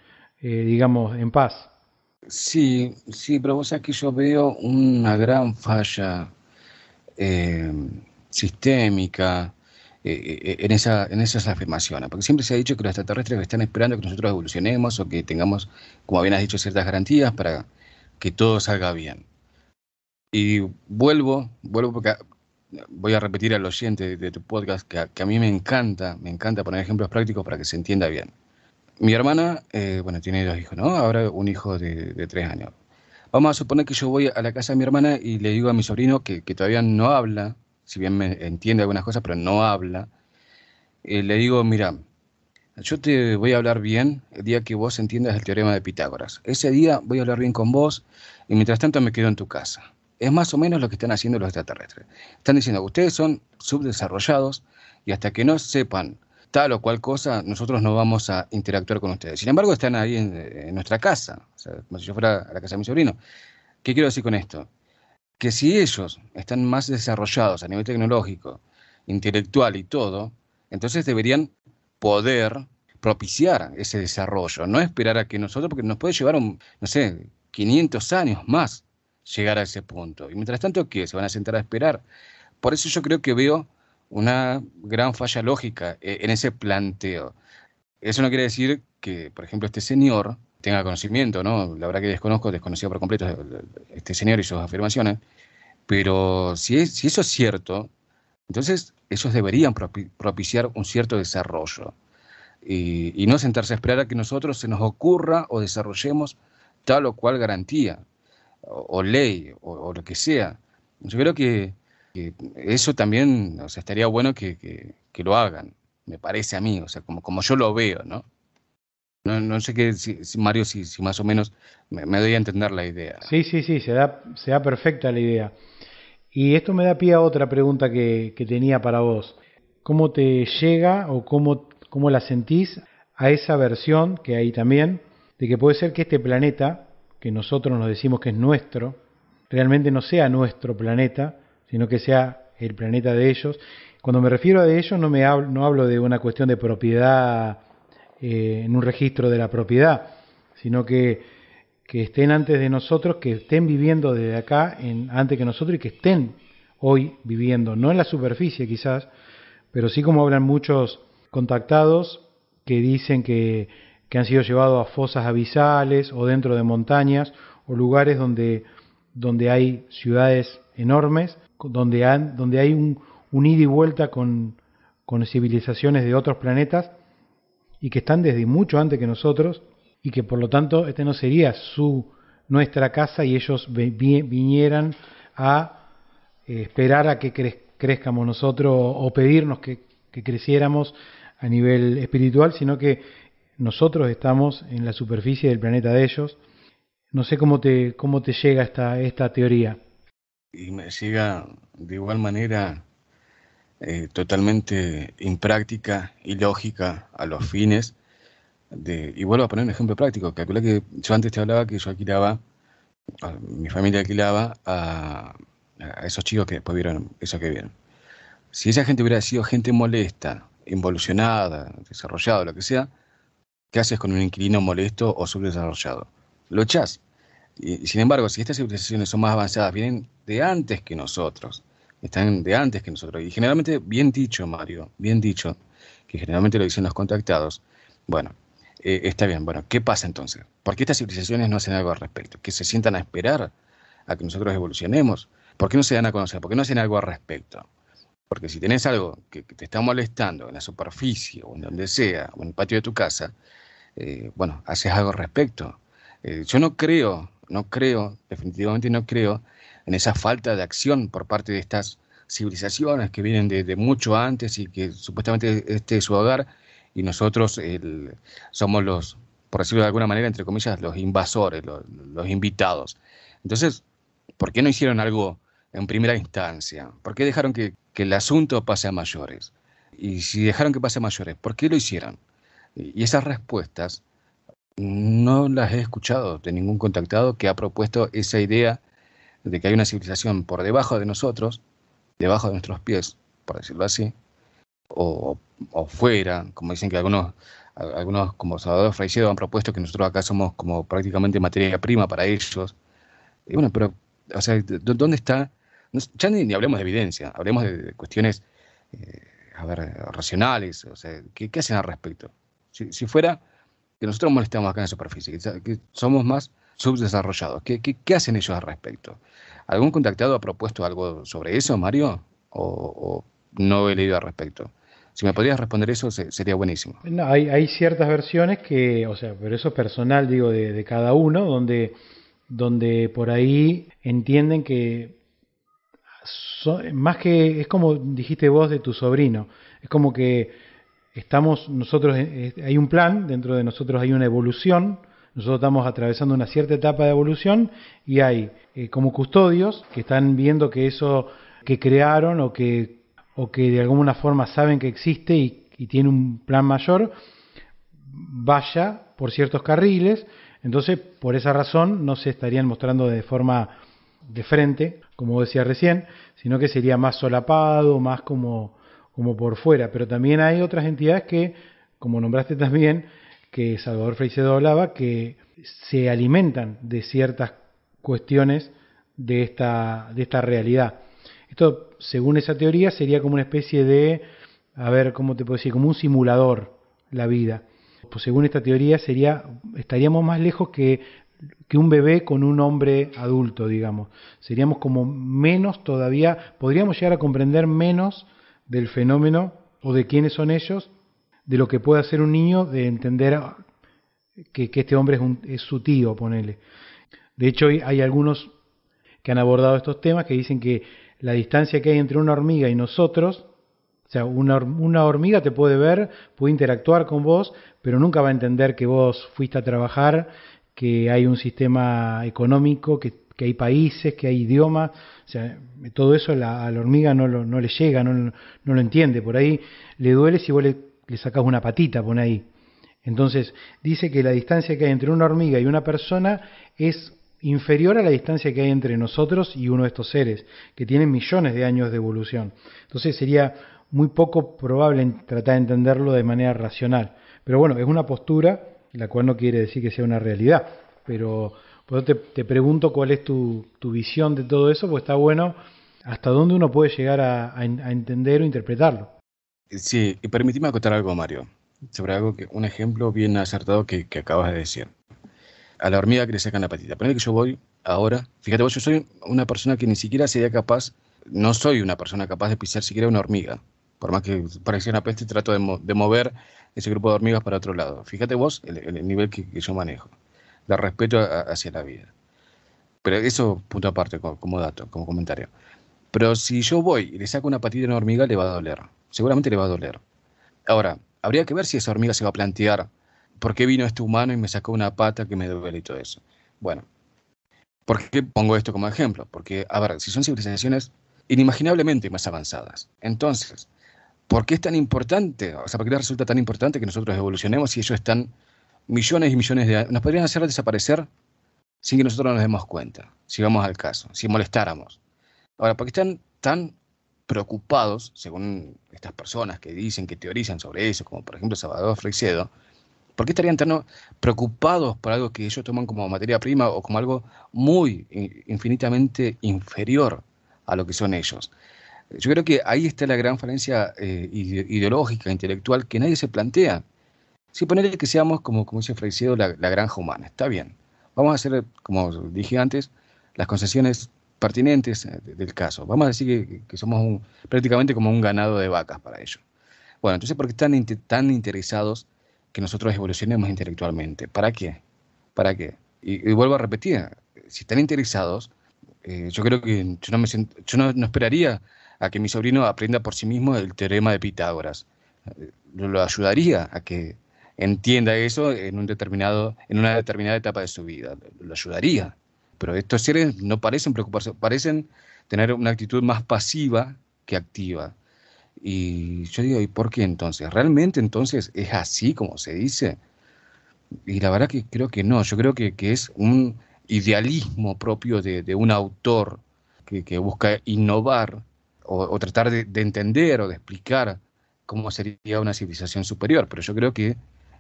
eh, digamos, en paz. Sí, sí, pero vos sabés que yo veo una gran falla eh, sistémica eh, en, esa, en esas afirmaciones, porque siempre se ha dicho que los extraterrestres están esperando que nosotros evolucionemos o que tengamos, como bien has dicho, ciertas garantías para que todo salga bien. Y vuelvo, vuelvo porque voy a repetir a oyente de, de tu podcast que a, que a, mí me encanta, me encanta poner ejemplos prácticos para que se entienda bien. Mi hermana, eh, bueno, tiene dos hijos, ¿no? Ahora un hijo de, tres años. Vamos a suponer que yo voy a la casa de mi hermana y le digo a mi sobrino que, todavía no habla, si bien me entiende algunas cosas, pero no habla. Eh, le digo, mira, yo te voy a hablar bien el día que vos entiendas el teorema de Pitágoras. Ese día voy a hablar bien con vos y mientras tanto me quedo en tu casa. Es más o menos lo que están haciendo los extraterrestres. Están diciendo, ustedes son subdesarrollados y hasta que no sepan tal o cual cosa, nosotros no vamos a interactuar con ustedes. Sin embargo, están ahí en, nuestra casa, como si yo fuera a la casa de mi sobrino. ¿Qué quiero decir con esto? Que si ellos están más desarrollados a nivel tecnológico, intelectual y todo, entonces deberían poder propiciar ese desarrollo, no esperar a que nosotros, porque nos puede llevar, no sé, 500 años más llegar a ese punto. Y mientras tanto, ¿qué? ¿Se van a sentar a esperar? Por eso yo creo que veo una gran falla lógica eh, en ese planteo. Eso no quiere decir que, por ejemplo, este señor tenga conocimiento, ¿no? La verdad que desconozco, desconocido por completo eh, este señor y sus afirmaciones, pero si, si eso es cierto, entonces esos deberían propiciar un cierto desarrollo y, no sentarse a esperar a que nosotros se nos ocurra o desarrollemos tal o cual garantía o, ley o, o lo que sea. Yo creo que eso también, o estaría bueno que, que, lo hagan, me parece a mí, o sea, como, como yo lo veo, ¿no? No, no sé qué, si, Mario, si, si, más o menos me, doy a entender la idea. Sí, sí, sí, se da, se da perfecta la idea. Y esto me da pie a otra pregunta que, que tenía para vos. ¿Cómo te llega o cómo la sentís a esa versión que hay también de que puede ser que este planeta, que nosotros nos decimos que es nuestro, realmente no sea nuestro planeta, sino que sea el planeta de ellos. Cuando me refiero a ellos, no, me hablo, no hablo de una cuestión de propiedad eh, en un registro de la propiedad, sino que, estén antes de nosotros, que estén viviendo desde acá, en, antes que nosotros y que estén hoy viviendo, no en la superficie quizás, pero sí como hablan muchos contactados que dicen que, que han sido llevados a fosas abisales o dentro de montañas o lugares donde, donde hay ciudades enormes donde, donde hay un, un ida y vuelta con, civilizaciones de otros planetas y que están desde mucho antes que nosotros y que por lo tanto este no sería su nuestra casa y ellos vinieran a eh, esperar a que crezcamos nosotros o pedirnos que, creciéramos a nivel espiritual, sino que nosotros estamos en la superficie del planeta de ellos. No sé cómo te, cómo te llega esta teoría y me llega de igual manera eh, totalmente impráctica y lógica a los fines de, y vuelvo a poner un ejemplo práctico, calcula que yo antes te hablaba que yo alquilaba, mi familia alquilaba a, esos chicos que después vieron eso que vieron. Si esa gente hubiera sido gente molesta, involucionada, desarrollada, lo que sea, ¿qué haces con un inquilino molesto o subdesarrollado? Lo echas sin embargo, si estas civilizaciones son más avanzadas, vienen de antes que nosotros, están de antes que nosotros. Y generalmente, bien dicho, Mario, bien dicho, que generalmente lo dicen los contactados, bueno, eh, está bien, bueno, ¿qué pasa entonces? ¿Por qué estas civilizaciones no hacen algo al respecto? ¿Que se sientan a esperar a que nosotros evolucionemos? ¿Por qué no se dan a conocer? ¿Por qué no hacen algo al respecto? Porque si tenés algo que, te está molestando en la superficie o en donde sea, o en el patio de tu casa, eh, bueno, haces algo al respecto. Eh, yo no creo no creo, definitivamente no creo en esa falta de acción por parte de estas civilizaciones que vienen desde mucho antes y que supuestamente este es su hogar y nosotros somos los, por decirlo de alguna manera, entre comillas, los invasores, los, invitados. Entonces, ¿por qué no hicieron algo en primera instancia? ¿Por qué dejaron que, que el asunto pase a mayores? Y si dejaron que pase a mayores, ¿por qué lo hicieron? Y esas respuestas no las he escuchado de ningún contactado que ha propuesto esa idea de que hay una civilización por debajo de nosotros, debajo de nuestros pies, por decirlo así, o, fuera, como dicen que algunos, algunos como Salvador Freixedo han propuesto que nosotros acá somos como prácticamente materia prima para ellos. Y bueno, pero, o sea, ¿dónde está? Ya ni, hablemos de evidencia, hablemos de cuestiones, eh, a ver, racionales, o sea, ¿qué, hacen al respecto? si fuera que nosotros molestamos acá en la superficie, que somos más subdesarrollados. ¿Qué, hacen ellos al respecto? ¿Algún contactado ha propuesto algo sobre eso, Mario? ¿O, no he leído al respecto? Si me podrías responder eso, sería buenísimo. hay, hay, ciertas versiones que, o sea, pero eso es personal, digo, de, de cada uno, donde, donde por ahí entienden que más que es como dijiste vos de tu sobrino, es como que estamos nosotros, eh, eh, hay un plan, dentro de nosotros hay una evolución, nosotros estamos atravesando una cierta etapa de evolución y hay eh, como custodios que están viendo que eso que crearon o que, o que de alguna forma saben que existe y, y tiene un plan mayor, vaya por ciertos carriles, entonces por esa razón no se estarían mostrando de forma de frente, como decía recién, sino que sería más solapado, más como como por fuera, pero también hay otras entidades que, como nombraste también, que Salvador Freicedo hablaba, que se alimentan de ciertas cuestiones de esta, de esta realidad. Esto, según esa teoría, sería como una especie de, a ver, ¿cómo te puedo decir? Como un simulador la vida. Pues según esta teoría sería, estaríamos más lejos que, que un bebé con un hombre adulto, digamos. Seríamos como menos todavía, podríamos llegar a comprender menos del fenómeno o de quiénes son ellos, de lo que puede hacer un niño de entender que, este hombre es, su tío, ponele. De hecho, hay algunos que han abordado estos temas que dicen que la distancia que hay entre una hormiga y nosotros, o sea, una hormiga te puede ver, puede interactuar con vos, pero nunca va a entender que vos fuiste a trabajar, que hay un sistema económico que que hay países, que hay idiomas, o sea, todo eso a la hormiga no, le llega, no, lo entiende, por ahí le duele si vos le, sacas una patita, por ahí. Entonces, dice que la distancia que hay entre una hormiga y una persona es inferior a la distancia que hay entre nosotros y uno de estos seres, que tienen millones de años de evolución. Entonces sería muy poco probable tratar de entenderlo de manera racional. Pero bueno, es una postura, la cual no quiere decir que sea una realidad, pero te, pregunto cuál es tu, visión de todo eso, pues está bueno hasta dónde uno puede llegar a, entender o interpretarlo. Eh, sí, y permíteme acotar algo, Mario, sobre algo que, un ejemplo bien acertado que, acabas de decir. A la hormiga que le sacan la patita. el que yo voy ahora, fíjate vos, yo soy una persona que ni siquiera sería capaz, no soy una persona capaz de pisar siquiera una hormiga. Por más que parezca una peste, trato de, de mover ese grupo de hormigas para otro lado. Fíjate vos el, nivel que, que yo manejo la respeto hacia la vida. Pero eso, punto aparte, como, dato, como comentario. Pero si yo voy y le saco una patita a una hormiga, le va a doler. Seguramente le va a doler. Ahora, habría que ver si esa hormiga se va a plantear por qué vino este humano y me sacó una pata que me duele y todo eso. Bueno, ¿por qué pongo esto como ejemplo? Porque, a ver, si son civilizaciones inimaginablemente más avanzadas. Entonces, ¿por qué es tan importante? O sea, ¿por qué resulta tan importante que nosotros evolucionemos si ellos están millones y millones de años. Nos podrían hacer desaparecer sin que nosotros nos demos cuenta, si vamos al caso, si molestáramos. Ahora, ¿por qué están tan preocupados, según estas personas que dicen, que teorizan sobre eso, como por ejemplo Salvador Freixedo, ¿por qué estarían tan preocupados por algo que ellos toman como materia prima o como algo muy eh, infinitamente inferior a lo que son ellos? Yo creo que ahí está la gran falencia eh, ideológica, intelectual, que nadie se plantea si que seamos, como, como dice la, granja humana, está bien. Vamos a hacer, como dije antes, las concesiones pertinentes eh, del caso. Vamos a decir que, somos prácticamente como un ganado de vacas para ellos. Bueno, entonces, ¿por qué están tan interesados que nosotros evolucionemos intelectualmente? ¿Para qué? ¿Para qué? Y, vuelvo a repetir, si están interesados, eh, yo creo que yo no, me yo no, esperaría a que mi sobrino aprenda por sí mismo el teorema de Pitágoras. Eh, lo ayudaría a que entienda eso en, un determinado, en una determinada etapa de su vida. Lo ayudaría. Pero estos seres no parecen preocuparse, parecen tener una actitud más pasiva que activa. Y yo digo, ¿y por qué entonces? ¿Realmente entonces es así como se dice? Y la verdad que creo que no, yo creo que, es un idealismo propio de, un autor que, busca innovar o, tratar de entender o de explicar cómo sería una civilización superior, pero yo creo que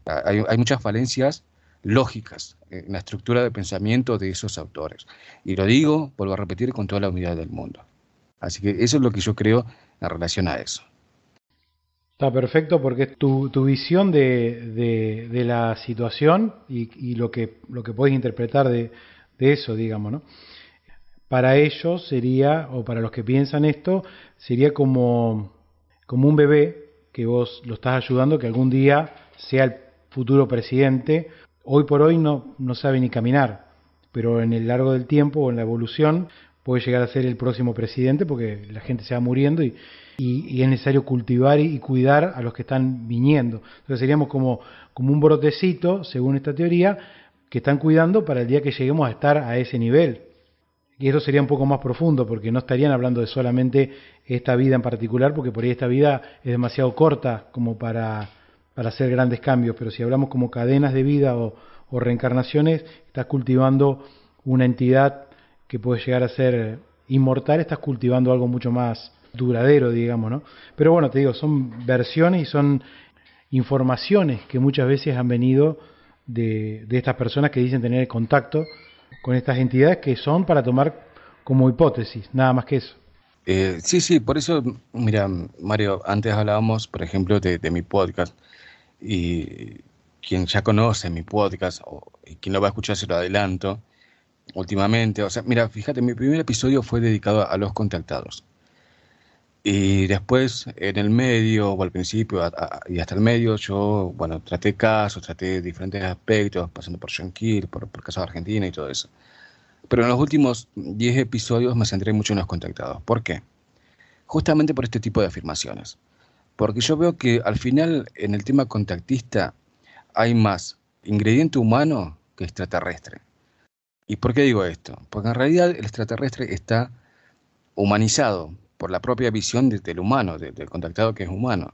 hay, muchas falencias lógicas en la estructura de pensamiento de esos autores. Y lo digo, vuelvo a repetir, con toda la unidad del mundo. Así que eso es lo que yo creo en relación a eso. Está perfecto porque tu, tu visión de, la situación y, lo, que, lo que interpretar de, eso, digamos, ¿no? Para ellos sería, o para los que piensan esto, sería como, como un bebé que vos lo estás ayudando que algún día sea el futuro presidente, hoy por hoy no, no sabe ni caminar, pero en el largo del tiempo o en la evolución puede llegar a ser el próximo presidente porque la gente se va muriendo y, es necesario cultivar y, cuidar a los que están viniendo. Entonces seríamos como, como un brotecito, según esta teoría, que están cuidando para el día que lleguemos a estar a ese nivel. Y eso sería un poco más profundo porque no estarían hablando de solamente esta vida en particular porque por ahí esta vida es demasiado corta como para para hacer grandes cambios, pero si hablamos como cadenas de vida o, reencarnaciones, estás cultivando una entidad que puede llegar a ser inmortal, estás cultivando algo mucho más duradero, digamos, ¿no? Pero bueno, te digo, son versiones y son informaciones que muchas veces han venido de, estas personas que dicen tener contacto con estas entidades que son para tomar como hipótesis, nada más que eso. Eh, sí, sí, por eso, mira, Mario, antes hablábamos, por ejemplo, de mi podcast. Y quien ya conoce mi podcast, o y quien lo va a escuchar se lo adelanto, últimamente, o sea, mira, fíjate, mi primer episodio fue dedicado a los contactados. Y después, en el medio, o al principio, y hasta el medio, yo, bueno, traté casos, traté diferentes aspectos, pasando por John Kill, por, por casos de Argentina y todo eso. Pero en los últimos 10 episodios me centré mucho en los contactados. ¿Por qué? Justamente por este tipo de afirmaciones. Porque yo veo que al final en el tema contactista hay más ingrediente humano que extraterrestre. ¿Y por qué digo esto? Porque en realidad el extraterrestre está humanizado por la propia visión del humano, del contactado que es humano.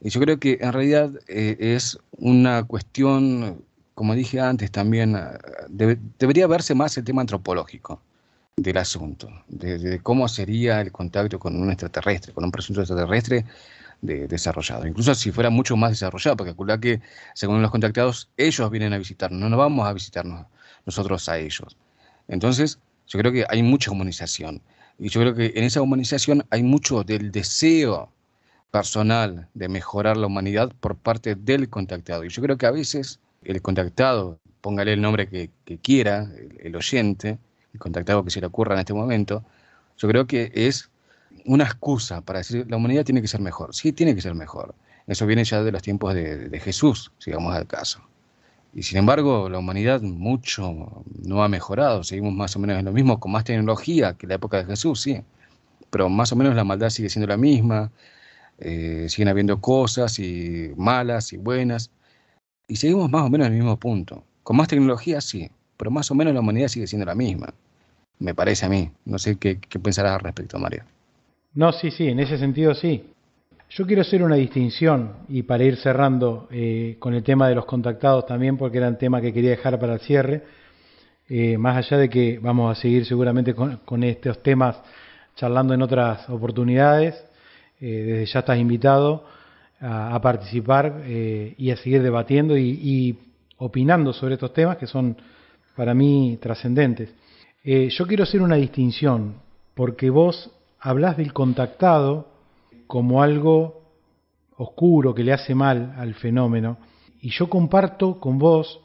Y yo creo que en realidad eh, es una cuestión, como dije antes también, eh, debería verse más el tema antropológico del asunto, de, cómo sería el contacto con un extraterrestre, con un presunto extraterrestre, desarrollado. Incluso si fuera mucho más desarrollado, porque calcula que, según los contactados, ellos vienen a visitarnos, no nos vamos a visitarnos nosotros a ellos. Entonces, yo creo que hay mucha humanización. Y yo creo que en esa humanización hay mucho del deseo personal de mejorar la humanidad por parte del contactado. Y yo creo que a veces el contactado, póngale el nombre que, quiera, el, el, oyente, el contactado que se le ocurra en este momento, yo creo que es una excusa para decir la humanidad tiene que ser mejor. Sí, tiene que ser mejor. Eso viene ya de los tiempos de, Jesús, si vamos al caso. Y sin embargo, la humanidad mucho no ha mejorado. Seguimos más o menos en lo mismo, con más tecnología que la época de Jesús, sí. Pero más o menos la maldad sigue siendo la misma. Eh, siguen habiendo cosas y malas y buenas. Y seguimos más o menos en el mismo punto. Con más tecnología, sí. Pero más o menos la humanidad sigue siendo la misma. Me parece a mí. No sé qué, qué pensarás al respecto, María. No, sí, sí, en ese sentido sí. Yo quiero hacer una distinción y para ir cerrando eh, con el tema de los contactados también, porque era un tema que quería dejar para el cierre, eh, más allá de que vamos a seguir seguramente con, estos temas charlando en otras oportunidades, eh, desde ya estás invitado a, participar y a seguir debatiendo y, y, opinando sobre estos temas que son para mí trascendentes. yo quiero hacer una distinción, porque vos hablas del contactado como algo oscuro que le hace mal al fenómeno y yo comparto con vos,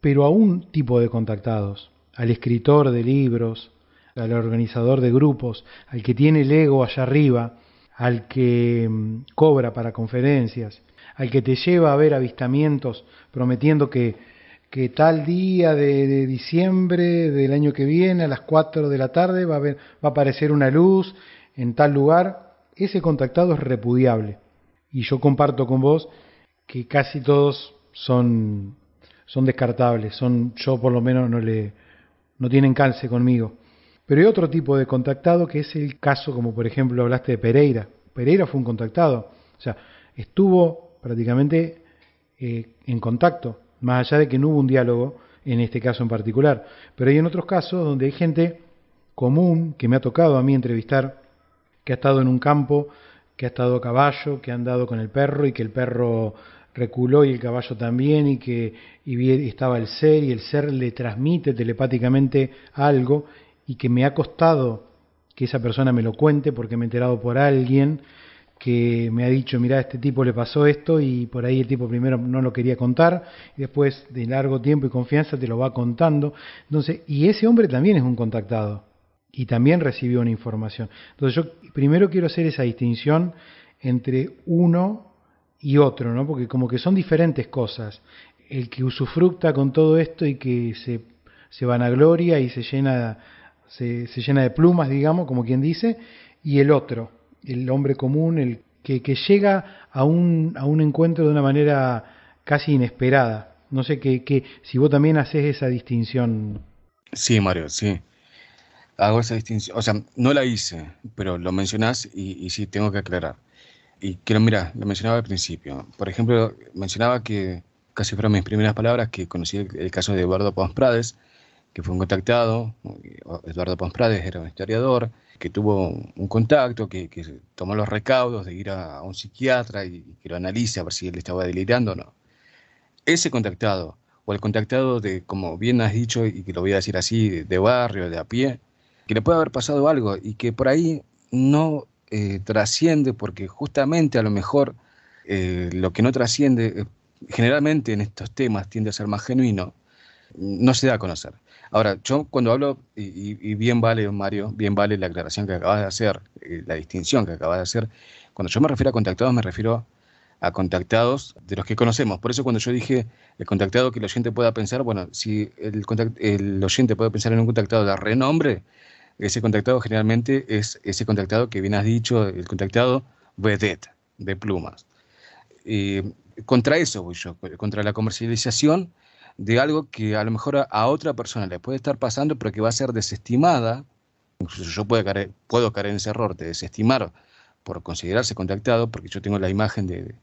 pero a un tipo de contactados, al escritor de libros, al organizador de grupos, al que tiene el ego allá arriba, al que mm, cobra para conferencias, al que te lleva a ver avistamientos prometiendo que que tal día de, diciembre del año que viene a las 4 de la tarde va a, haber, va a aparecer una luz en tal lugar, ese contactado es repudiable. Y yo comparto con vos que casi todos son, son descartables, son, yo por lo menos no, le, no tienen calce conmigo. Pero hay otro tipo de contactado que es el caso, como por ejemplo hablaste de Pereira. Pereira fue un contactado, o sea, estuvo prácticamente eh, en contacto más allá de que no hubo un diálogo en este caso en particular. Pero hay en otros casos donde hay gente común que me ha tocado a mí entrevistar, que ha estado en un campo, que ha estado a caballo, que ha andado con el perro y que el perro reculó y el caballo también y que y estaba el ser y el ser le transmite telepáticamente algo y que me ha costado que esa persona me lo cuente porque me he enterado por alguien que me ha dicho, mira a este tipo le pasó esto y por ahí el tipo primero no lo quería contar, y después de largo tiempo y confianza te lo va contando. Entonces, y ese hombre también es un contactado y también recibió una información. Entonces yo primero quiero hacer esa distinción entre uno y otro, ¿no? Porque como que son diferentes cosas. El que usufructa con todo esto y que se, se gloria y se llena, se, se llena de plumas, digamos, como quien dice, y el otro el hombre común, el que, llega a un, a un encuentro de una manera casi inesperada. No sé que, si vos también haces esa distinción. Sí, Mario, sí. Hago esa distinción. O sea, no la hice, pero lo mencionás y, sí, tengo que aclarar. Y quiero, mira, lo mencionaba al principio. Por ejemplo, mencionaba que casi fueron mis primeras palabras que conocí el, el caso de Eduardo Pons Prades, que fue un contactado. Eduardo Pons Prades era un historiador, que tuvo un contacto, que, tomó los recaudos de ir a, un psiquiatra y, que lo analice a ver si él estaba delirando o no. Ese contactado, o el contactado de, como bien has dicho, y que lo voy a decir así, de, barrio, de a pie, que le puede haber pasado algo y que por ahí no eh, trasciende porque justamente a lo mejor eh, lo que no trasciende eh, generalmente en estos temas tiende a ser más genuino, no se da a conocer. Ahora, yo cuando hablo, y, bien vale, Mario, bien vale la aclaración que acabas de hacer, eh, la distinción que acabas de hacer, cuando yo me refiero a contactados, me refiero a contactados de los que conocemos. Por eso cuando yo dije el contactado que el oyente pueda pensar, bueno, si el, el oyente puede pensar en un contactado de renombre, ese contactado generalmente es ese contactado que bien has dicho, el contactado vedette, de plumas. Y eh, contra eso voy yo, contra la comercialización de algo que a lo mejor a, otra persona le puede estar pasando, pero que va a ser desestimada. Incluso yo puedo caer, puedo caer en ese error de desestimar por considerarse contactado, porque yo tengo la imagen de,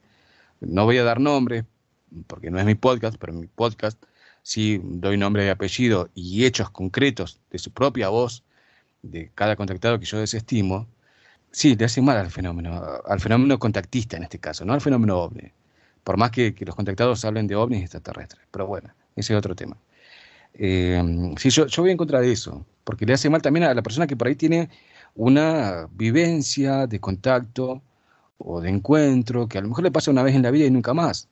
no voy a dar nombre, porque no es mi podcast, pero en mi podcast sí doy nombre y apellido y hechos concretos de su propia voz, de cada contactado que yo desestimo, sí, le hace mal al fenómeno, al fenómeno contactista en este caso, no al fenómeno obvio. Por más que, los contactados hablen de ovnis extraterrestres. Pero bueno, ese es otro tema. Eh, sí, yo, voy en contra de eso, porque le hace mal también a la persona que por ahí tiene una vivencia de contacto o de encuentro que a lo mejor le pasa una vez en la vida y nunca más,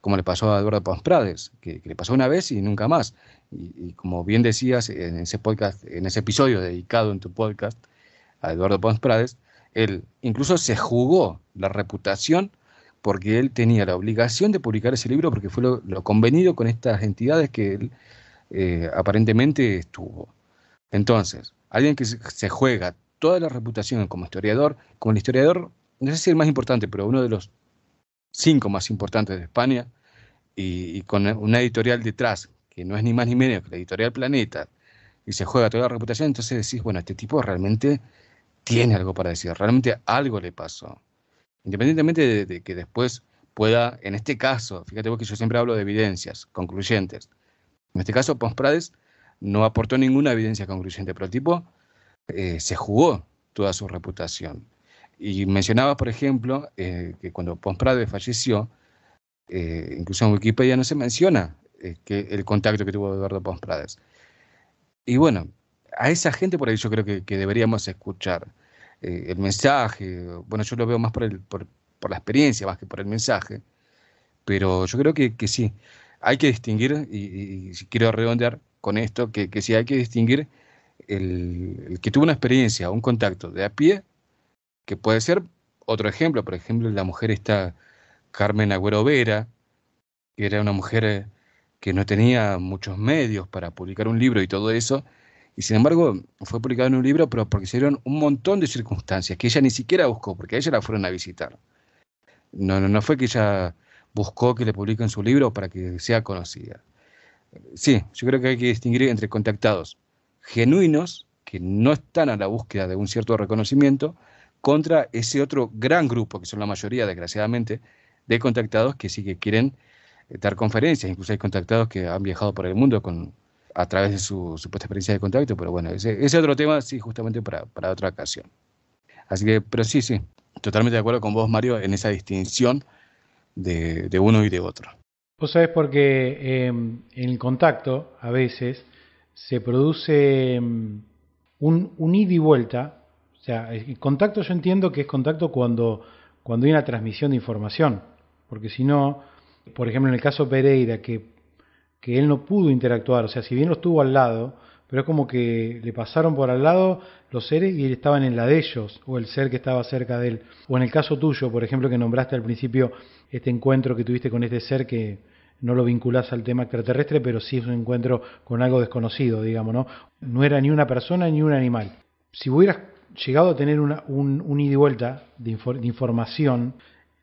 como le pasó a Eduardo Pons Prades, que, le pasó una vez y nunca más. Y, como bien decías en ese podcast, en ese episodio dedicado en tu podcast a Eduardo Pons Prades, él incluso se jugó la reputación porque él tenía la obligación de publicar ese libro porque fue lo, convenido con estas entidades que él eh, aparentemente estuvo. Entonces, alguien que se juega toda la reputación como historiador, como el historiador, no sé si el más importante, pero uno de los cinco más importantes de España, y, y con una editorial detrás, que no es ni más ni menos que la editorial Planeta, y se juega toda la reputación, entonces decís, bueno, este tipo realmente tiene algo para decir, realmente algo le pasó. Independientemente de, que después pueda, en este caso, fíjate vos que yo siempre hablo de evidencias concluyentes. En este caso, Pons Prades no aportó ninguna evidencia concluyente, pero el tipo eh, se jugó toda su reputación. Y mencionaba, por ejemplo, eh, que cuando Pons Prades falleció, eh, incluso en Wikipedia no se menciona que el contacto que tuvo Eduardo Pons Prades. Y bueno, a esa gente por ahí yo creo que deberíamos escuchar. Eh, el mensaje, bueno, yo lo veo más por, el, por, la experiencia más que por el mensaje, pero yo creo que, sí, hay que distinguir, y, quiero redondear con esto, que, sí hay que distinguir el, el, que tuvo una experiencia, un contacto de a pie, que puede ser otro ejemplo, por ejemplo, la mujer está Carmen Agüero Vera, que era una mujer eh, que no tenía muchos medios para publicar un libro y todo eso, y sin embargo, fue publicado en un libro, pero porque se dieron un montón de circunstancias que ella ni siquiera buscó, porque a ella la fueron a visitar. No, no, no fue que ella buscó que le publiquen su libro para que sea conocida. Sí, yo creo que hay que distinguir entre contactados genuinos, que no están a la búsqueda de un cierto reconocimiento, contra ese otro gran grupo, que son la mayoría, desgraciadamente, de contactados que sí que quieren eh, dar conferencias. Incluso hay contactados que han viajado por el mundo con, a través de su supuesta experiencia de contacto, pero bueno, ese, otro tema sí, justamente para, otra ocasión. Así que, pero sí, sí, totalmente de acuerdo con vos, Mario, en esa distinción de, uno y de otro. Vos sabés porque em, en el contacto a veces se produce em, un, un ida y vuelta, o sea, el contacto yo entiendo que es contacto cuando, cuando hay una transmisión de información, porque si no, por ejemplo en el caso Pereira, que que él no pudo interactuar, o sea, si bien lo estuvo al lado, pero es como que le pasaron por al lado los seres y él estaba en la de ellos, o el ser que estaba cerca de él. O en el caso tuyo, por ejemplo, que nombraste al principio este encuentro que tuviste con este ser que no lo vinculás al tema extraterrestre, pero sí es un encuentro con algo desconocido, digamos, ¿no? No era ni una persona ni un animal. Si hubieras llegado a tener una, un, ida y vuelta de, de información,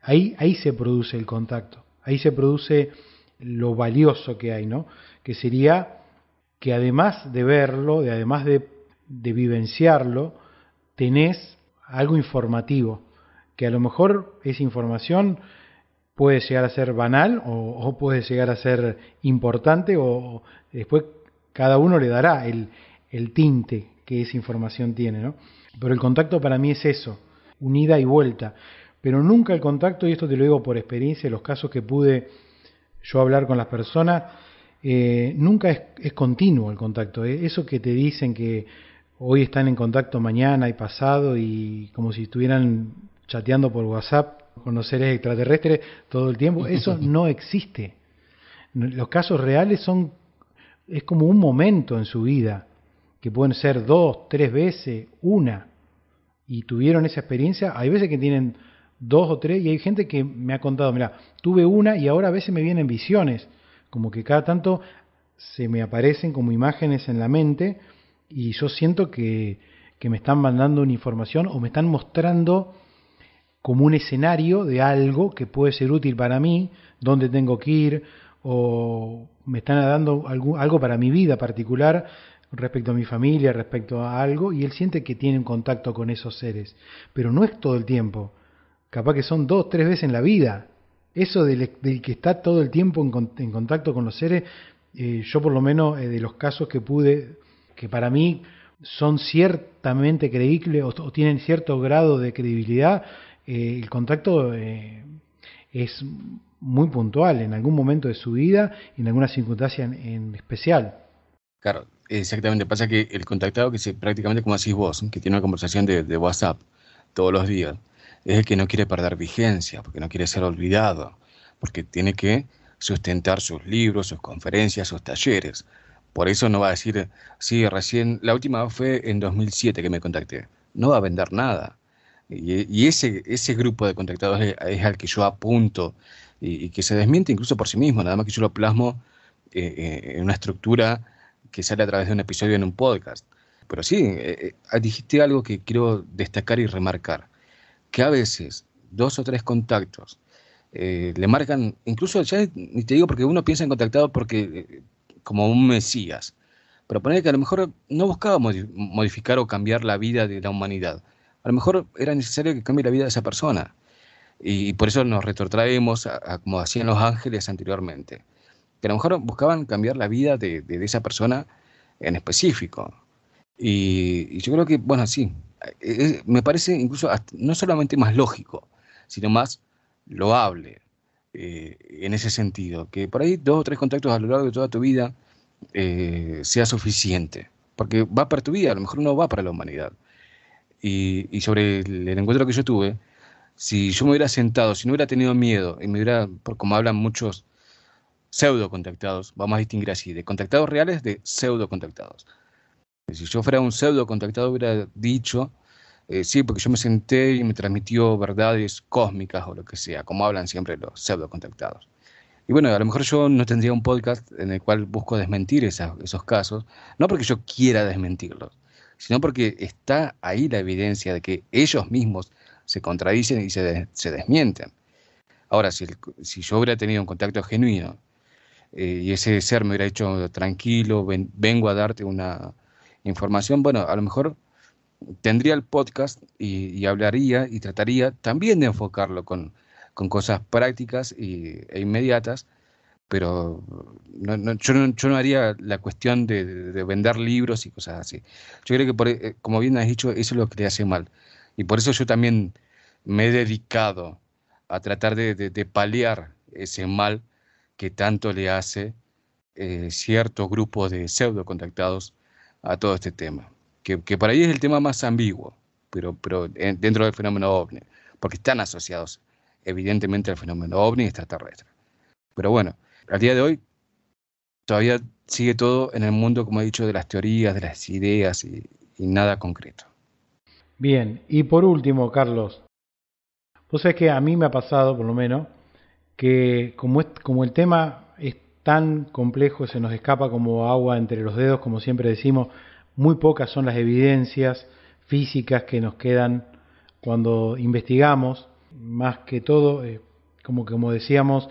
ahí, ahí se produce el contacto, ahí se produce lo valioso que hay, ¿no? Que sería que además de verlo, de además de, vivenciarlo, tenés algo informativo, que a lo mejor esa información puede llegar a ser banal o, puede llegar a ser importante o después cada uno le dará el, tinte que esa información tiene, ¿no? Pero el contacto para mí es eso, unida y vuelta. Pero nunca el contacto, y esto te lo digo por experiencia, los casos que pude yo hablar con las personas, eh, nunca es, es, continuo el contacto. Eh, eso que te dicen que hoy están en contacto mañana y pasado y como si estuvieran chateando por WhatsApp con los seres extraterrestres todo el tiempo, eso no existe. Los casos reales son, es como un momento en su vida, que pueden ser dos, tres veces, una, y tuvieron esa experiencia. Hay veces que tienen dos o tres, y hay gente que me ha contado, mira, tuve una y ahora a veces me vienen visiones, como que cada tanto se me aparecen como imágenes en la mente y yo siento que, que me están mandando una información o me están mostrando como un escenario de algo que puede ser útil para mí, dónde tengo que ir, o me están dando algo, algo para mi vida particular respecto a mi familia, respecto a algo, y él siente que tiene un contacto con esos seres. Pero no es todo el tiempo capaz que son dos, tres veces en la vida. Eso del, que está todo el tiempo en, contacto con los seres, eh, yo por lo menos eh, de los casos que pude, que para mí son ciertamente creíbles o, tienen cierto grado de credibilidad, eh, el contacto es muy puntual en algún momento de su vida y en alguna circunstancia en, especial. Claro, exactamente. Pasa que el contactado que es prácticamente como decís vos, que tiene una conversación de WhatsApp todos los días, es el que no quiere perder vigencia, porque no quiere ser olvidado, porque tiene que sustentar sus libros, sus conferencias, sus talleres. Por eso no va a decir, sí, recién, la última fue en 2007 que me contacté. No va a vender nada. Y, ese, ese grupo de contactados es, al que yo apunto y, que se desmiente incluso por sí mismo, nada más que yo lo plasmo eh, eh, en una estructura que sale a través de un episodio en un podcast. Pero sí, eh, dijiste algo que quiero destacar y remarcar que a veces dos o tres contactos eh, le marcan, incluso ya ni te digo porque uno piensa en contactado porque eh, como un mesías, pero poner que a lo mejor no buscaba modificar o cambiar la vida de la humanidad, a lo mejor era necesario que cambie la vida de esa persona y, por eso nos retrotraemos como hacían los ángeles anteriormente, que a lo mejor buscaban cambiar la vida de, esa persona en específico. y yo creo que, bueno, sí, eh, me parece incluso no solamente más lógico, sino más loable eh, en ese sentido. Que por ahí dos o tres contactos a lo largo de toda tu vida eh, sea suficiente, porque va para tu vida, a lo mejor no va para la humanidad. Y, sobre el, el, encuentro que yo tuve, si yo me hubiera sentado, si no hubiera tenido miedo, y me hubiera, por como hablan muchos pseudo contactados, vamos a distinguir así, de contactados reales de pseudo contactados. Si yo fuera un pseudo contactado hubiera dicho, eh, sí, porque yo me senté y me transmitió verdades cósmicas o lo que sea, como hablan siempre los pseudo contactados. Y bueno, a lo mejor yo no tendría un podcast en el cual busco desmentir esos casos, no porque yo quiera desmentirlos, sino porque está ahí la evidencia de que ellos mismos se contradicen y se, se desmienten. Ahora, si, si, yo hubiera tenido un contacto genuino eh, y ese ser me hubiera dicho, tranquilo, vengo a darte una, información, bueno, a lo mejor tendría el podcast y, hablaría y trataría también de enfocarlo con, cosas prácticas e inmediatas, pero yo, no, haría la cuestión de, vender libros y cosas así. Yo creo que, eh, como bien has dicho, eso es lo que le hace mal. Y por eso yo también me he dedicado a tratar de, paliar ese mal que tanto le hace eh, cierto grupo de pseudo contactados a todo este tema, que, para ellos es el tema más ambiguo, pero, pero eh, dentro del fenómeno ovni, porque están asociados evidentemente al fenómeno ovni extraterrestre. Pero bueno, al día de hoy todavía sigue todo en el mundo, como he dicho, de las teorías, de las ideas y, nada concreto. Bien, y por último, Carlos, vos sabés que a mí me ha pasado, por lo menos, que como, es, como el tema tan complejo, se nos escapa como agua entre los dedos, como siempre decimos, muy pocas son las evidencias físicas que nos quedan cuando investigamos, más que todo, eh, como, como decíamos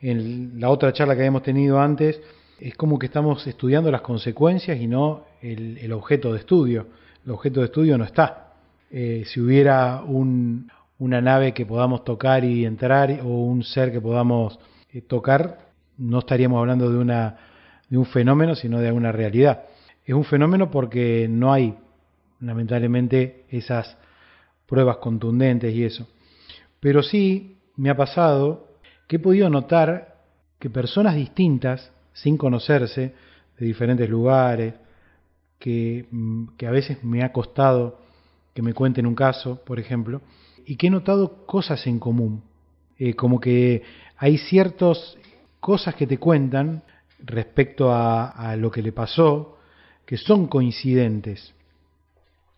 en la otra charla que habíamos tenido antes, es como que estamos estudiando las consecuencias y no el, objeto de estudio. El objeto de estudio no está. Eh, si hubiera una nave que podamos tocar y entrar o un ser que podamos eh, tocar, no estaríamos hablando de, una, de un fenómeno, sino de una realidad. Es un fenómeno porque no hay, lamentablemente, esas pruebas contundentes y eso. Pero sí me ha pasado que he podido notar que personas distintas, sin conocerse, de diferentes lugares, que, mm, que, a veces me ha costado que me cuenten un caso, por ejemplo, y que he notado cosas en común, eh, como que hay ciertos cosas que te cuentan respecto a, lo que le pasó que son coincidentes.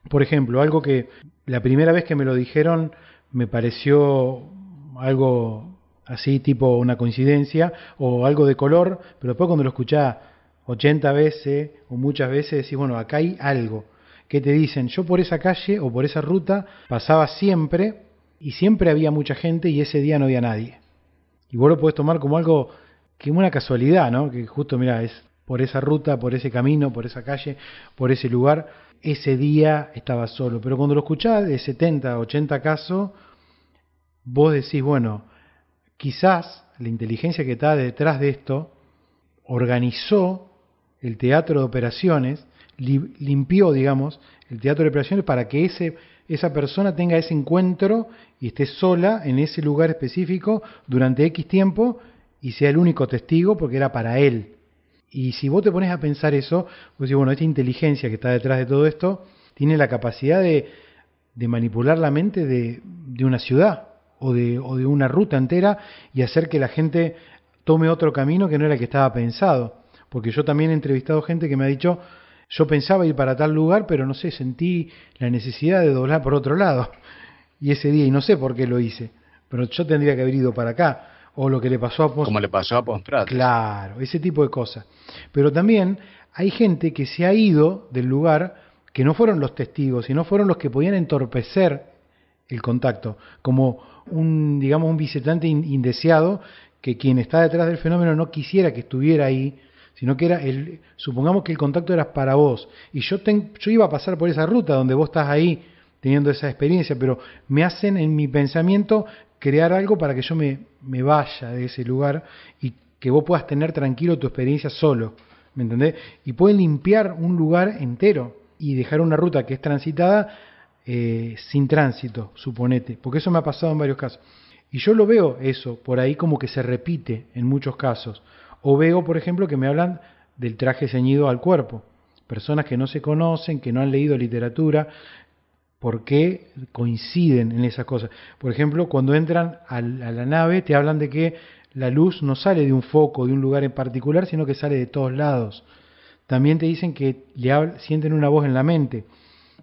Por ejemplo, algo que la primera vez que me lo dijeron me pareció algo así, tipo una coincidencia o algo de color, pero después cuando lo escuchás 80 veces o muchas veces decís, bueno, acá hay algo. Que te dicen, yo por esa calle o por esa ruta pasaba siempre y siempre había mucha gente y ese día no había nadie. Y vos lo podés tomar como algo que una casualidad, ¿no? Que justo, mira, es por esa ruta, por ese camino, por esa calle, por ese lugar, ese día estaba solo. Pero cuando lo escuchás de 70, 80 casos, vos decís, bueno, quizás la inteligencia que está detrás de esto organizó el teatro de operaciones, limpió, digamos, el teatro de operaciones para que ese, esa persona tenga ese encuentro y esté sola en ese lugar específico durante X tiempo y sea el único testigo porque era para él. Y si vos te pones a pensar eso, vos decís, bueno, esta inteligencia que está detrás de todo esto tiene la capacidad de, de manipular la mente de, de una ciudad o de, o de una ruta entera y hacer que la gente tome otro camino que no era el que estaba pensado. Porque yo también he entrevistado gente que me ha dicho, yo pensaba ir para tal lugar, pero no sé, sentí la necesidad de doblar por otro lado. Y ese día, y no sé por qué lo hice, pero yo tendría que haber ido para acá o lo que le pasó a Post Como le pasó a Post Claro, ese tipo de cosas. Pero también hay gente que se ha ido del lugar que no fueron los testigos, sino fueron los que podían entorpecer el contacto, como un, digamos, un visitante indeseado que quien está detrás del fenómeno no quisiera que estuviera ahí, sino que era el, supongamos que el contacto era para vos, y yo, yo iba a pasar por esa ruta donde vos estás ahí teniendo esa experiencia, pero me hacen en mi pensamiento crear algo para que yo me, me vaya de ese lugar y que vos puedas tener tranquilo tu experiencia solo. ¿Me entendés? Y pueden limpiar un lugar entero y dejar una ruta que es transitada eh, sin tránsito, suponete. Porque eso me ha pasado en varios casos. Y yo lo veo eso, por ahí como que se repite en muchos casos. O veo, por ejemplo, que me hablan del traje ceñido al cuerpo. Personas que no se conocen, que no han leído literatura, por qué coinciden en esas cosas. Por ejemplo, cuando entran a la nave te hablan de que la luz no sale de un foco, de un lugar en particular, sino que sale de todos lados. También te dicen que le sienten una voz en la mente.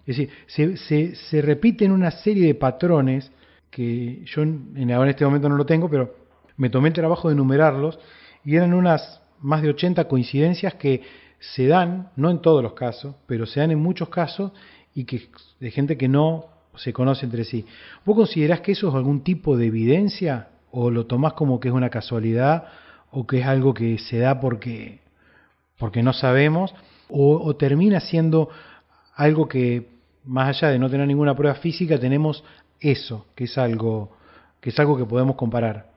Es decir, se, se, se, repiten una serie de patrones que yo en, ahora en este momento no lo tengo, pero me tomé el trabajo de enumerarlos y eran unas más de 80 coincidencias que se dan, no en todos los casos, pero se dan en muchos casos y que, de gente que no se conoce entre sí. ¿Vos considerás que eso es algún tipo de evidencia o lo tomás como que es una casualidad o que es algo que se da porque, porque no sabemos o, termina siendo algo que más allá de no tener ninguna prueba física tenemos eso, que es algo que es algo que podemos comparar.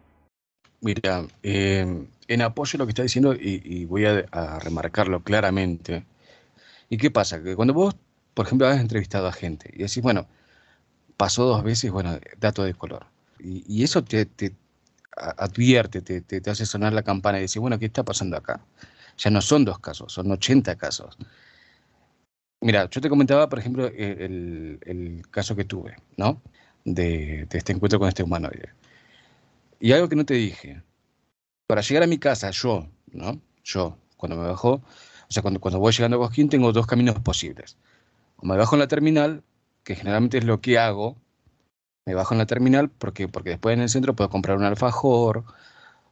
Mira, eh, en apoyo a lo que está diciendo, y, voy a, a, remarcarlo claramente, ¿y qué pasa? Que cuando vos por ejemplo, has entrevistado a gente y decís, bueno, pasó dos veces, bueno, dato de color. Y, eso te, advierte, te, hace sonar la campana y decís, bueno, ¿qué está pasando acá? Ya no son dos casos, son 80 casos. Mira, yo te comentaba, por ejemplo, el, caso que tuve, ¿no? De, este encuentro con este humanoide. Y algo que no te dije, para llegar a mi casa, yo, ¿no? Yo, cuando me bajó, o sea, cuando, cuando voy llegando a Cosquín, tengo dos caminos posibles o me bajo en la terminal, que generalmente es lo que hago, me bajo en la terminal porque, porque después en el centro puedo comprar un alfajor,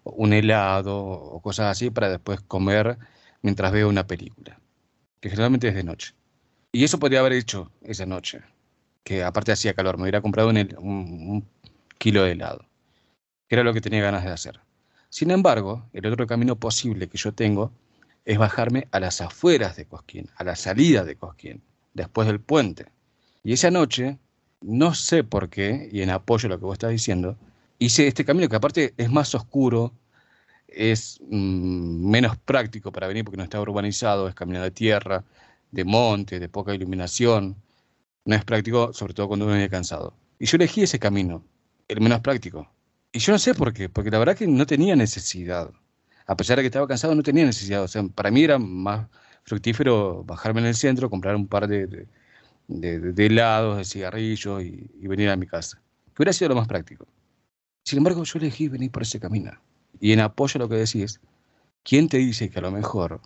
un helado o cosas así para después comer mientras veo una película, que generalmente es de noche. Y eso podría haber hecho esa noche, que aparte hacía calor, me hubiera comprado un kilo de helado, que era lo que tenía ganas de hacer. Sin embargo, el otro camino posible que yo tengo es bajarme a las afueras de Cosquín, a la salida de Cosquín después del puente. Y esa noche, no sé por qué, y en apoyo a lo que vos estás diciendo, hice este camino que aparte es más oscuro, es mm, menos práctico para venir porque no está urbanizado, es camino de tierra, de monte, de poca iluminación. No es práctico, sobre todo cuando uno viene cansado. Y yo elegí ese camino, el menos práctico. Y yo no sé por qué, porque la verdad que no tenía necesidad. A pesar de que estaba cansado, no tenía necesidad. O sea, para mí era más fructífero bajarme en el centro, comprar un par de, de, helados, de cigarrillos y, venir a mi casa, que hubiera sido lo más práctico. Sin embargo, yo elegí venir por ese camino. Y en apoyo a lo que decís, ¿quién te dice que a lo mejor,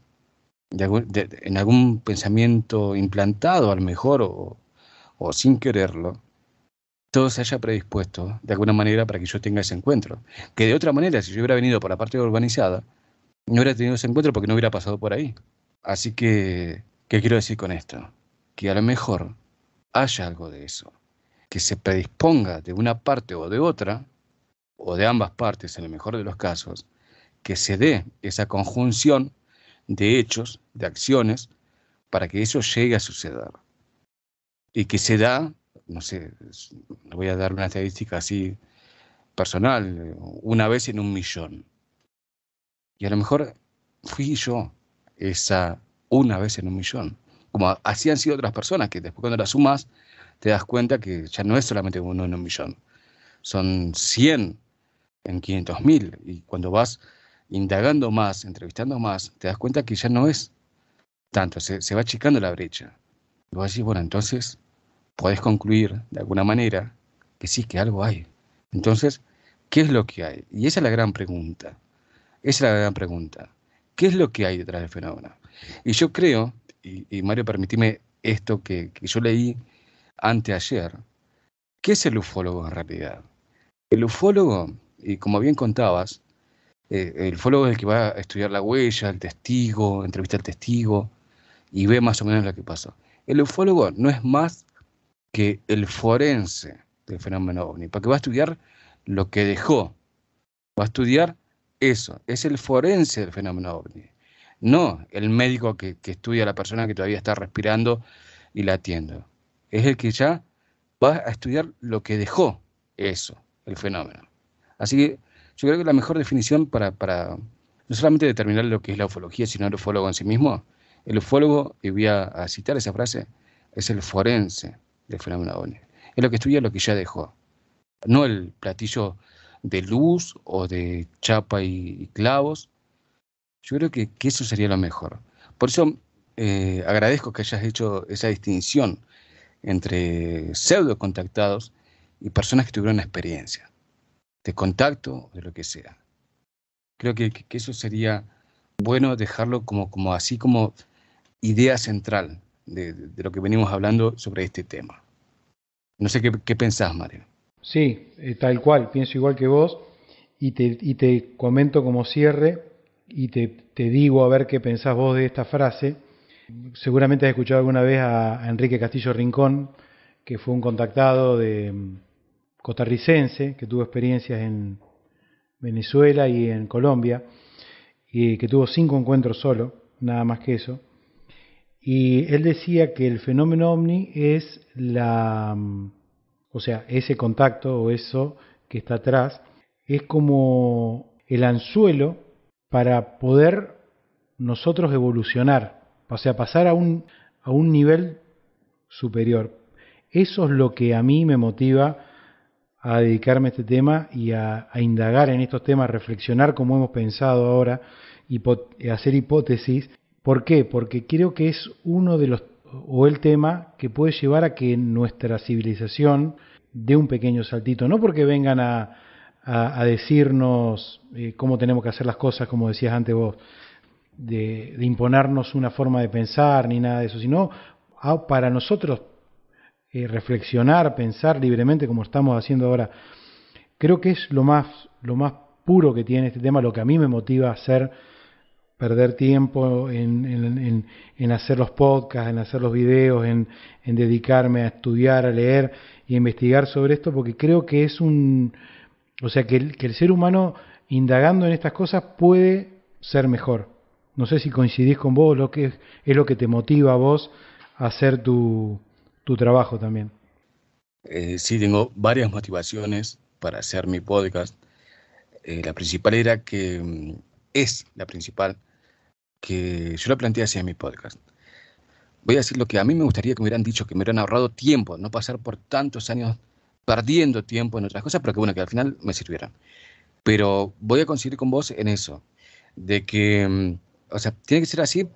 en algún pensamiento implantado, a lo mejor, o, o sin quererlo, todo se haya predispuesto de alguna manera para que yo tenga ese encuentro. Que de otra manera, si yo hubiera venido por la parte urbanizada, no hubiera tenido ese encuentro porque no hubiera pasado por ahí. Así que, ¿qué quiero decir con esto? Que a lo mejor haya algo de eso, que se predisponga de una parte o de otra, o de ambas partes en el mejor de los casos, que se dé esa conjunción de hechos, de acciones, para que eso llegue a suceder. Y que se da, no sé, voy a dar una estadística así personal, una vez en un millón. Y a lo mejor fui yo, esa una vez en un millón. Como así han sido otras personas, que después cuando las sumas te das cuenta que ya no es solamente uno en un millón, son 100 en 500 mil. Y cuando vas indagando más, entrevistando más, te das cuenta que ya no es tanto, se, se va achicando la brecha. Y vos decís, bueno, entonces puedes concluir de alguna manera que sí, que algo hay. Entonces, ¿qué es lo que hay? Y esa es la gran pregunta. Esa es la gran pregunta. ¿Qué es lo que hay detrás del fenómeno? Y yo creo, y, Mario, permitime esto que, yo leí anteayer, ¿qué es el ufólogo en realidad? El ufólogo, y como bien contabas, eh, el ufólogo es el que va a estudiar la huella, el testigo, entrevista al testigo, y ve más o menos lo que pasó. El ufólogo no es más que el forense del fenómeno ovni, porque va a estudiar lo que dejó, va a estudiar eso, es el forense del fenómeno ovni, no el médico que, estudia a la persona que todavía está respirando y latiendo. Es el que ya va a estudiar lo que dejó eso, el fenómeno. Así que yo creo que la mejor definición para, no solamente determinar lo que es la ufología, sino el ufólogo en sí mismo, el ufólogo, y voy a, a citar esa frase, es el forense del fenómeno ovni. Es lo que estudia lo que ya dejó, no el platillo de luz o de chapa y, clavos. Yo creo que, eso sería lo mejor. Por eso eh, agradezco que hayas hecho esa distinción entre pseudo contactados y personas que tuvieron una experiencia de contacto, de lo que sea. Creo que, eso sería bueno dejarlo como, como así como idea central de, lo que venimos hablando sobre este tema. No sé qué, qué pensás, Mario. Sí, eh, tal cual, pienso igual que vos y te, y te comento como cierre y te, digo a ver qué pensás vos de esta frase. Seguramente has escuchado alguna vez a, a Enrique Castillo Rincón, que fue un contactado de mm, costarricense que tuvo experiencias en Venezuela y en Colombia, y que tuvo cinco encuentros solo, nada más que eso. Y él decía que el fenómeno ovni es la mm, o sea, ese contacto o eso que está atrás es como el anzuelo para poder nosotros evolucionar, o sea, pasar a un, a un nivel superior. Eso es lo que a mí me motiva a dedicarme a este tema y a, indagar en estos temas, reflexionar como hemos pensado ahora, y hacer hipótesis. ¿Por qué? Porque creo que es uno de los o el tema que puede llevar a que nuestra civilización dé un pequeño saltito, no porque vengan a, a, decirnos eh, cómo tenemos que hacer las cosas, como decías antes vos, de, imponernos una forma de pensar ni nada de eso, sino para nosotros eh, reflexionar, pensar libremente como estamos haciendo ahora. Creo que es lo más, lo más puro que tiene este tema, lo que a mí me motiva a hacer perder tiempo en, en, en, hacer los podcasts, en hacer los videos, en, dedicarme a estudiar, a leer y a investigar sobre esto, porque creo que es un... O sea, que el, ser humano indagando en estas cosas puede ser mejor. No sé si coincidís con vos, lo que es, lo que te motiva a vos a hacer tu, trabajo también. Eh, sí, tengo varias motivaciones para hacer mi podcast. Eh, la principal era que mm, es la principal que yo lo planteé así en mi podcast. Voy a decir lo que a mí me gustaría que me hubieran dicho, que me hubieran ahorrado tiempo, no pasar por tantos años perdiendo tiempo en otras cosas, pero que bueno, que al final me sirvieran. Pero voy a coincidir con vos en eso, de que, mm, o sea, tiene que ser así,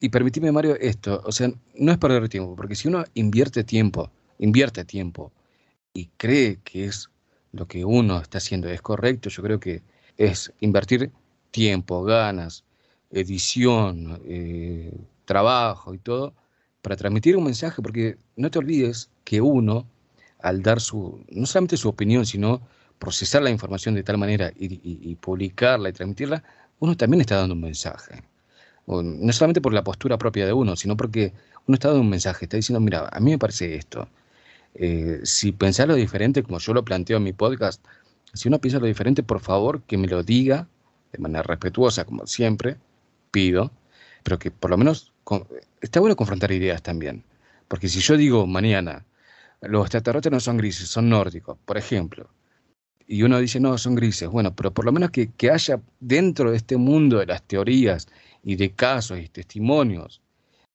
y permitirme Mario, esto, o sea, no es perder tiempo, porque si uno invierte tiempo, invierte tiempo y cree que es lo que uno está haciendo es correcto, yo creo que es invertir tiempo, ganas, edición, eh, trabajo y todo, para transmitir un mensaje, porque no te olvides que uno, al dar su, no solamente su opinión, sino procesar la información de tal manera y, publicarla y transmitirla, uno también está dando un mensaje. No solamente por la postura propia de uno, sino porque uno está dando un mensaje, está diciendo, mira, a mí me parece esto. Eh, si pensás lo diferente, como yo lo planteo en mi podcast, si uno piensa lo diferente, por favor que me lo diga de manera respetuosa, como siempre, pido, pero que por lo menos está bueno confrontar ideas también. Porque si yo digo mañana, los extraterrestres no son grises, son nórdicos, por ejemplo, y uno dice, no, son grises, bueno, pero por lo menos que, haya dentro de este mundo de las teorías y de casos y testimonios,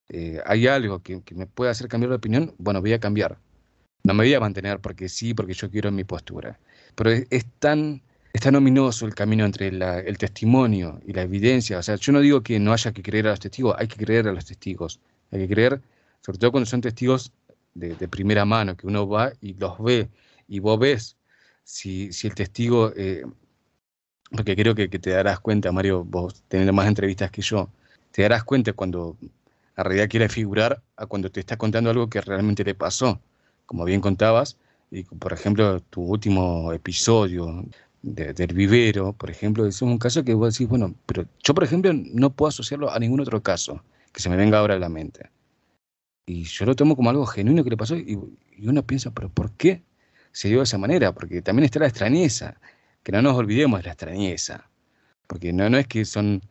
eh, hay algo que, me pueda hacer cambiar de opinión, bueno, voy a cambiar. No me voy a mantener porque sí, porque yo quiero mi postura. Pero es tan tan ominoso el camino entre el testimonio y la evidencia. O sea, yo no digo que no haya que creer a los testigos, hay que creer a los testigos. Hay que creer, sobre todo cuando son testigos de, primera mano, que uno va y los ve, y vos ves si, si el testigo, eh, porque creo que, que, te darás cuenta, Mario, vos teniendo más entrevistas que yo, te darás cuenta cuando la realidad quiere figurar a cuando te está contando algo que realmente le pasó, como bien contabas, y por ejemplo tu último episodio del vivero, por ejemplo, es un caso que vos decís, bueno, pero yo, por ejemplo, no puedo asociarlo a ningún otro caso que se me venga ahora a la mente. Y yo lo tomo como algo genuino que le pasó y, uno piensa, pero ¿por qué se dio de esa manera? Porque también está la extrañeza, que no nos olvidemos de la extrañeza, porque no, no es que son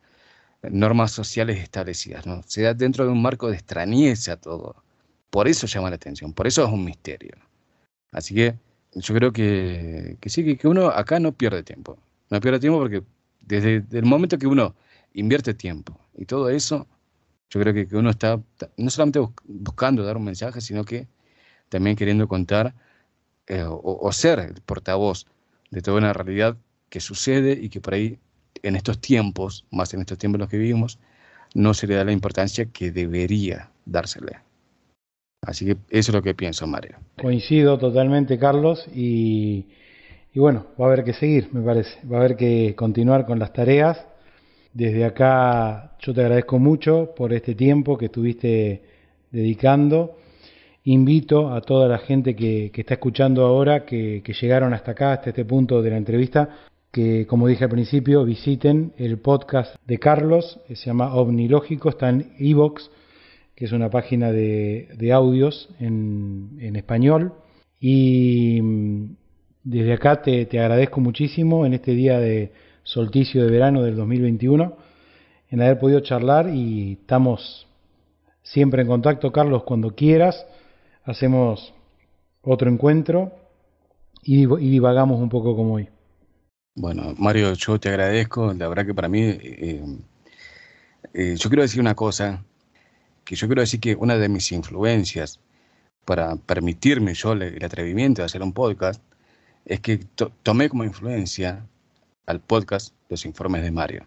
normas sociales establecidas, ¿no? se da dentro de un marco de extrañeza todo. Por eso llama la atención, por eso es un misterio. Así que yo creo que, sí, que, uno acá no pierde tiempo. No pierde tiempo porque desde el momento que uno invierte tiempo y todo eso, yo creo que, uno está no solamente buscando dar un mensaje, sino que también queriendo contar eh, o, ser el portavoz de toda una realidad que sucede y que por ahí en estos tiempos, más en estos tiempos en los que vivimos, no se le da la importancia que debería dársele. Así que eso es lo que pienso, Mario. Coincido totalmente, Carlos, y, bueno, va a haber que seguir, me parece. Va a haber que continuar con las tareas. Desde acá yo te agradezco mucho por este tiempo que estuviste dedicando. Invito a toda la gente que, está escuchando ahora, que, llegaron hasta acá, hasta este punto de la entrevista, que como dije al principio, visiten el podcast de Carlos, que se llama Omnilógico, está en iVoox que es una página de, audios en, español. Y mm, desde acá te, agradezco muchísimo en este día de solsticio de verano del 2021, en haber podido charlar y estamos siempre en contacto, Carlos, cuando quieras. Hacemos otro encuentro y, divagamos un poco como hoy. Bueno, Mario, yo te agradezco. La verdad que para mí, eh, eh, yo quiero decir una cosa que yo quiero decir que una de mis influencias para permitirme yo el atrevimiento de hacer un podcast es que tomé como influencia al podcast los informes de Mario.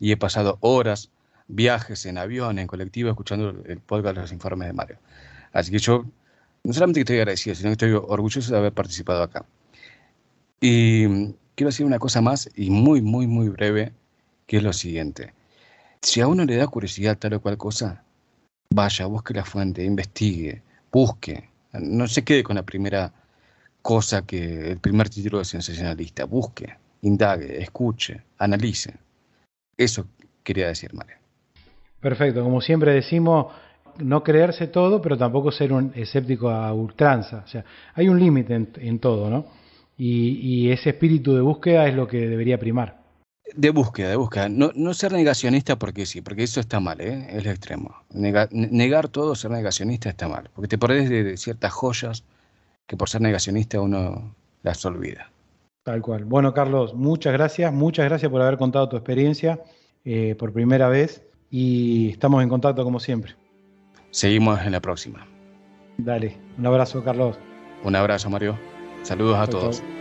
Y he pasado horas, viajes en avión, en colectivo, escuchando el podcast los informes de Mario. Así que yo no solamente estoy agradecido, sino que estoy orgulloso de haber participado acá. Y quiero decir una cosa más y muy, muy, muy breve, que es lo siguiente. Si a uno le da curiosidad tal o cual cosa, vaya, busque la fuente, investigue, busque. No se quede con la primera cosa que el primer título de sensacionalista. Busque, indague, escuche, analice. Eso quería decir, María. Perfecto. Como siempre decimos, no creerse todo, pero tampoco ser un escéptico a ultranza. O sea, hay un límite en, todo, ¿no? y ese espíritu de búsqueda es lo que debería primar. De búsqueda, de búsqueda. No, no, ser negacionista porque sí, porque eso está mal, ¿eh? es el extremo. negar todo, ser negacionista está mal, porque te perdés de, ciertas joyas que por ser negacionista uno las olvida. Tal cual. Bueno, Carlos, muchas gracias, muchas gracias por haber contado tu experiencia eh, por primera vez y estamos en contacto como siempre. Seguimos en la próxima. Dale, un abrazo, Carlos. Un abrazo, Mario. Saludos a todos.